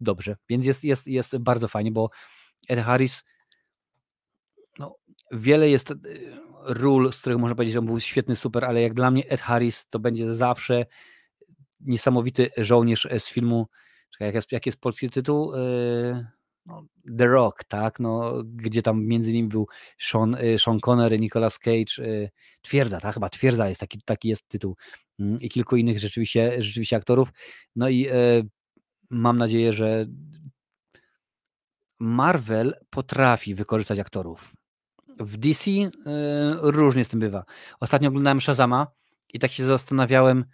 dobrze. Więc jest, jest, jest bardzo fajnie, bo Ed Harris no, wiele jest y, ról, z których można powiedzieć, że on był świetny, super, ale jak dla mnie Ed Harris to będzie zawsze niesamowity żołnierz e, z filmu, czekaj, jak jest, jak jest polski tytuł? E, no, The Rock, tak, no, gdzie tam między nimi był Sean, e, Sean Connery, Nicolas Cage, Twierdza, tak, chyba Twierdza jest taki, taki jest tytuł mm, i kilku innych rzeczywiście, rzeczywiście aktorów, no i mam nadzieję, że Marvel potrafi wykorzystać aktorów. W DC yy, różnie z tym bywa. Ostatnio oglądałem Shazama i tak się zastanawiałem,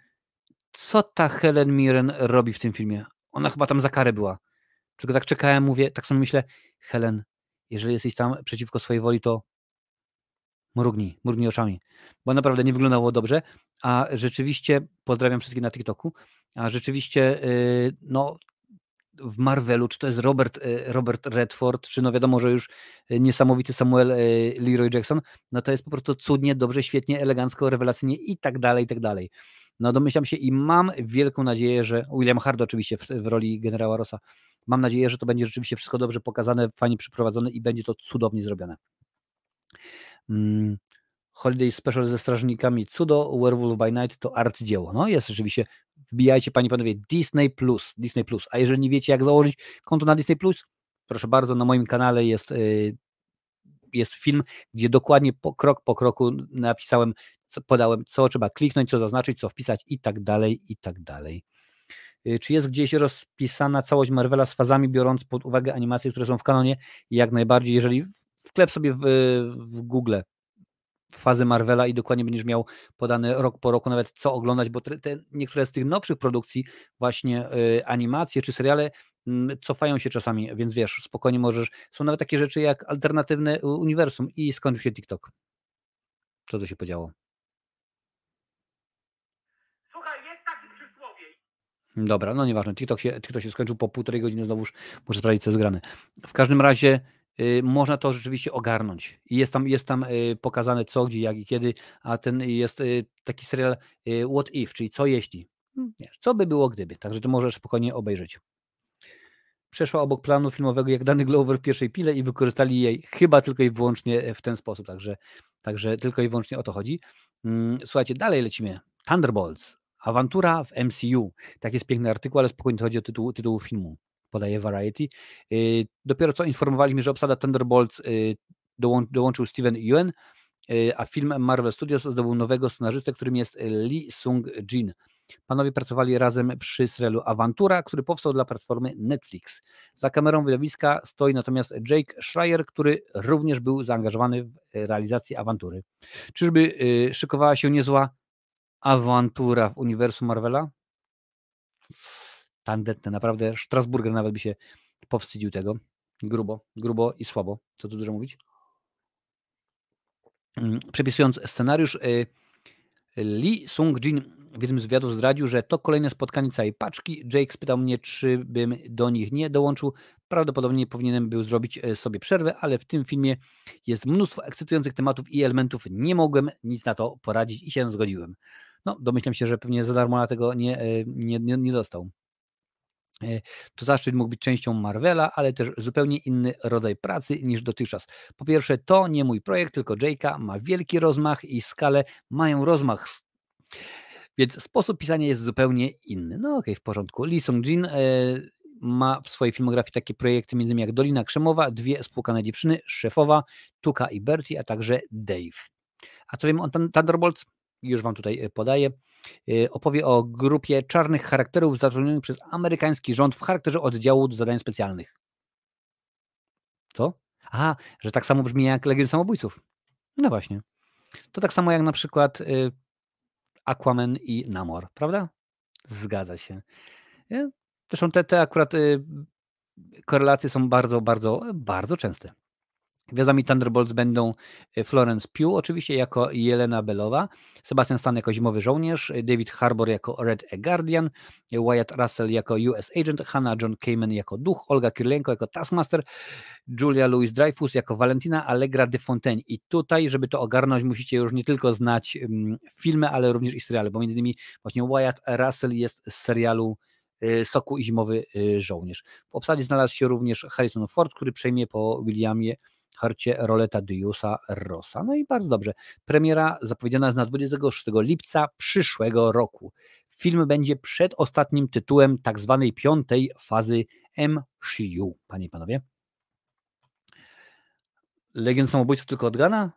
co ta Helen Mirren robi w tym filmie. Ona chyba tam za karę była. Tylko tak czekałem, mówię, tak sobie myślę, Helen, jeżeli jesteś tam przeciwko swojej woli, to mrugnij, mrugnij oczami, bo naprawdę nie wyglądało dobrze, a rzeczywiście, pozdrawiam wszystkich na TikToku, a rzeczywiście, y, no w Marvelu, czy to jest Robert, y, Robert Redford, czy no wiadomo, że już niesamowity Samuel y, Leroy Jackson, no to jest po prostu cudnie, dobrze, świetnie, elegancko, rewelacyjnie i tak dalej, i tak dalej. No domyślam się i mam wielką nadzieję, że William Hard oczywiście w, w, roli generała Rossa, mam nadzieję, że to będzie rzeczywiście wszystko dobrze pokazane, fajnie przeprowadzone i będzie to cudownie zrobione. Mm, Holiday Special ze strażnikami Cudo, Werewolf by Night to arcydzieło. No jest oczywiście, wbijajcie panie panowie, Disney Plus, Disney Plus. A jeżeli nie wiecie jak założyć konto na Disney Plus, proszę bardzo, na moim kanale jest, yy, jest film, gdzie dokładnie po, krok po kroku napisałem, co, podałem, co trzeba kliknąć, co zaznaczyć, co wpisać i tak dalej, i tak dalej. Y, czy jest gdzieś rozpisana całość Marvela z fazami, biorąc pod uwagę animacje, które są w kanonie? Jak najbardziej, jeżeli wklep sobie w, w Google fazy Marvela i dokładnie będziesz miał podany rok po roku nawet co oglądać, bo te, te niektóre z tych nowszych produkcji, właśnie y, animacje czy seriale y, cofają się czasami, więc wiesz, spokojnie możesz. Są nawet takie rzeczy jak alternatywne y, uniwersum i skończył się TikTok. Co to się podziało? Słuchaj, jest taki Dobra, no nieważne, TikTok się, TikTok się skończył po półtorej godziny, znowuż muszę sprawdzić co jest grane. W każdym razie Y, można to rzeczywiście ogarnąć. Jest tam, jest tam y, pokazane co, gdzie, jak i kiedy, a ten jest y, taki serial What If, czyli co jeśli. Hmm, co by było gdyby, także to możesz spokojnie obejrzeć. Przeszła obok planu filmowego jak dany Glover w pierwszej pile i wykorzystali jej chyba tylko i wyłącznie e, w ten sposób, także, także tylko i wyłącznie o to chodzi. Mm, słuchajcie, dalej lecimy. Thunderbolts, awantura w MCU. Tak jest piękny artykuł, ale spokojnie chodzi o tytuł, tytuł filmu podaje Variety. Y, dopiero co informowaliśmy, że obsada Thunderbolts y, dołączył Steven Yuen, y, a film Marvel Studios zdobył nowego scenarzystę, którym jest Lee Sung-jin. Panowie pracowali razem przy serialu Awantura, który powstał dla platformy Netflix. Za kamerą wydawiska stoi natomiast Jake Schreier, który również był zaangażowany w realizację Awantury. Czyżby szykowała się niezła awantura w uniwersum Marvela? tandetne. Naprawdę Strasburger nawet by się powstydził tego. Grubo, grubo i słabo. Co tu dużo mówić? Mm, Przepisując scenariusz, y, Lee Sung-jin w jednym z wywiadów zdradził, że to kolejne spotkanie całej paczki. Jake spytał mnie, czy bym do nich nie dołączył. Prawdopodobnie powinienem był zrobić e, sobie przerwę, ale w tym filmie jest mnóstwo ekscytujących tematów i elementów. Nie mogłem nic na to poradzić i się zgodziłem. No, domyślam się, że pewnie za darmo na tego nie, e, nie, nie, nie dostał. E, to zaszczyt mógł być częścią Marvela, ale też zupełnie inny rodzaj pracy niż dotychczas. Po pierwsze, to nie mój projekt, tylko Jake'a ma wielki rozmach i skale mają rozmach. Więc sposób pisania jest zupełnie inny. No okej, okay, w porządku. Lee Sung-jin e, ma w swojej filmografii takie projekty m.in. jak Dolina Krzemowa, Dwie spłukane dziewczyny, Szefowa, Tuka i Bertie, a także Dave. A co wiem o Thunderbolts? już Wam tutaj e, podaję, e, opowie o grupie czarnych charakterów zatrudnionych przez amerykański rząd w charakterze oddziału do zadań specjalnych. Co? Aha, że tak samo brzmi jak Legion Samobójców. No właśnie. To tak samo jak na przykład e, Aquaman i Namor, prawda? Zgadza się. Zresztą te, te akurat korelacje są bardzo, bardzo, bardzo częste. Gwiazdami Thunderbolts będą y, Florence Pugh oczywiście jako Jelena Belowa, Sebastian Stan jako Zimowy Żołnierz, y, David Harbour jako Red Guardian, y, Wyatt Russell jako US Agent, Hannah John Kamen jako Duch, Olga Kirlenko jako Taskmaster, Julia Louis-Dreyfus jako Valentina Allegra de Fontaine. I tutaj, żeby to ogarnąć, musicie już nie tylko znać filmy, ale również i seriale, bo między innymi właśnie Wyatt Russell jest z serialu Soku i Zimowy Żołnierz. W obsadzie znalazł się również Harrison Ford, który przejmie po Williamie harcie Roleta Diusa Rosa. No i bardzo dobrze. Premiera zapowiedziana jest na 26 lipca przyszłego roku. Film będzie przedostatnim tytułem tak zwanej piątej fazy MCU, panie i panowie. Legion Samobójców tylko odgana?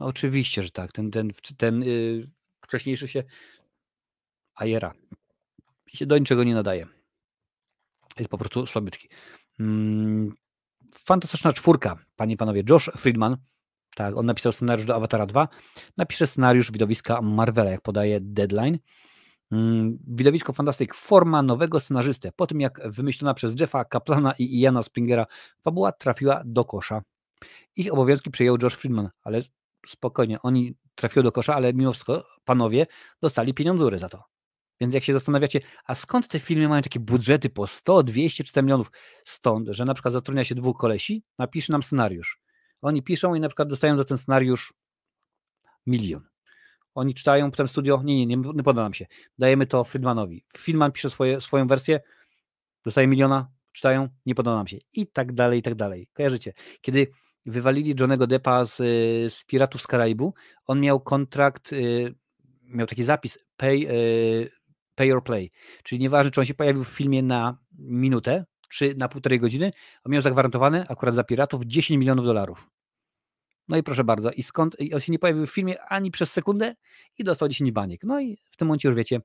No oczywiście, że tak. Ten, ten, ten yy, wcześniejszy się Ajera się do niczego nie nadaje. Jest po prostu słabytki. Mm, fantastyczna czwórka, panie i panowie. Josh Friedman, tak, on napisał scenariusz do Avatara 2, napisze scenariusz widowiska Marvela, jak podaje Deadline. Mm, widowisko Fantastic forma nowego scenarzystę. Po tym jak wymyślona przez Jeffa Kaplana i Iana Springera fabuła trafiła do kosza. Ich obowiązki przejął Josh Friedman, ale spokojnie, oni trafiły do kosza, ale mimo wszystko panowie dostali pieniądze za to. Więc jak się zastanawiacie, a skąd te filmy mają takie budżety po 100, 200, 4 milionów? Stąd, że na przykład zatrudnia się dwóch kolesi, napisze nam scenariusz. Oni piszą i na przykład dostają za ten scenariusz milion. Oni czytają, potem studio, nie, nie, nie, nie poda nam się. Dajemy to Friedmanowi. Friedman pisze swoje, swoją wersję, dostaje miliona, czytają, nie poda nam się. I tak dalej, i tak dalej. Kojarzycie. Kiedy wywalili Johnego Deppa z, z Piratów z Karaibu, on miał kontrakt, y, miał taki zapis pay y, pay or play. Czyli nieważne, czy on się pojawił w filmie na minutę, czy na półtorej godziny, on miał zagwarantowane, akurat za piratów, 10 milionów dolarów. No i proszę bardzo, i skąd? I on się nie pojawił w filmie ani przez sekundę i dostał 10 baniek. No i w tym momencie już wiecie,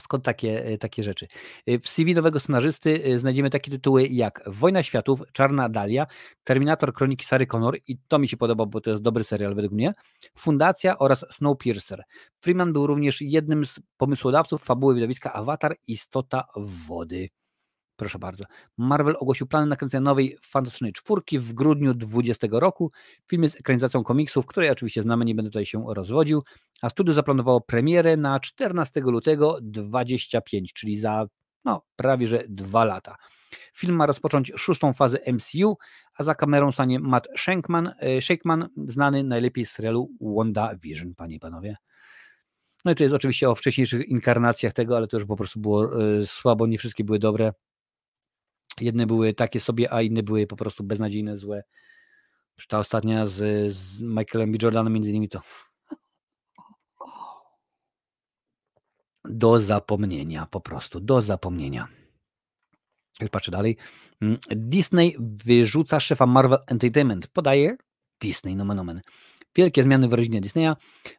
skąd takie, e, takie rzeczy. E, w CV nowego scenarzysty e, znajdziemy takie tytuły jak Wojna Światów, Czarna Dalia, Terminator Kroniki Sary Connor i to mi się podoba, bo to jest dobry serial według mnie, Fundacja oraz Snowpiercer. Freeman był również jednym z pomysłodawców fabuły widowiska Avatar Istota Wody. Proszę bardzo. Marvel ogłosił plany nakręcenia nowej fantastycznej czwórki w grudniu 2020 roku. Film jest ekranizacją komiksów, której oczywiście znamy, nie będę tutaj się rozwodził. A studio zaplanowało premierę na 14 lutego 25, czyli za no, prawie że dwa lata. Film ma rozpocząć szóstą fazę MCU, a za kamerą stanie Matt Shankman, e, Shakeman, znany najlepiej z serialu WandaVision, panie i panowie. No i to jest oczywiście o wcześniejszych inkarnacjach tego, ale to już po prostu było e, słabo, nie wszystkie były dobre. Jedne były takie sobie, a inne były po prostu beznadziejne, złe. Ta ostatnia z, z Michaelem B. Jordanem między innymi to do zapomnienia, po prostu do zapomnienia. Już patrzę dalej. Mm, Disney wyrzuca szefa Marvel Entertainment. Podaje Disney, no menomen Wielkie zmiany w rodzinie Disneya.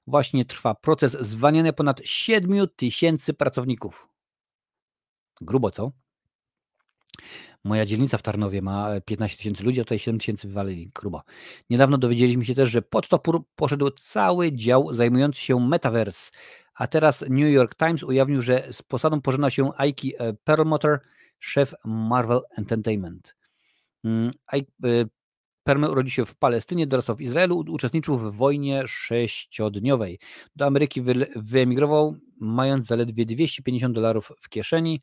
Właśnie trwa proces zwalniania ponad 7 tysięcy pracowników. Grubo, co? Moja dzielnica w Tarnowie ma 15 e, tysięcy ludzi, a tutaj 7 tysięcy wywalili. Grubo. Niedawno dowiedzieliśmy się też, że pod topór poszedł cały dział zajmujący się Metaverse, a teraz New York Times ujawnił, że z posadą pożegna się Ikey Perlmutter, szef Marvel Entertainment. Mm, Ike urodził się w Palestynie, dorastał w Izraelu, uczestniczył w wojnie sześciodniowej. Do Ameryki wyemigrował, mając zaledwie 250 dolarów w kieszeni.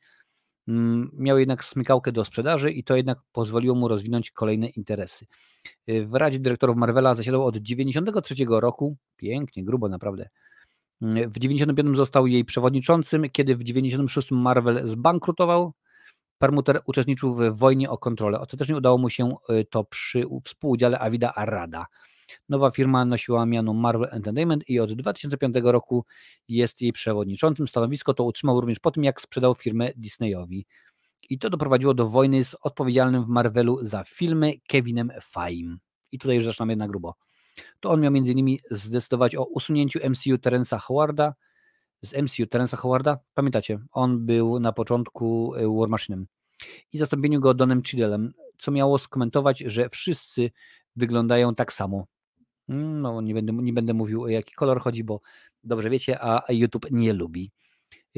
Mm, miał jednak smykałkę do sprzedaży i to jednak pozwoliło mu rozwinąć kolejne interesy. Y, w Radzie Dyrektorów Marvela zasiadał od 1993 roku, pięknie, grubo naprawdę. Mm, w 1995 został jej przewodniczącym, kiedy w 1996 Marvel zbankrutował. Permuter uczestniczył w wojnie o kontrolę, ostatecznie udało mu się y, to przy współudziale Avida Arada. Nowa firma nosiła mianę Marvel Entertainment i od 2005 roku jest jej przewodniczącym. Stanowisko to utrzymał również po tym, jak sprzedał firmę Disneyowi. I to doprowadziło do wojny z odpowiedzialnym w Marvelu za filmy Kevinem Feim. I tutaj już zaczynamy na grubo. To on miał m.in. zdecydować o usunięciu MCU Terence'a Howarda z MCU Terence'a Howarda. Pamiętacie, on był na początku e, War Machine'em i zastąpieniu go Donem Chidelem, co miało skomentować, że wszyscy wyglądają tak samo. No, nie będę, nie będę mówił o jaki kolor chodzi, bo dobrze wiecie, a YouTube nie lubi.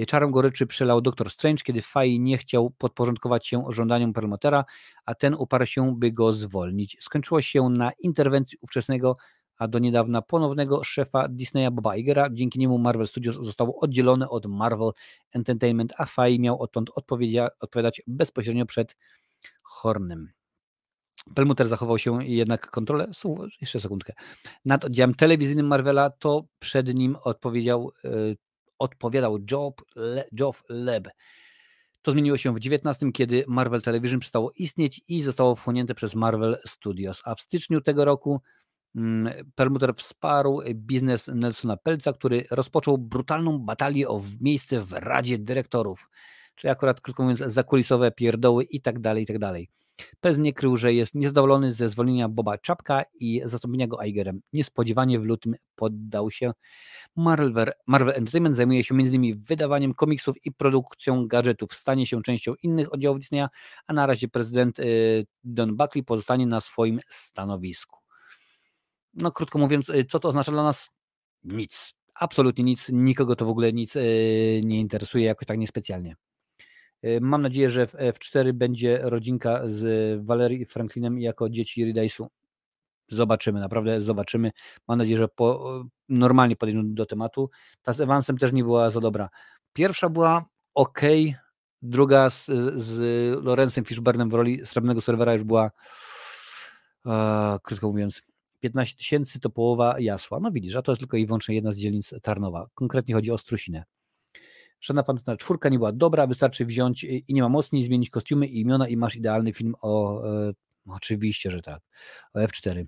Czarą goryczy przelał doktor Strange, kiedy Fai nie chciał podporządkować się żądaniom Perlmuttera, a ten uparł się, by go zwolnić. Skończyło się na interwencji ówczesnego, a do niedawna ponownego szefa Disneya Boba Igera. Dzięki niemu Marvel Studios zostało oddzielone od Marvel Entertainment, a Fai miał odtąd odpowiadać bezpośrednio przed Hornem. Pelmuter zachował się jednak kontrolę, Słuch, jeszcze sekundkę, nad oddziałem telewizyjnym Marvela, to przed nim odpowiedział, e, odpowiadał Job, Le, Job Leb. To zmieniło się w 19, kiedy Marvel Television przestało istnieć i zostało wchłonięte przez Marvel Studios. A w styczniu tego roku mm, Permuter wsparł biznes Nelsona Pelca, który rozpoczął brutalną batalię o miejsce w Radzie Dyrektorów, czyli akurat krótko mówiąc zakulisowe pierdoły i tak dalej, i tak dalej. Pez nie krył, że jest niezadowolony ze zwolnienia Boba Czapka i zastąpienia go Eigerem. Niespodziewanie w lutym poddał się. Marvel, Marvel Entertainment zajmuje się m.in. wydawaniem komiksów i produkcją gadżetów. Stanie się częścią innych oddziałów Disneya, a na razie prezydent y, Don Buckley pozostanie na swoim stanowisku. No krótko mówiąc, y, co to oznacza dla nas? Nic. Absolutnie nic. Nikogo to w ogóle nic y, nie interesuje jakoś tak niespecjalnie. Y, mam nadzieję, że w F4 e, będzie rodzinka z e, i Franklinem jako dzieci Ridaisu. Zobaczymy, naprawdę zobaczymy. Mam nadzieję, że po, e, normalnie podejdą do tematu. Ta z Evansem też nie była za dobra. Pierwsza była ok, druga z, z Lorencem Fishburnem w roli srebrnego serwera już była, e, krótko mówiąc, 15 tysięcy to połowa jasła. No widzisz, a to jest tylko i wyłącznie jedna z dzielnic Tarnowa. Konkretnie chodzi o Strusinę. Szana fantastyczna czwórka nie była dobra, wystarczy wziąć y, i nie ma mocniej, zmienić kostiumy i imiona i masz idealny film o... E, no oczywiście, że tak. O F4.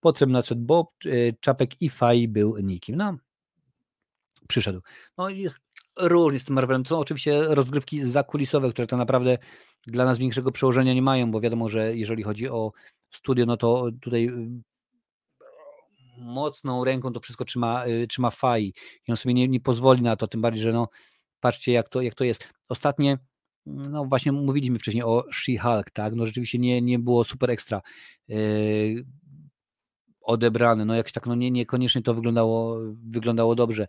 Potem nadszedł Bob, e, Czapek i Faj był nikim. No, przyszedł. No jest różnie z tym Marvelem. To są oczywiście rozgrywki zakulisowe, które to tak naprawdę dla nas większego przełożenia nie mają, bo wiadomo, że jeżeli chodzi o studio, no to tutaj y, mocną ręką to wszystko trzyma, y, trzyma w i on sobie nie, nie pozwoli na to, tym bardziej, że no patrzcie jak to, jak to jest. Ostatnie no właśnie mówiliśmy wcześniej o She-Hulk, tak, no rzeczywiście nie, nie było super ekstra yy, odebrane, no jakś tak, no nie, niekoniecznie to wyglądało, wyglądało dobrze.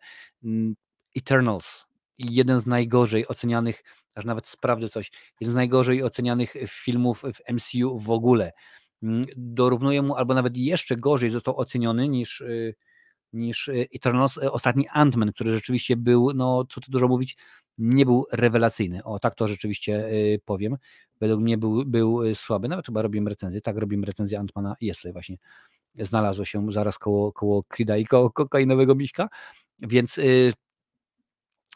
Eternals, jeden z najgorzej ocenianych, aż nawet sprawdzę coś, jeden z najgorzej ocenianych filmów w MCU w ogóle dorównuje mu albo nawet jeszcze gorzej został oceniony niż, y, niż y, Eternals, y, ostatni Ant-Man, który rzeczywiście był, no co tu dużo mówić, nie był rewelacyjny. O, tak to rzeczywiście powiem. Według mnie był, był słaby, nawet chyba robimy recenzję, tak robimy recenzję Antmana, jest tutaj właśnie, znalazło się zaraz koło, koło Krida i koło kokainowego Miśka, więc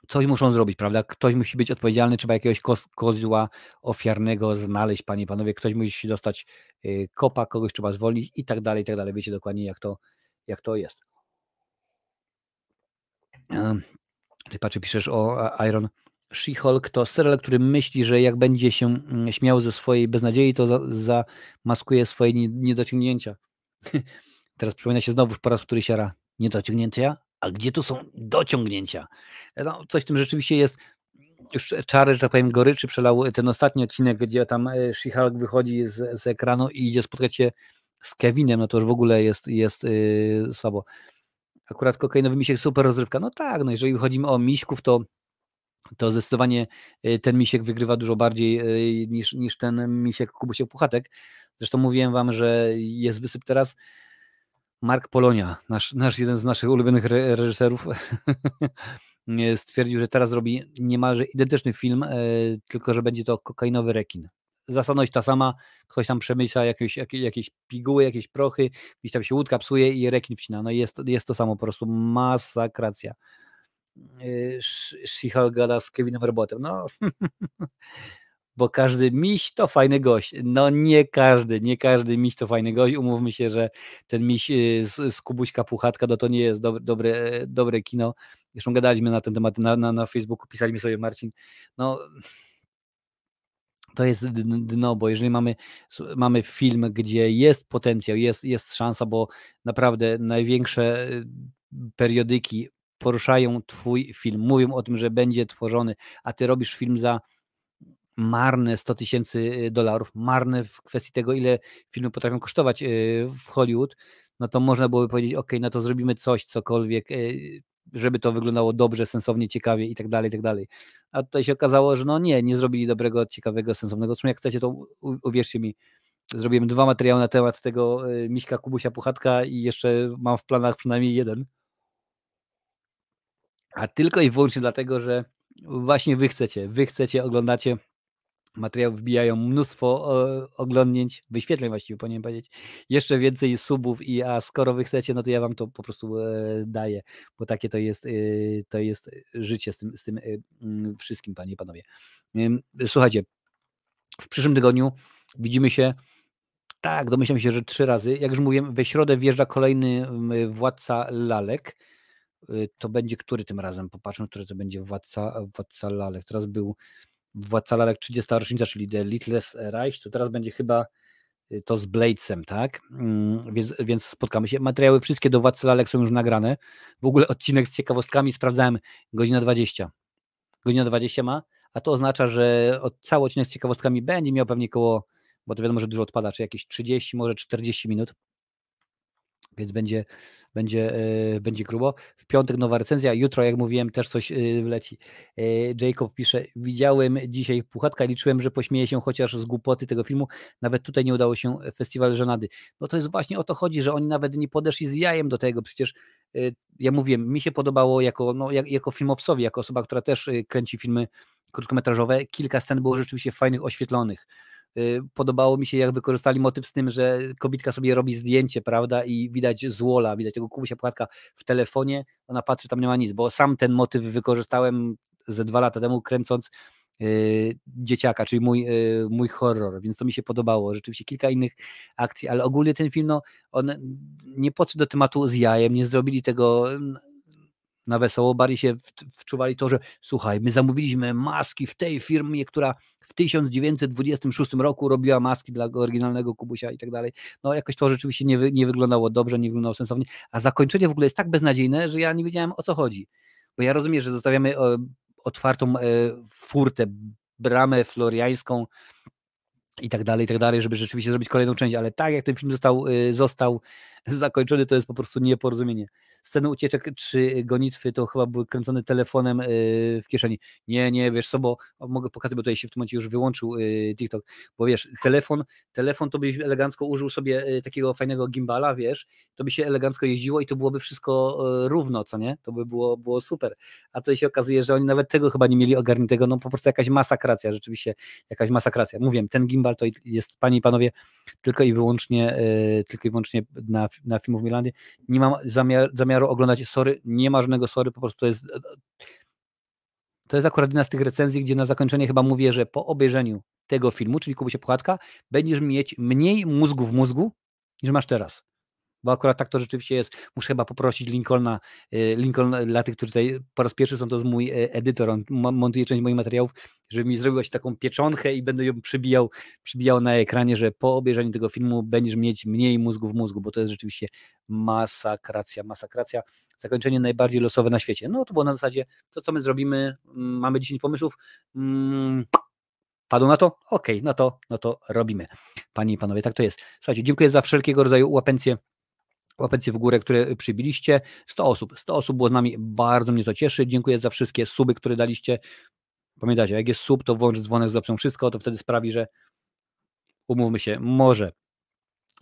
coś muszą zrobić, prawda? Ktoś musi być odpowiedzialny, trzeba jakiegoś koz, kozła ofiarnego znaleźć, panie i panowie, ktoś musi dostać y, kopa, kogoś trzeba zwolnić i tak dalej, i tak dalej. Wiecie dokładnie, jak to, jak to jest. Ty patrzę, piszesz o Iron She-Hulk, to serial, który myśli, że jak będzie się mm, śmiał ze swojej beznadziei, to zamaskuje za swoje niedociągnięcia. Teraz przypomina się znowu po raz, który siara niedociągnięcia, a gdzie tu są dociągnięcia? No, coś w tym rzeczywiście jest. Już czary, że tak powiem, goryczy przelał ten ostatni odcinek, gdzie tam e, Shihalk wychodzi z, z ekranu i idzie spotkać się z Kevinem, no to już w ogóle jest, jest yy, słabo. Akurat kokainowy misiek super rozrywka. No tak, no jeżeli chodzi o miśków, to, to zdecydowanie y, ten misiek wygrywa dużo bardziej yy, niż, niż ten misiek Kubusiek Puchatek. Zresztą mówiłem wam, że jest wysyp teraz Mark Polonia, nasz, nasz jeden z naszych ulubionych re reżyserów, e, stwierdził, że teraz robi niemalże identyczny film, e, tylko że będzie to kokainowy rekin. Zasadność ta sama, ktoś tam przemyśla jakieś, jakieś, jakieś piguły, jakieś prochy, gdzieś tam się łódka psuje i rekin wcina. No jest, jest to samo, po prostu masakracja. E, She-Hulk gada z Kevinem Robotem. No, bo każdy miś to fajny gość. No nie każdy, nie każdy miś to fajny gość. Umówmy się, że ten miś y, z, z Kubuśka Puchatka, no to nie jest dobre, dobre, dobre kino. Zresztą gadaliśmy na ten temat na, na, na Facebooku, pisaliśmy sobie Marcin. No to jest dno, bo jeżeli mamy, mamy film, gdzie jest potencjał, jest, jest szansa, bo naprawdę największe y, periodyki poruszają twój film, mówią o tym, że będzie tworzony, a ty robisz film za marne 100 tysięcy y, dolarów, marne w kwestii tego, ile filmy potrafią kosztować y, w Hollywood, no to można byłoby powiedzieć, ok, no to zrobimy coś, cokolwiek, y, żeby to wyglądało dobrze, sensownie, ciekawie i tak dalej, i tak dalej. A tutaj się okazało, że no nie, nie zrobili dobrego, ciekawego, sensownego. Zresztą jak chcecie, to uwierzcie mi, zrobiłem dwa materiały na temat tego Miśka Kubusia Puchatka i jeszcze mam w planach przynajmniej jeden. A tylko i wyłącznie dlatego, że właśnie wy chcecie, wy chcecie, oglądacie materiałów wbijają mnóstwo oglądnięć, wyświetleń właściwie powinien powiedzieć, jeszcze więcej subów i a skoro wy chcecie, no to ja wam to po prostu e, daję, bo takie to jest, e, to jest życie z tym, z tym e, wszystkim, panie i panowie. Słuchajcie, w przyszłym tygodniu widzimy się tak, domyślam się, że trzy razy. Jak już mówiłem, we środę wjeżdża kolejny władca lalek. To będzie który tym razem? Popatrzmy, który to będzie władca, władca lalek. Teraz był Władca Lalek 30. rocznica, czyli The Littlest Reich, to teraz będzie chyba y, to z Bladesem, tak? Mm, więc, więc, spotkamy się. Materiały wszystkie do Władcy Lalek są już nagrane. W ogóle odcinek z ciekawostkami sprawdzałem, godzina 20. Godzina 20 ma, a to oznacza, że od, cały odcinek z ciekawostkami będzie miał pewnie koło, bo to wiadomo, że dużo odpada, czy jakieś 30, może 40 minut więc będzie, będzie, yy, będzie grubo. W piątek nowa recenzja, jutro jak mówiłem też coś yy, wleci. Yy, Jacob pisze, widziałem dzisiaj Puchatka, liczyłem, że pośmieje się chociaż z głupoty tego filmu, nawet tutaj nie udało się festiwal żenady. No to jest właśnie o to chodzi, że oni nawet nie podeszli z jajem do tego, przecież ja mówiłem, mi się podobało jako, no, jak, jako filmowcowi, jako osoba, która też kręci filmy krótkometrażowe, kilka scen było rzeczywiście fajnych, oświetlonych. Y, podobało mi się, jak wykorzystali motyw z tym, że kobitka sobie robi zdjęcie, prawda, i widać złola, widać tego Kubusia Płatka w telefonie, ona patrzy, tam nie ma nic, bo sam ten motyw wykorzystałem ze dwa lata temu, kręcąc Yy, dzieciaka, czyli mój, yy, mój horror, więc to mi się podobało. Rzeczywiście kilka innych akcji, ale ogólnie ten film, no, on nie podszedł do tematu z jajem, nie zrobili tego na wesoło, bardziej się wczuwali to, że słuchaj, my zamówiliśmy maski w tej firmie, która w 1926 roku robiła maski dla oryginalnego Kubusia i tak dalej. No jakoś to rzeczywiście nie, wy, nie wyglądało dobrze, nie wyglądało sensownie, a zakończenie w ogóle jest tak beznadziejne, że ja nie wiedziałem o co chodzi. Bo ja rozumiem, że zostawiamy e, otwartą e, furtę, bramę floriańską i tak dalej, i tak dalej, żeby rzeczywiście zrobić kolejną część, ale tak jak ten film został, e, został zakończony, to jest po prostu nieporozumienie sceny ucieczek czy gonitwy to chyba były kręcone telefonem e, w kieszeni. Nie, nie, wiesz co, bo mogę pokazać, bo tutaj się w tym momencie już wyłączył e, TikTok, bo wiesz, telefon, telefon to byś elegancko użył sobie e, takiego fajnego gimbala, wiesz, to by się elegancko jeździło i to byłoby wszystko równo, co nie? To by było, było super. A tutaj się okazuje, że oni nawet tego chyba nie mieli ogarniętego, no po prostu jakaś masakracja, rzeczywiście jakaś masakracja. Mówię, ten gimbal to jest, panie i panowie, tylko i wyłącznie, tylko i wyłącznie na, na filmów Milandy. Nie mam zamiaru zamiar zamiaru oglądać sory, nie ma żadnego sory, po prostu to jest to jest akurat jedna z tych recenzji, gdzie na zakończenie chyba mówię, że po obejrzeniu tego filmu, czyli Kubusie Płatka, będziesz mieć mniej mózgu w mózgu, niż masz teraz bo akurat tak to rzeczywiście jest. Muszę chyba poprosić Lincolna, y, Lincoln y, dla tych, którzy tutaj po raz pierwszy są, to jest mój y, edytor, on montuje część moich materiałów, żeby mi zrobił taką pieczonkę i będę ją przybijał, przybijał na ekranie, że po obejrzeniu tego filmu będziesz mieć mniej mózgu w mózgu, bo to jest rzeczywiście masakracja, masakracja. Zakończenie najbardziej losowe na świecie. No to było na zasadzie, to co my zrobimy, mm, mamy 10 pomysłów, mm, Padło na to? Okej, okay, no to, no to robimy. Panie i panowie, tak to jest. Słuchajcie, dziękuję za wszelkiego rodzaju łapencje Łapecie w górę, które przybiliście. 100 osób. 100 osób było z nami. Bardzo mnie to cieszy. Dziękuję za wszystkie suby, które daliście. Pamiętajcie, jak jest sub, to włącz dzwonek z opcją wszystko, to wtedy sprawi, że umówmy się, może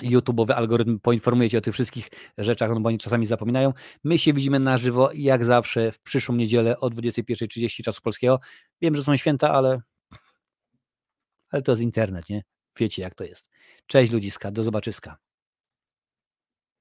YouTube'owy algorytm poinformuje Cię o tych wszystkich rzeczach, no bo oni czasami zapominają. My się widzimy na żywo, jak zawsze, w przyszłą niedzielę o 21.30 czasu polskiego. Wiem, że są święta, ale, ale to jest internet, nie? Wiecie, jak to jest. Cześć ludziska, do zobaczyska.